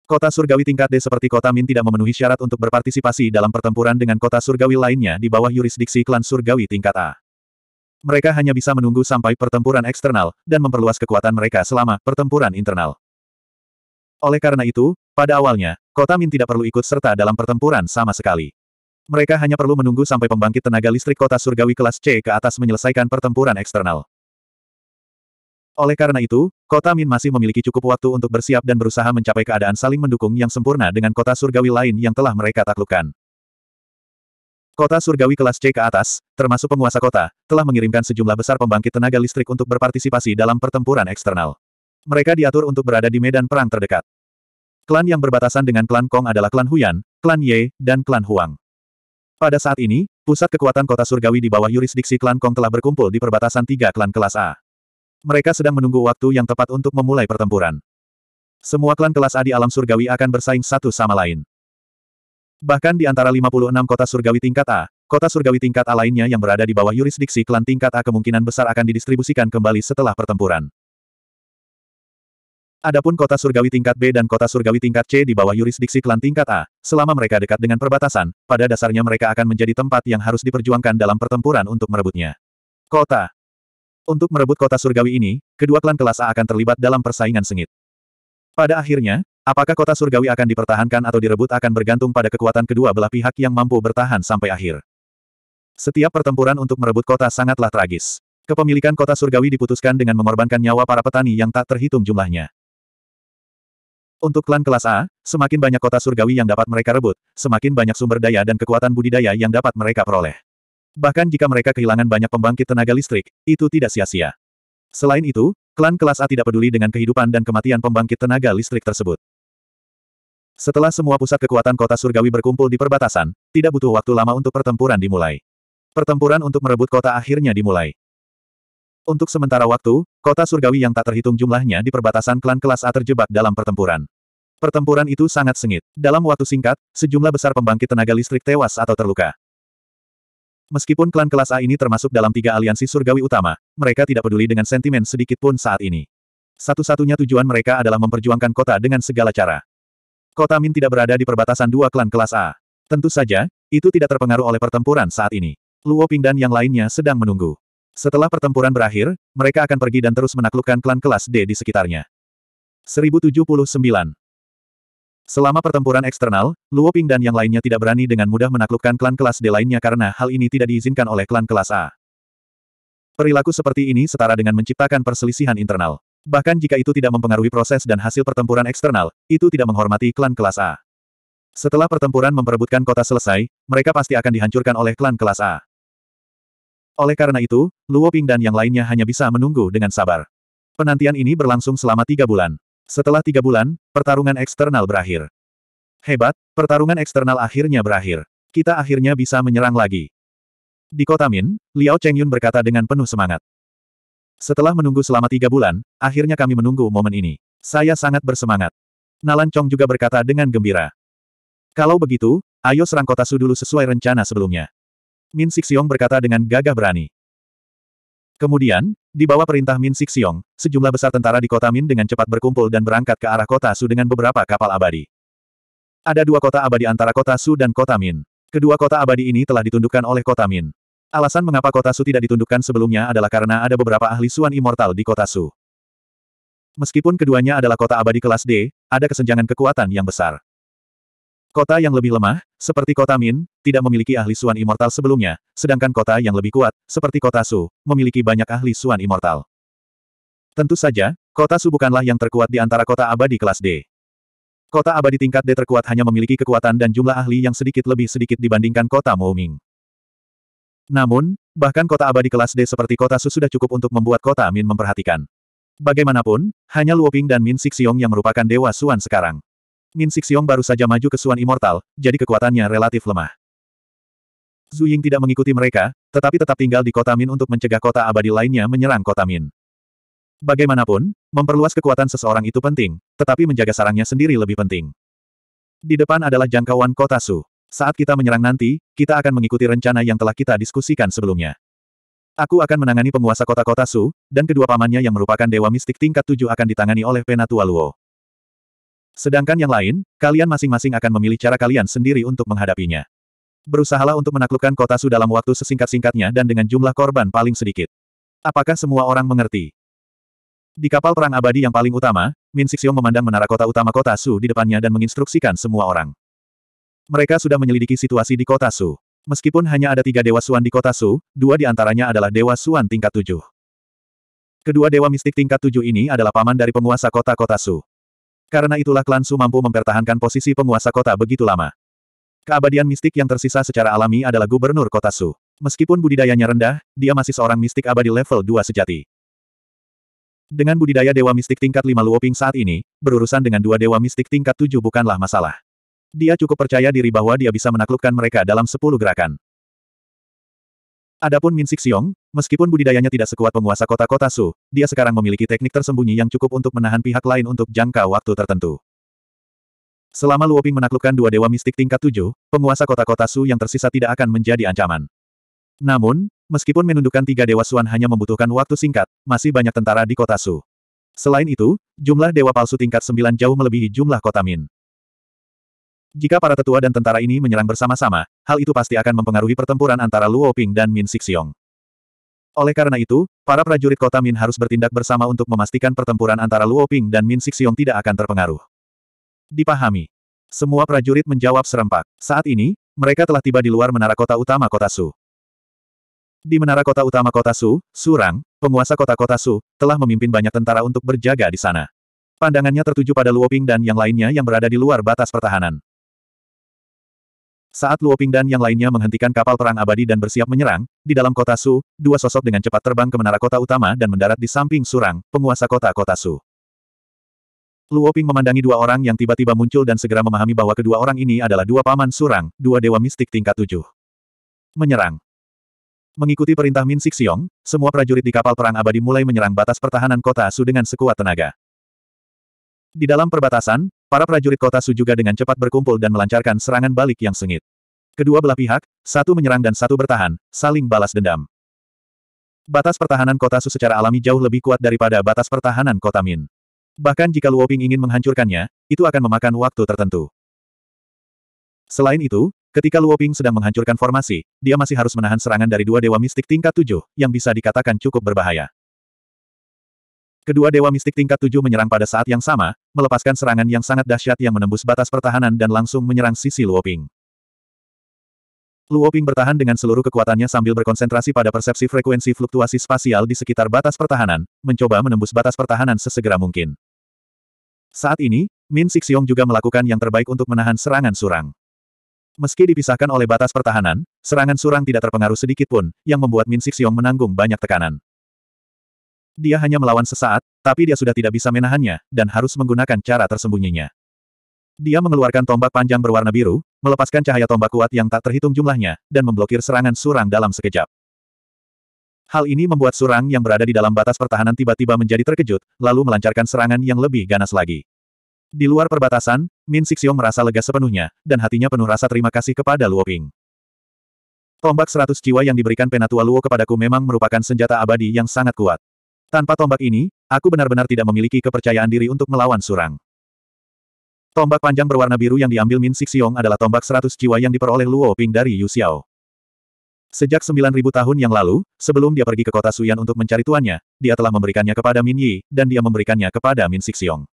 Kota surgawi tingkat D seperti kota Min tidak memenuhi syarat untuk berpartisipasi dalam pertempuran dengan kota surgawi lainnya di bawah yurisdiksi klan surgawi tingkat A mereka hanya bisa menunggu sampai pertempuran eksternal, dan memperluas kekuatan mereka selama pertempuran internal. Oleh karena itu, pada awalnya, Kota Min tidak perlu ikut serta dalam pertempuran sama sekali. Mereka hanya perlu menunggu sampai pembangkit tenaga listrik kota surgawi kelas C ke atas menyelesaikan pertempuran eksternal. Oleh karena itu, Kota Min masih memiliki cukup waktu untuk bersiap dan berusaha mencapai keadaan saling mendukung yang sempurna dengan kota surgawi lain yang telah mereka taklukkan. Kota surgawi kelas C ke atas, termasuk penguasa kota, telah mengirimkan sejumlah besar pembangkit tenaga listrik untuk berpartisipasi dalam pertempuran eksternal. Mereka diatur untuk berada di medan perang terdekat. Klan yang berbatasan dengan klan Kong adalah klan Huyan, klan Ye, dan klan Huang. Pada saat ini, pusat kekuatan kota surgawi di bawah yurisdiksi klan Kong telah berkumpul di perbatasan tiga klan kelas A. Mereka sedang menunggu waktu yang tepat untuk memulai pertempuran. Semua klan kelas A di alam surgawi akan bersaing satu sama lain. Bahkan di antara 56 kota surgawi tingkat A, kota surgawi tingkat A lainnya yang berada di bawah yurisdiksi klan tingkat A kemungkinan besar akan didistribusikan kembali setelah pertempuran. Adapun kota surgawi tingkat B dan kota surgawi tingkat C di bawah yurisdiksi klan tingkat A, selama mereka dekat dengan perbatasan, pada dasarnya mereka akan menjadi tempat yang harus diperjuangkan dalam pertempuran untuk merebutnya. Kota Untuk merebut kota surgawi ini, kedua klan kelas A akan terlibat dalam persaingan sengit. Pada akhirnya, Apakah kota surgawi akan dipertahankan atau direbut akan bergantung pada kekuatan kedua belah pihak yang mampu bertahan sampai akhir. Setiap pertempuran untuk merebut kota sangatlah tragis. Kepemilikan kota surgawi diputuskan dengan mengorbankan nyawa para petani yang tak terhitung jumlahnya. Untuk klan kelas A, semakin banyak kota surgawi yang dapat mereka rebut, semakin banyak sumber daya dan kekuatan budidaya yang dapat mereka peroleh. Bahkan jika mereka kehilangan banyak pembangkit tenaga listrik, itu tidak sia-sia. Selain itu, klan kelas A tidak peduli dengan kehidupan dan kematian pembangkit tenaga listrik tersebut. Setelah semua pusat kekuatan kota surgawi berkumpul di perbatasan, tidak butuh waktu lama untuk pertempuran dimulai. Pertempuran untuk merebut kota akhirnya dimulai. Untuk sementara waktu, kota surgawi yang tak terhitung jumlahnya di perbatasan klan kelas A terjebak dalam pertempuran. Pertempuran itu sangat sengit. Dalam waktu singkat, sejumlah besar pembangkit tenaga listrik tewas atau terluka. Meskipun klan kelas A ini termasuk dalam tiga aliansi surgawi utama, mereka tidak peduli dengan sentimen sedikit pun saat ini. Satu-satunya tujuan mereka adalah memperjuangkan kota dengan segala cara. Kota Min tidak berada di perbatasan dua klan kelas A. Tentu saja, itu tidak terpengaruh oleh pertempuran saat ini. Luo Ping dan yang lainnya sedang menunggu. Setelah pertempuran berakhir, mereka akan pergi dan terus menaklukkan klan kelas D di sekitarnya. 1079 Selama pertempuran eksternal, Luo Ping dan yang lainnya tidak berani dengan mudah menaklukkan klan kelas D lainnya karena hal ini tidak diizinkan oleh klan kelas A. Perilaku seperti ini setara dengan menciptakan perselisihan internal. Bahkan jika itu tidak mempengaruhi proses dan hasil pertempuran eksternal, itu tidak menghormati klan kelas A. Setelah pertempuran memperebutkan kota selesai, mereka pasti akan dihancurkan oleh klan kelas A. Oleh karena itu, Luo Ping dan yang lainnya hanya bisa menunggu dengan sabar. Penantian ini berlangsung selama tiga bulan. Setelah tiga bulan, pertarungan eksternal berakhir. Hebat, pertarungan eksternal akhirnya berakhir. Kita akhirnya bisa menyerang lagi. Di kota Min, Liao Chengyun berkata dengan penuh semangat. Setelah menunggu selama tiga bulan, akhirnya kami menunggu momen ini. Saya sangat bersemangat. Nalan Chong juga berkata dengan gembira. Kalau begitu, ayo serang kota Su dulu sesuai rencana sebelumnya. Min Sixiong berkata dengan gagah berani. Kemudian, di bawah perintah Min Sixiong, sejumlah besar tentara di kota Min dengan cepat berkumpul dan berangkat ke arah kota Su dengan beberapa kapal abadi. Ada dua kota abadi antara kota Su dan kota Min. Kedua kota abadi ini telah ditundukkan oleh kota Min. Alasan mengapa kota Su tidak ditundukkan sebelumnya adalah karena ada beberapa ahli Suan Immortal di kota Su. Meskipun keduanya adalah kota abadi kelas D, ada kesenjangan kekuatan yang besar. Kota yang lebih lemah, seperti kota Min, tidak memiliki ahli Suan Immortal sebelumnya, sedangkan kota yang lebih kuat, seperti kota Su, memiliki banyak ahli Suan Immortal. Tentu saja, kota Su bukanlah yang terkuat di antara kota abadi kelas D. Kota abadi tingkat D terkuat hanya memiliki kekuatan dan jumlah ahli yang sedikit lebih sedikit dibandingkan kota Mouming. Namun, bahkan kota abadi kelas D seperti kota Su sudah cukup untuk membuat kota Min memperhatikan. Bagaimanapun, hanya Luoping dan Min Sixiong yang merupakan dewa Suan sekarang. Min Sixiong baru saja maju ke Suan Immortal, jadi kekuatannya relatif lemah. Zhu Ying tidak mengikuti mereka, tetapi tetap tinggal di kota Min untuk mencegah kota abadi lainnya menyerang kota Min. Bagaimanapun, memperluas kekuatan seseorang itu penting, tetapi menjaga sarangnya sendiri lebih penting. Di depan adalah jangkauan kota Su. Saat kita menyerang nanti, kita akan mengikuti rencana yang telah kita diskusikan sebelumnya. Aku akan menangani penguasa kota-kota Su, dan kedua pamannya yang merupakan dewa mistik tingkat tujuh akan ditangani oleh Penatua Luo. Sedangkan yang lain, kalian masing-masing akan memilih cara kalian sendiri untuk menghadapinya. Berusahalah untuk menaklukkan kota Su dalam waktu sesingkat-singkatnya dan dengan jumlah korban paling sedikit. Apakah semua orang mengerti? Di kapal perang abadi yang paling utama, Min Sixiong memandang menara kota utama kota Su di depannya dan menginstruksikan semua orang. Mereka sudah menyelidiki situasi di kota Su. Meskipun hanya ada tiga Dewa Suan di kota Su, dua di antaranya adalah Dewa Suan tingkat tujuh. Kedua Dewa Mistik tingkat tujuh ini adalah paman dari penguasa kota-kota Su. Karena itulah klan Su mampu mempertahankan posisi penguasa kota begitu lama. Keabadian mistik yang tersisa secara alami adalah gubernur kota Su. Meskipun budidayanya rendah, dia masih seorang mistik abadi level 2 sejati. Dengan budidaya Dewa Mistik tingkat 5 Luoping saat ini, berurusan dengan dua Dewa Mistik tingkat 7 bukanlah masalah. Dia cukup percaya diri bahwa dia bisa menaklukkan mereka dalam sepuluh gerakan. Adapun Min Sixiong, meskipun budidayanya tidak sekuat penguasa kota-kota Su, dia sekarang memiliki teknik tersembunyi yang cukup untuk menahan pihak lain untuk jangka waktu tertentu. Selama Luoping menaklukkan dua dewa mistik tingkat tujuh, penguasa kota-kota Su yang tersisa tidak akan menjadi ancaman. Namun, meskipun menundukkan tiga dewa Suan hanya membutuhkan waktu singkat, masih banyak tentara di kota Su. Selain itu, jumlah dewa palsu tingkat sembilan jauh melebihi jumlah kota Min. Jika para tetua dan tentara ini menyerang bersama-sama, hal itu pasti akan mempengaruhi pertempuran antara Luo Ping dan Min Sixiong. Oleh karena itu, para prajurit kota Min harus bertindak bersama untuk memastikan pertempuran antara Luo Ping dan Min Sixiong tidak akan terpengaruh. Dipahami. Semua prajurit menjawab serempak. Saat ini, mereka telah tiba di luar menara kota utama kota Su. Di menara kota utama kota Su, Surang, penguasa kota-kota Su, telah memimpin banyak tentara untuk berjaga di sana. Pandangannya tertuju pada Luo Ping dan yang lainnya yang berada di luar batas pertahanan. Saat Luoping dan yang lainnya menghentikan kapal perang abadi dan bersiap menyerang, di dalam kota Su, dua sosok dengan cepat terbang ke menara kota utama dan mendarat di samping surang, penguasa kota-kota Su. Luoping memandangi dua orang yang tiba-tiba muncul dan segera memahami bahwa kedua orang ini adalah dua paman surang, dua dewa mistik tingkat tujuh. Menyerang. Mengikuti perintah Min Sixiong, semua prajurit di kapal perang abadi mulai menyerang batas pertahanan kota Su dengan sekuat tenaga. Di dalam perbatasan, Para prajurit kota Su juga dengan cepat berkumpul dan melancarkan serangan balik yang sengit. Kedua belah pihak, satu menyerang dan satu bertahan, saling balas dendam. Batas pertahanan kota Su secara alami jauh lebih kuat daripada batas pertahanan kota Min. Bahkan jika Luoping ingin menghancurkannya, itu akan memakan waktu tertentu. Selain itu, ketika Luoping sedang menghancurkan formasi, dia masih harus menahan serangan dari dua dewa mistik tingkat tujuh, yang bisa dikatakan cukup berbahaya. Kedua dewa mistik tingkat tujuh menyerang pada saat yang sama, melepaskan serangan yang sangat dahsyat yang menembus batas pertahanan dan langsung menyerang sisi Luoping. Luoping bertahan dengan seluruh kekuatannya sambil berkonsentrasi pada persepsi frekuensi fluktuasi spasial di sekitar batas pertahanan, mencoba menembus batas pertahanan sesegera mungkin. Saat ini, Min Sixiong juga melakukan yang terbaik untuk menahan serangan surang. Meski dipisahkan oleh batas pertahanan, serangan surang tidak terpengaruh sedikit pun, yang membuat Min Sixiong menanggung banyak tekanan. Dia hanya melawan sesaat, tapi dia sudah tidak bisa menahannya, dan harus menggunakan cara tersembunyinya. Dia mengeluarkan tombak panjang berwarna biru, melepaskan cahaya tombak kuat yang tak terhitung jumlahnya, dan memblokir serangan surang dalam sekejap. Hal ini membuat surang yang berada di dalam batas pertahanan tiba-tiba menjadi terkejut, lalu melancarkan serangan yang lebih ganas lagi. Di luar perbatasan, Min Sixiong merasa lega sepenuhnya, dan hatinya penuh rasa terima kasih kepada Luo Ping. Tombak seratus jiwa yang diberikan Penatua Luo kepadaku memang merupakan senjata abadi yang sangat kuat. Tanpa tombak ini, aku benar-benar tidak memiliki kepercayaan diri untuk melawan surang. Tombak panjang berwarna biru yang diambil Min Sixiong adalah tombak seratus jiwa yang diperoleh Luo Ping dari Yu Xiao. Sejak 9000 tahun yang lalu, sebelum dia pergi ke kota Suyan untuk mencari tuannya, dia telah memberikannya kepada Min Yi, dan dia memberikannya kepada Min Sixiong.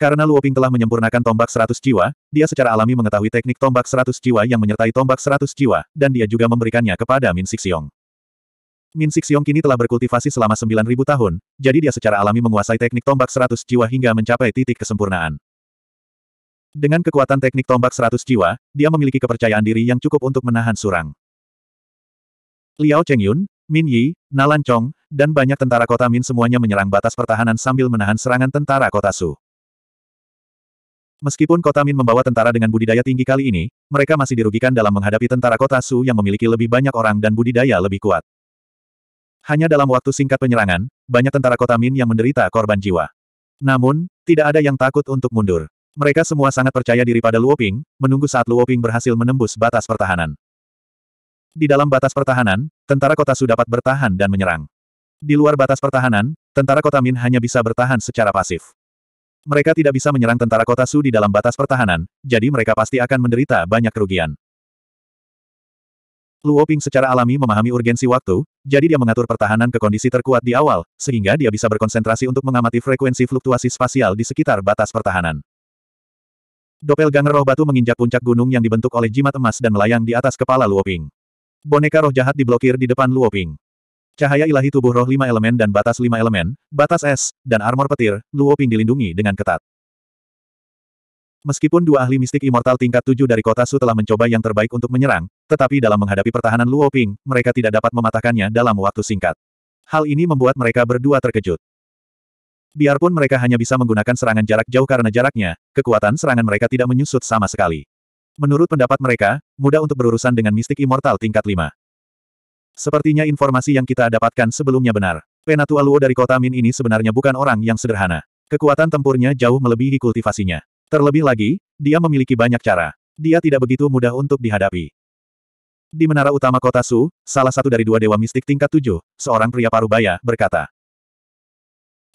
Karena Luo Ping telah menyempurnakan tombak seratus jiwa, dia secara alami mengetahui teknik tombak seratus jiwa yang menyertai tombak seratus jiwa, dan dia juga memberikannya kepada Min Sixiong. Min Sixiong kini telah berkultivasi selama 9.000 tahun, jadi dia secara alami menguasai teknik tombak 100 jiwa hingga mencapai titik kesempurnaan. Dengan kekuatan teknik tombak 100 jiwa, dia memiliki kepercayaan diri yang cukup untuk menahan surang. Liao Chengyun, Min Yi, Nalan Chong, dan banyak tentara kota Min semuanya menyerang batas pertahanan sambil menahan serangan tentara kota Su. Meskipun kota Min membawa tentara dengan budidaya tinggi kali ini, mereka masih dirugikan dalam menghadapi tentara kota Su yang memiliki lebih banyak orang dan budidaya lebih kuat. Hanya dalam waktu singkat penyerangan, banyak tentara kota Min yang menderita korban jiwa. Namun, tidak ada yang takut untuk mundur. Mereka semua sangat percaya diri pada Luoping, menunggu saat Luoping berhasil menembus batas pertahanan. Di dalam batas pertahanan, tentara kota Su dapat bertahan dan menyerang. Di luar batas pertahanan, tentara kota Min hanya bisa bertahan secara pasif. Mereka tidak bisa menyerang tentara kota Su di dalam batas pertahanan, jadi mereka pasti akan menderita banyak kerugian. Luo Ping secara alami memahami urgensi waktu, jadi dia mengatur pertahanan ke kondisi terkuat di awal, sehingga dia bisa berkonsentrasi untuk mengamati frekuensi fluktuasi spasial di sekitar batas pertahanan. Doppelganger roh batu menginjak puncak gunung yang dibentuk oleh jimat emas dan melayang di atas kepala Luo Ping. Boneka roh jahat diblokir di depan Luo Ping. Cahaya ilahi tubuh roh lima elemen dan batas lima elemen, batas es, dan armor petir, Luo Ping dilindungi dengan ketat. Meskipun dua ahli mistik immortal tingkat tujuh dari kota Su telah mencoba yang terbaik untuk menyerang, tetapi dalam menghadapi pertahanan Luo Ping, mereka tidak dapat mematahkannya dalam waktu singkat. Hal ini membuat mereka berdua terkejut. Biarpun mereka hanya bisa menggunakan serangan jarak jauh karena jaraknya, kekuatan serangan mereka tidak menyusut sama sekali. Menurut pendapat mereka, mudah untuk berurusan dengan mistik immortal tingkat lima. Sepertinya informasi yang kita dapatkan sebelumnya benar. Penatua Luo dari kota Min ini sebenarnya bukan orang yang sederhana. Kekuatan tempurnya jauh melebihi kultivasinya. Terlebih lagi, dia memiliki banyak cara. Dia tidak begitu mudah untuk dihadapi. Di menara utama kota Su, salah satu dari dua dewa mistik tingkat tujuh, seorang pria parubaya, berkata.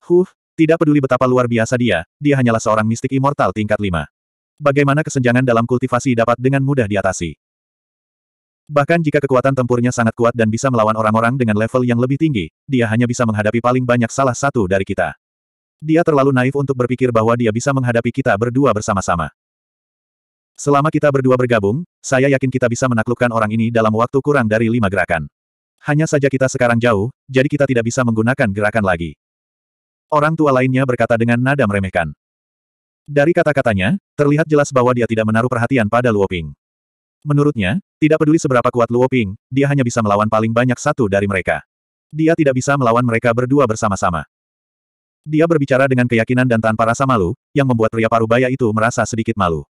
Huh, tidak peduli betapa luar biasa dia, dia hanyalah seorang mistik immortal tingkat lima. Bagaimana kesenjangan dalam kultivasi dapat dengan mudah diatasi? Bahkan jika kekuatan tempurnya sangat kuat dan bisa melawan orang-orang dengan level yang lebih tinggi, dia hanya bisa menghadapi paling banyak salah satu dari kita. Dia terlalu naif untuk berpikir bahwa dia bisa menghadapi kita berdua bersama-sama. Selama kita berdua bergabung, saya yakin kita bisa menaklukkan orang ini dalam waktu kurang dari lima gerakan. Hanya saja kita sekarang jauh, jadi kita tidak bisa menggunakan gerakan lagi. Orang tua lainnya berkata dengan nada meremehkan. Dari kata-katanya, terlihat jelas bahwa dia tidak menaruh perhatian pada Luoping. Menurutnya, tidak peduli seberapa kuat Luoping, dia hanya bisa melawan paling banyak satu dari mereka. Dia tidak bisa melawan mereka berdua bersama-sama. Dia berbicara dengan keyakinan dan tanpa rasa malu, yang membuat pria parubaya itu merasa sedikit malu.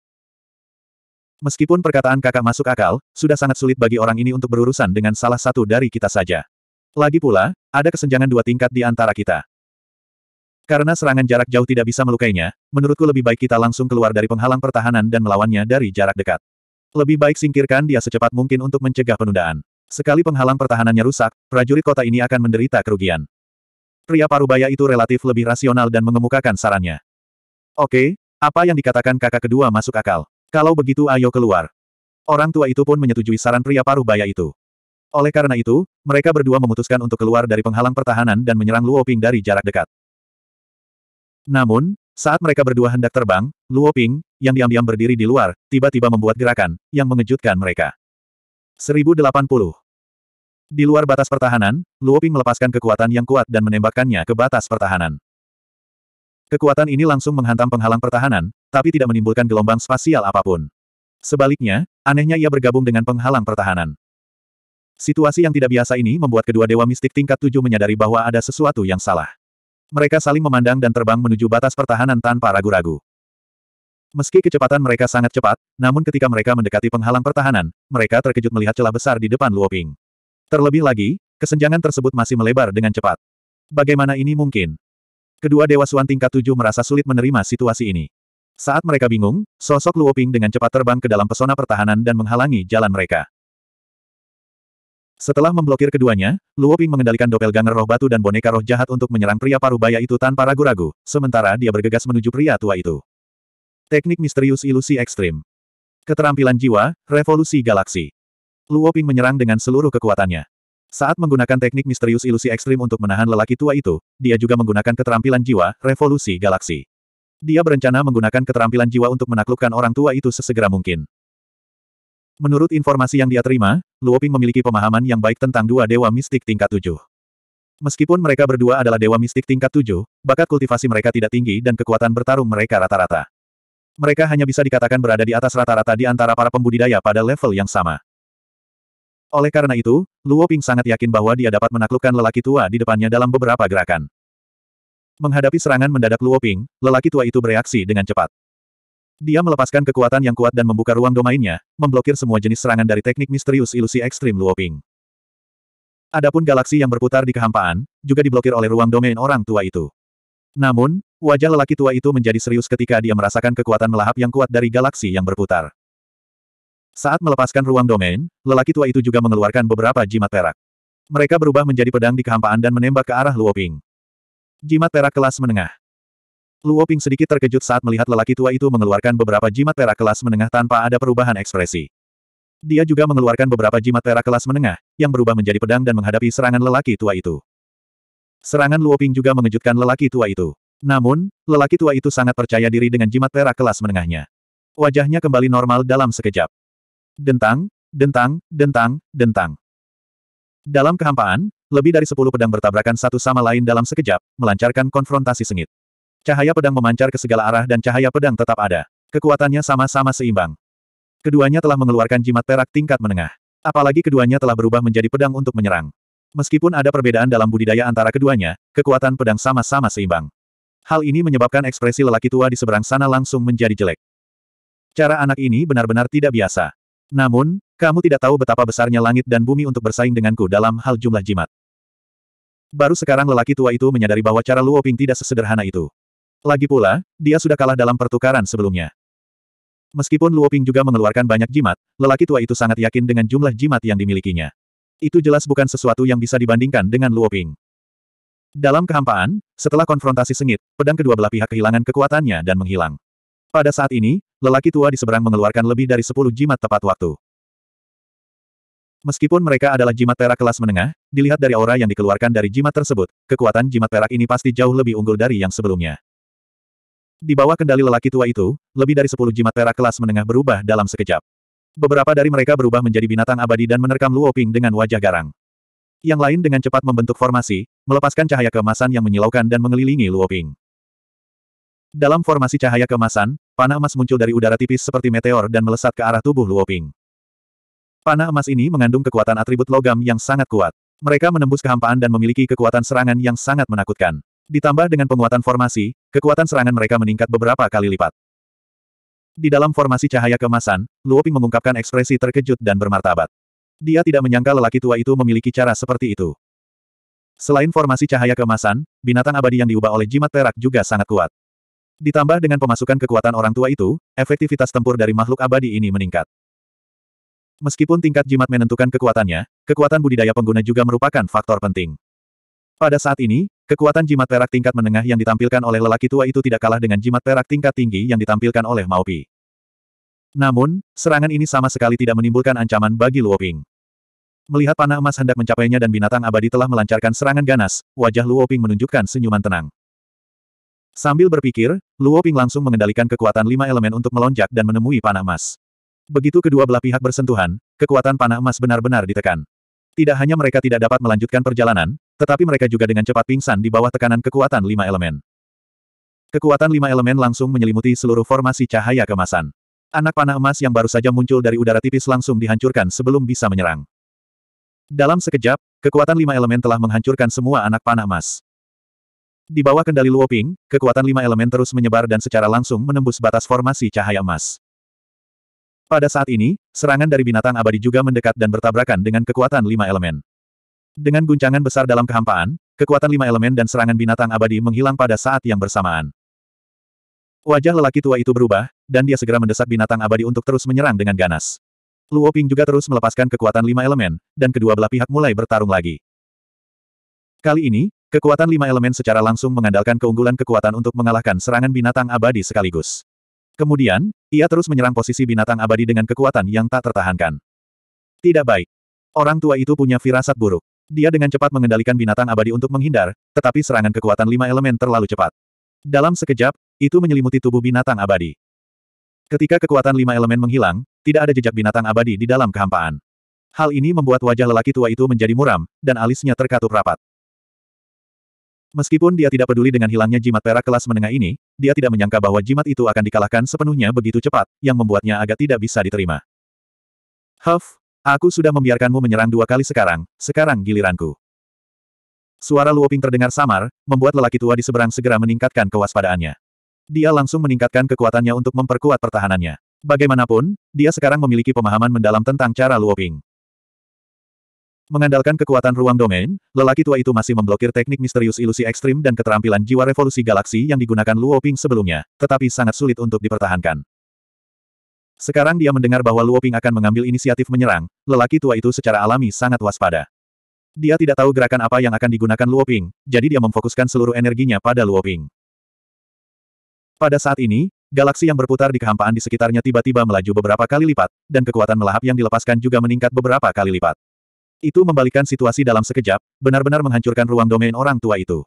Meskipun perkataan kakak masuk akal, sudah sangat sulit bagi orang ini untuk berurusan dengan salah satu dari kita saja. Lagi pula, ada kesenjangan dua tingkat di antara kita. Karena serangan jarak jauh tidak bisa melukainya, menurutku lebih baik kita langsung keluar dari penghalang pertahanan dan melawannya dari jarak dekat. Lebih baik singkirkan dia secepat mungkin untuk mencegah penundaan. Sekali penghalang pertahanannya rusak, prajurit kota ini akan menderita kerugian. Pria parubaya itu relatif lebih rasional dan mengemukakan sarannya. Oke, apa yang dikatakan kakak kedua masuk akal. Kalau begitu ayo keluar. Orang tua itu pun menyetujui saran pria parubaya itu. Oleh karena itu, mereka berdua memutuskan untuk keluar dari penghalang pertahanan dan menyerang Luo Ping dari jarak dekat. Namun, saat mereka berdua hendak terbang, Luo Ping, yang diam-diam berdiri di luar, tiba-tiba membuat gerakan, yang mengejutkan mereka. 1080 di luar batas pertahanan, Luoping melepaskan kekuatan yang kuat dan menembakkannya ke batas pertahanan. Kekuatan ini langsung menghantam penghalang pertahanan, tapi tidak menimbulkan gelombang spasial apapun. Sebaliknya, anehnya ia bergabung dengan penghalang pertahanan. Situasi yang tidak biasa ini membuat kedua dewa mistik tingkat tujuh menyadari bahwa ada sesuatu yang salah. Mereka saling memandang dan terbang menuju batas pertahanan tanpa ragu-ragu. Meski kecepatan mereka sangat cepat, namun ketika mereka mendekati penghalang pertahanan, mereka terkejut melihat celah besar di depan Luoping. Terlebih lagi, kesenjangan tersebut masih melebar dengan cepat. Bagaimana ini mungkin? Kedua Dewa Suan tingkat tujuh merasa sulit menerima situasi ini. Saat mereka bingung, sosok Luoping dengan cepat terbang ke dalam pesona pertahanan dan menghalangi jalan mereka. Setelah memblokir keduanya, Luoping mengendalikan Dopel doppelganger roh batu dan boneka roh jahat untuk menyerang pria parubaya itu tanpa ragu-ragu, sementara dia bergegas menuju pria tua itu. Teknik misterius ilusi ekstrim. Keterampilan jiwa, revolusi galaksi. Luo Ping menyerang dengan seluruh kekuatannya. Saat menggunakan teknik misterius ilusi ekstrim untuk menahan lelaki tua itu, dia juga menggunakan keterampilan jiwa, revolusi galaksi. Dia berencana menggunakan keterampilan jiwa untuk menaklukkan orang tua itu sesegera mungkin. Menurut informasi yang dia terima, Luo Ping memiliki pemahaman yang baik tentang dua dewa mistik tingkat tujuh. Meskipun mereka berdua adalah dewa mistik tingkat tujuh, bakat kultivasi mereka tidak tinggi dan kekuatan bertarung mereka rata-rata. Mereka hanya bisa dikatakan berada di atas rata-rata di antara para pembudidaya pada level yang sama. Oleh karena itu, Luo Ping sangat yakin bahwa dia dapat menaklukkan lelaki tua di depannya dalam beberapa gerakan. Menghadapi serangan mendadak Luo Ping, lelaki tua itu bereaksi dengan cepat. Dia melepaskan kekuatan yang kuat dan membuka ruang domainnya, memblokir semua jenis serangan dari teknik misterius ilusi ekstrim Luo Ping. Adapun galaksi yang berputar di kehampaan, juga diblokir oleh ruang domain orang tua itu. Namun, wajah lelaki tua itu menjadi serius ketika dia merasakan kekuatan melahap yang kuat dari galaksi yang berputar. Saat melepaskan ruang domain, lelaki tua itu juga mengeluarkan beberapa jimat perak. Mereka berubah menjadi pedang di kehampaan dan menembak ke arah Luoping. Jimat perak kelas menengah. Luoping sedikit terkejut saat melihat lelaki tua itu mengeluarkan beberapa jimat perak kelas menengah tanpa ada perubahan ekspresi. Dia juga mengeluarkan beberapa jimat perak kelas menengah, yang berubah menjadi pedang dan menghadapi serangan lelaki tua itu. Serangan Luoping juga mengejutkan lelaki tua itu. Namun, lelaki tua itu sangat percaya diri dengan jimat perak kelas menengahnya. Wajahnya kembali normal dalam sekejap. Dentang, dentang, dentang, dentang. Dalam kehampaan, lebih dari sepuluh pedang bertabrakan satu sama lain dalam sekejap, melancarkan konfrontasi sengit. Cahaya pedang memancar ke segala arah dan cahaya pedang tetap ada. Kekuatannya sama-sama seimbang. Keduanya telah mengeluarkan jimat perak tingkat menengah. Apalagi keduanya telah berubah menjadi pedang untuk menyerang. Meskipun ada perbedaan dalam budidaya antara keduanya, kekuatan pedang sama-sama seimbang. Hal ini menyebabkan ekspresi lelaki tua di seberang sana langsung menjadi jelek. Cara anak ini benar-benar tidak biasa. Namun, kamu tidak tahu betapa besarnya langit dan bumi untuk bersaing denganku dalam hal jumlah jimat. Baru sekarang lelaki tua itu menyadari bahwa cara Luo Ping tidak sesederhana itu. Lagi pula, dia sudah kalah dalam pertukaran sebelumnya. Meskipun Luo Ping juga mengeluarkan banyak jimat, lelaki tua itu sangat yakin dengan jumlah jimat yang dimilikinya. Itu jelas bukan sesuatu yang bisa dibandingkan dengan Luo Ping. Dalam kehampaan, setelah konfrontasi sengit, pedang kedua belah pihak kehilangan kekuatannya dan menghilang. Pada saat ini, lelaki tua di seberang mengeluarkan lebih dari sepuluh jimat tepat waktu. Meskipun mereka adalah jimat perak kelas menengah, dilihat dari aura yang dikeluarkan dari jimat tersebut, kekuatan jimat perak ini pasti jauh lebih unggul dari yang sebelumnya. Di bawah kendali lelaki tua itu, lebih dari sepuluh jimat perak kelas menengah berubah dalam sekejap. Beberapa dari mereka berubah menjadi binatang abadi dan menerkam Luo Ping dengan wajah garang. Yang lain dengan cepat membentuk formasi, melepaskan cahaya keemasan yang menyilaukan dan mengelilingi Luo Ping. Dalam formasi cahaya kemasan, panah emas muncul dari udara tipis seperti meteor dan melesat ke arah tubuh Luoping. Panah emas ini mengandung kekuatan atribut logam yang sangat kuat. Mereka menembus kehampaan dan memiliki kekuatan serangan yang sangat menakutkan. Ditambah dengan penguatan formasi, kekuatan serangan mereka meningkat beberapa kali lipat. Di dalam formasi cahaya kemasan, Luoping mengungkapkan ekspresi terkejut dan bermartabat. Dia tidak menyangka lelaki tua itu memiliki cara seperti itu. Selain formasi cahaya kemasan, binatang abadi yang diubah oleh jimat perak juga sangat kuat. Ditambah dengan pemasukan kekuatan orang tua itu, efektivitas tempur dari makhluk abadi ini meningkat. Meskipun tingkat jimat menentukan kekuatannya, kekuatan budidaya pengguna juga merupakan faktor penting. Pada saat ini, kekuatan jimat perak tingkat menengah yang ditampilkan oleh lelaki tua itu tidak kalah dengan jimat perak tingkat tinggi yang ditampilkan oleh Maopi. Namun, serangan ini sama sekali tidak menimbulkan ancaman bagi Luoping. Melihat panah emas hendak mencapainya dan binatang abadi telah melancarkan serangan ganas, wajah Luoping menunjukkan senyuman tenang. Sambil berpikir, Luo Ping langsung mengendalikan kekuatan lima elemen untuk melonjak dan menemui panah emas. Begitu kedua belah pihak bersentuhan, kekuatan panah emas benar-benar ditekan. Tidak hanya mereka tidak dapat melanjutkan perjalanan, tetapi mereka juga dengan cepat pingsan di bawah tekanan kekuatan lima elemen. Kekuatan lima elemen langsung menyelimuti seluruh formasi cahaya kemasan. Anak panah emas yang baru saja muncul dari udara tipis langsung dihancurkan sebelum bisa menyerang. Dalam sekejap, kekuatan lima elemen telah menghancurkan semua anak panah emas. Di bawah kendali Luoping, kekuatan lima elemen terus menyebar dan secara langsung menembus batas formasi cahaya emas. Pada saat ini, serangan dari binatang abadi juga mendekat dan bertabrakan dengan kekuatan lima elemen. Dengan guncangan besar dalam kehampaan, kekuatan lima elemen dan serangan binatang abadi menghilang pada saat yang bersamaan. Wajah lelaki tua itu berubah, dan dia segera mendesak binatang abadi untuk terus menyerang dengan ganas. Luo Ping juga terus melepaskan kekuatan lima elemen, dan kedua belah pihak mulai bertarung lagi. Kali ini, Kekuatan lima elemen secara langsung mengandalkan keunggulan kekuatan untuk mengalahkan serangan binatang abadi sekaligus. Kemudian, ia terus menyerang posisi binatang abadi dengan kekuatan yang tak tertahankan. Tidak baik. Orang tua itu punya firasat buruk. Dia dengan cepat mengendalikan binatang abadi untuk menghindar, tetapi serangan kekuatan lima elemen terlalu cepat. Dalam sekejap, itu menyelimuti tubuh binatang abadi. Ketika kekuatan lima elemen menghilang, tidak ada jejak binatang abadi di dalam kehampaan. Hal ini membuat wajah lelaki tua itu menjadi muram, dan alisnya terkatup rapat. Meskipun dia tidak peduli dengan hilangnya jimat perak kelas menengah ini, dia tidak menyangka bahwa jimat itu akan dikalahkan sepenuhnya begitu cepat, yang membuatnya agak tidak bisa diterima. Huff, aku sudah membiarkanmu menyerang dua kali sekarang, sekarang giliranku. Suara Luoping terdengar samar, membuat lelaki tua di seberang segera meningkatkan kewaspadaannya. Dia langsung meningkatkan kekuatannya untuk memperkuat pertahanannya. Bagaimanapun, dia sekarang memiliki pemahaman mendalam tentang cara Luoping. Mengandalkan kekuatan ruang domain, lelaki tua itu masih memblokir teknik misterius ilusi ekstrim dan keterampilan jiwa revolusi galaksi yang digunakan Luo Ping sebelumnya, tetapi sangat sulit untuk dipertahankan. Sekarang dia mendengar bahwa Luo Ping akan mengambil inisiatif menyerang, lelaki tua itu secara alami sangat waspada. Dia tidak tahu gerakan apa yang akan digunakan Luo Ping, jadi dia memfokuskan seluruh energinya pada Luo Ping. Pada saat ini, galaksi yang berputar di kehampaan di sekitarnya tiba-tiba melaju beberapa kali lipat, dan kekuatan melahap yang dilepaskan juga meningkat beberapa kali lipat. Itu membalikkan situasi dalam sekejap, benar-benar menghancurkan ruang domain orang tua itu.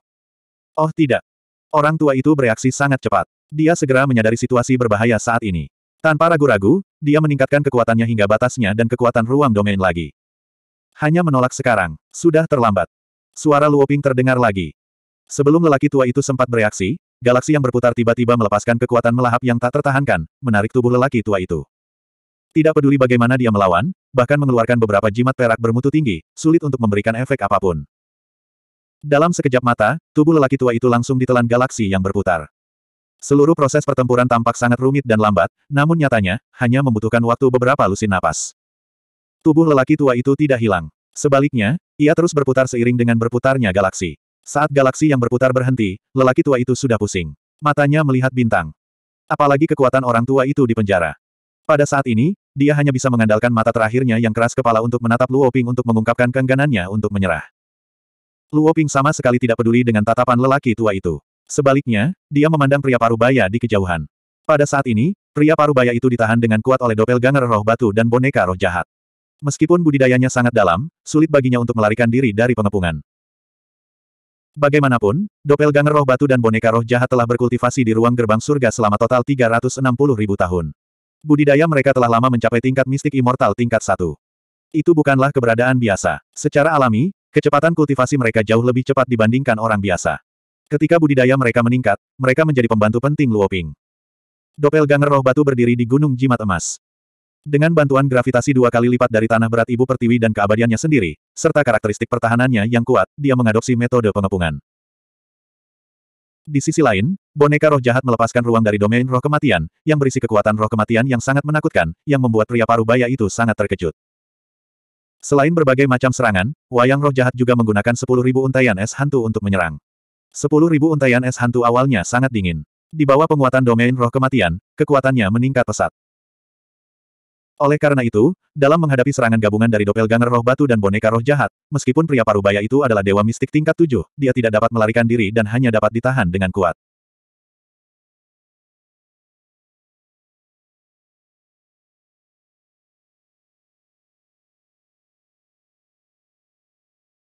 Oh tidak. Orang tua itu bereaksi sangat cepat. Dia segera menyadari situasi berbahaya saat ini. Tanpa ragu-ragu, dia meningkatkan kekuatannya hingga batasnya dan kekuatan ruang domain lagi. Hanya menolak sekarang. Sudah terlambat. Suara Luoping terdengar lagi. Sebelum lelaki tua itu sempat bereaksi, galaksi yang berputar tiba-tiba melepaskan kekuatan melahap yang tak tertahankan, menarik tubuh lelaki tua itu. Tidak peduli bagaimana dia melawan, bahkan mengeluarkan beberapa jimat perak bermutu tinggi, sulit untuk memberikan efek apapun. Dalam sekejap mata, tubuh lelaki tua itu langsung ditelan galaksi yang berputar. Seluruh proses pertempuran tampak sangat rumit dan lambat, namun nyatanya, hanya membutuhkan waktu beberapa lusin napas. Tubuh lelaki tua itu tidak hilang. Sebaliknya, ia terus berputar seiring dengan berputarnya galaksi. Saat galaksi yang berputar berhenti, lelaki tua itu sudah pusing. Matanya melihat bintang. Apalagi kekuatan orang tua itu di penjara. Pada saat ini, dia hanya bisa mengandalkan mata terakhirnya yang keras kepala untuk menatap Luo Ping untuk mengungkapkan keengganannya untuk menyerah. Luo Ping sama sekali tidak peduli dengan tatapan lelaki tua itu. Sebaliknya, dia memandang pria parubaya di kejauhan. Pada saat ini, pria parubaya itu ditahan dengan kuat oleh doppelganger roh batu dan boneka roh jahat. Meskipun budidayanya sangat dalam, sulit baginya untuk melarikan diri dari pengepungan. Bagaimanapun, doppelganger roh batu dan boneka roh jahat telah berkultivasi di ruang gerbang surga selama total 360 ribu tahun. Budidaya mereka telah lama mencapai tingkat mistik immortal tingkat satu. Itu bukanlah keberadaan biasa. Secara alami, kecepatan kultivasi mereka jauh lebih cepat dibandingkan orang biasa. Ketika budidaya mereka meningkat, mereka menjadi pembantu penting Luoping. Doppelganger roh batu berdiri di Gunung Jimat Emas. Dengan bantuan gravitasi dua kali lipat dari tanah berat ibu pertiwi dan keabadiannya sendiri, serta karakteristik pertahanannya yang kuat, dia mengadopsi metode pengepungan. Di sisi lain, boneka roh jahat melepaskan ruang dari domain roh kematian, yang berisi kekuatan roh kematian yang sangat menakutkan, yang membuat pria paruh baya itu sangat terkejut. Selain berbagai macam serangan, wayang roh jahat juga menggunakan 10.000 untayan es hantu untuk menyerang. 10.000 untayan es hantu awalnya sangat dingin. Di bawah penguatan domain roh kematian, kekuatannya meningkat pesat. Oleh karena itu, dalam menghadapi serangan gabungan dari doppelganger roh batu dan boneka roh jahat, meskipun pria parubaya itu adalah dewa mistik tingkat tujuh, dia tidak dapat melarikan diri dan hanya dapat ditahan dengan kuat.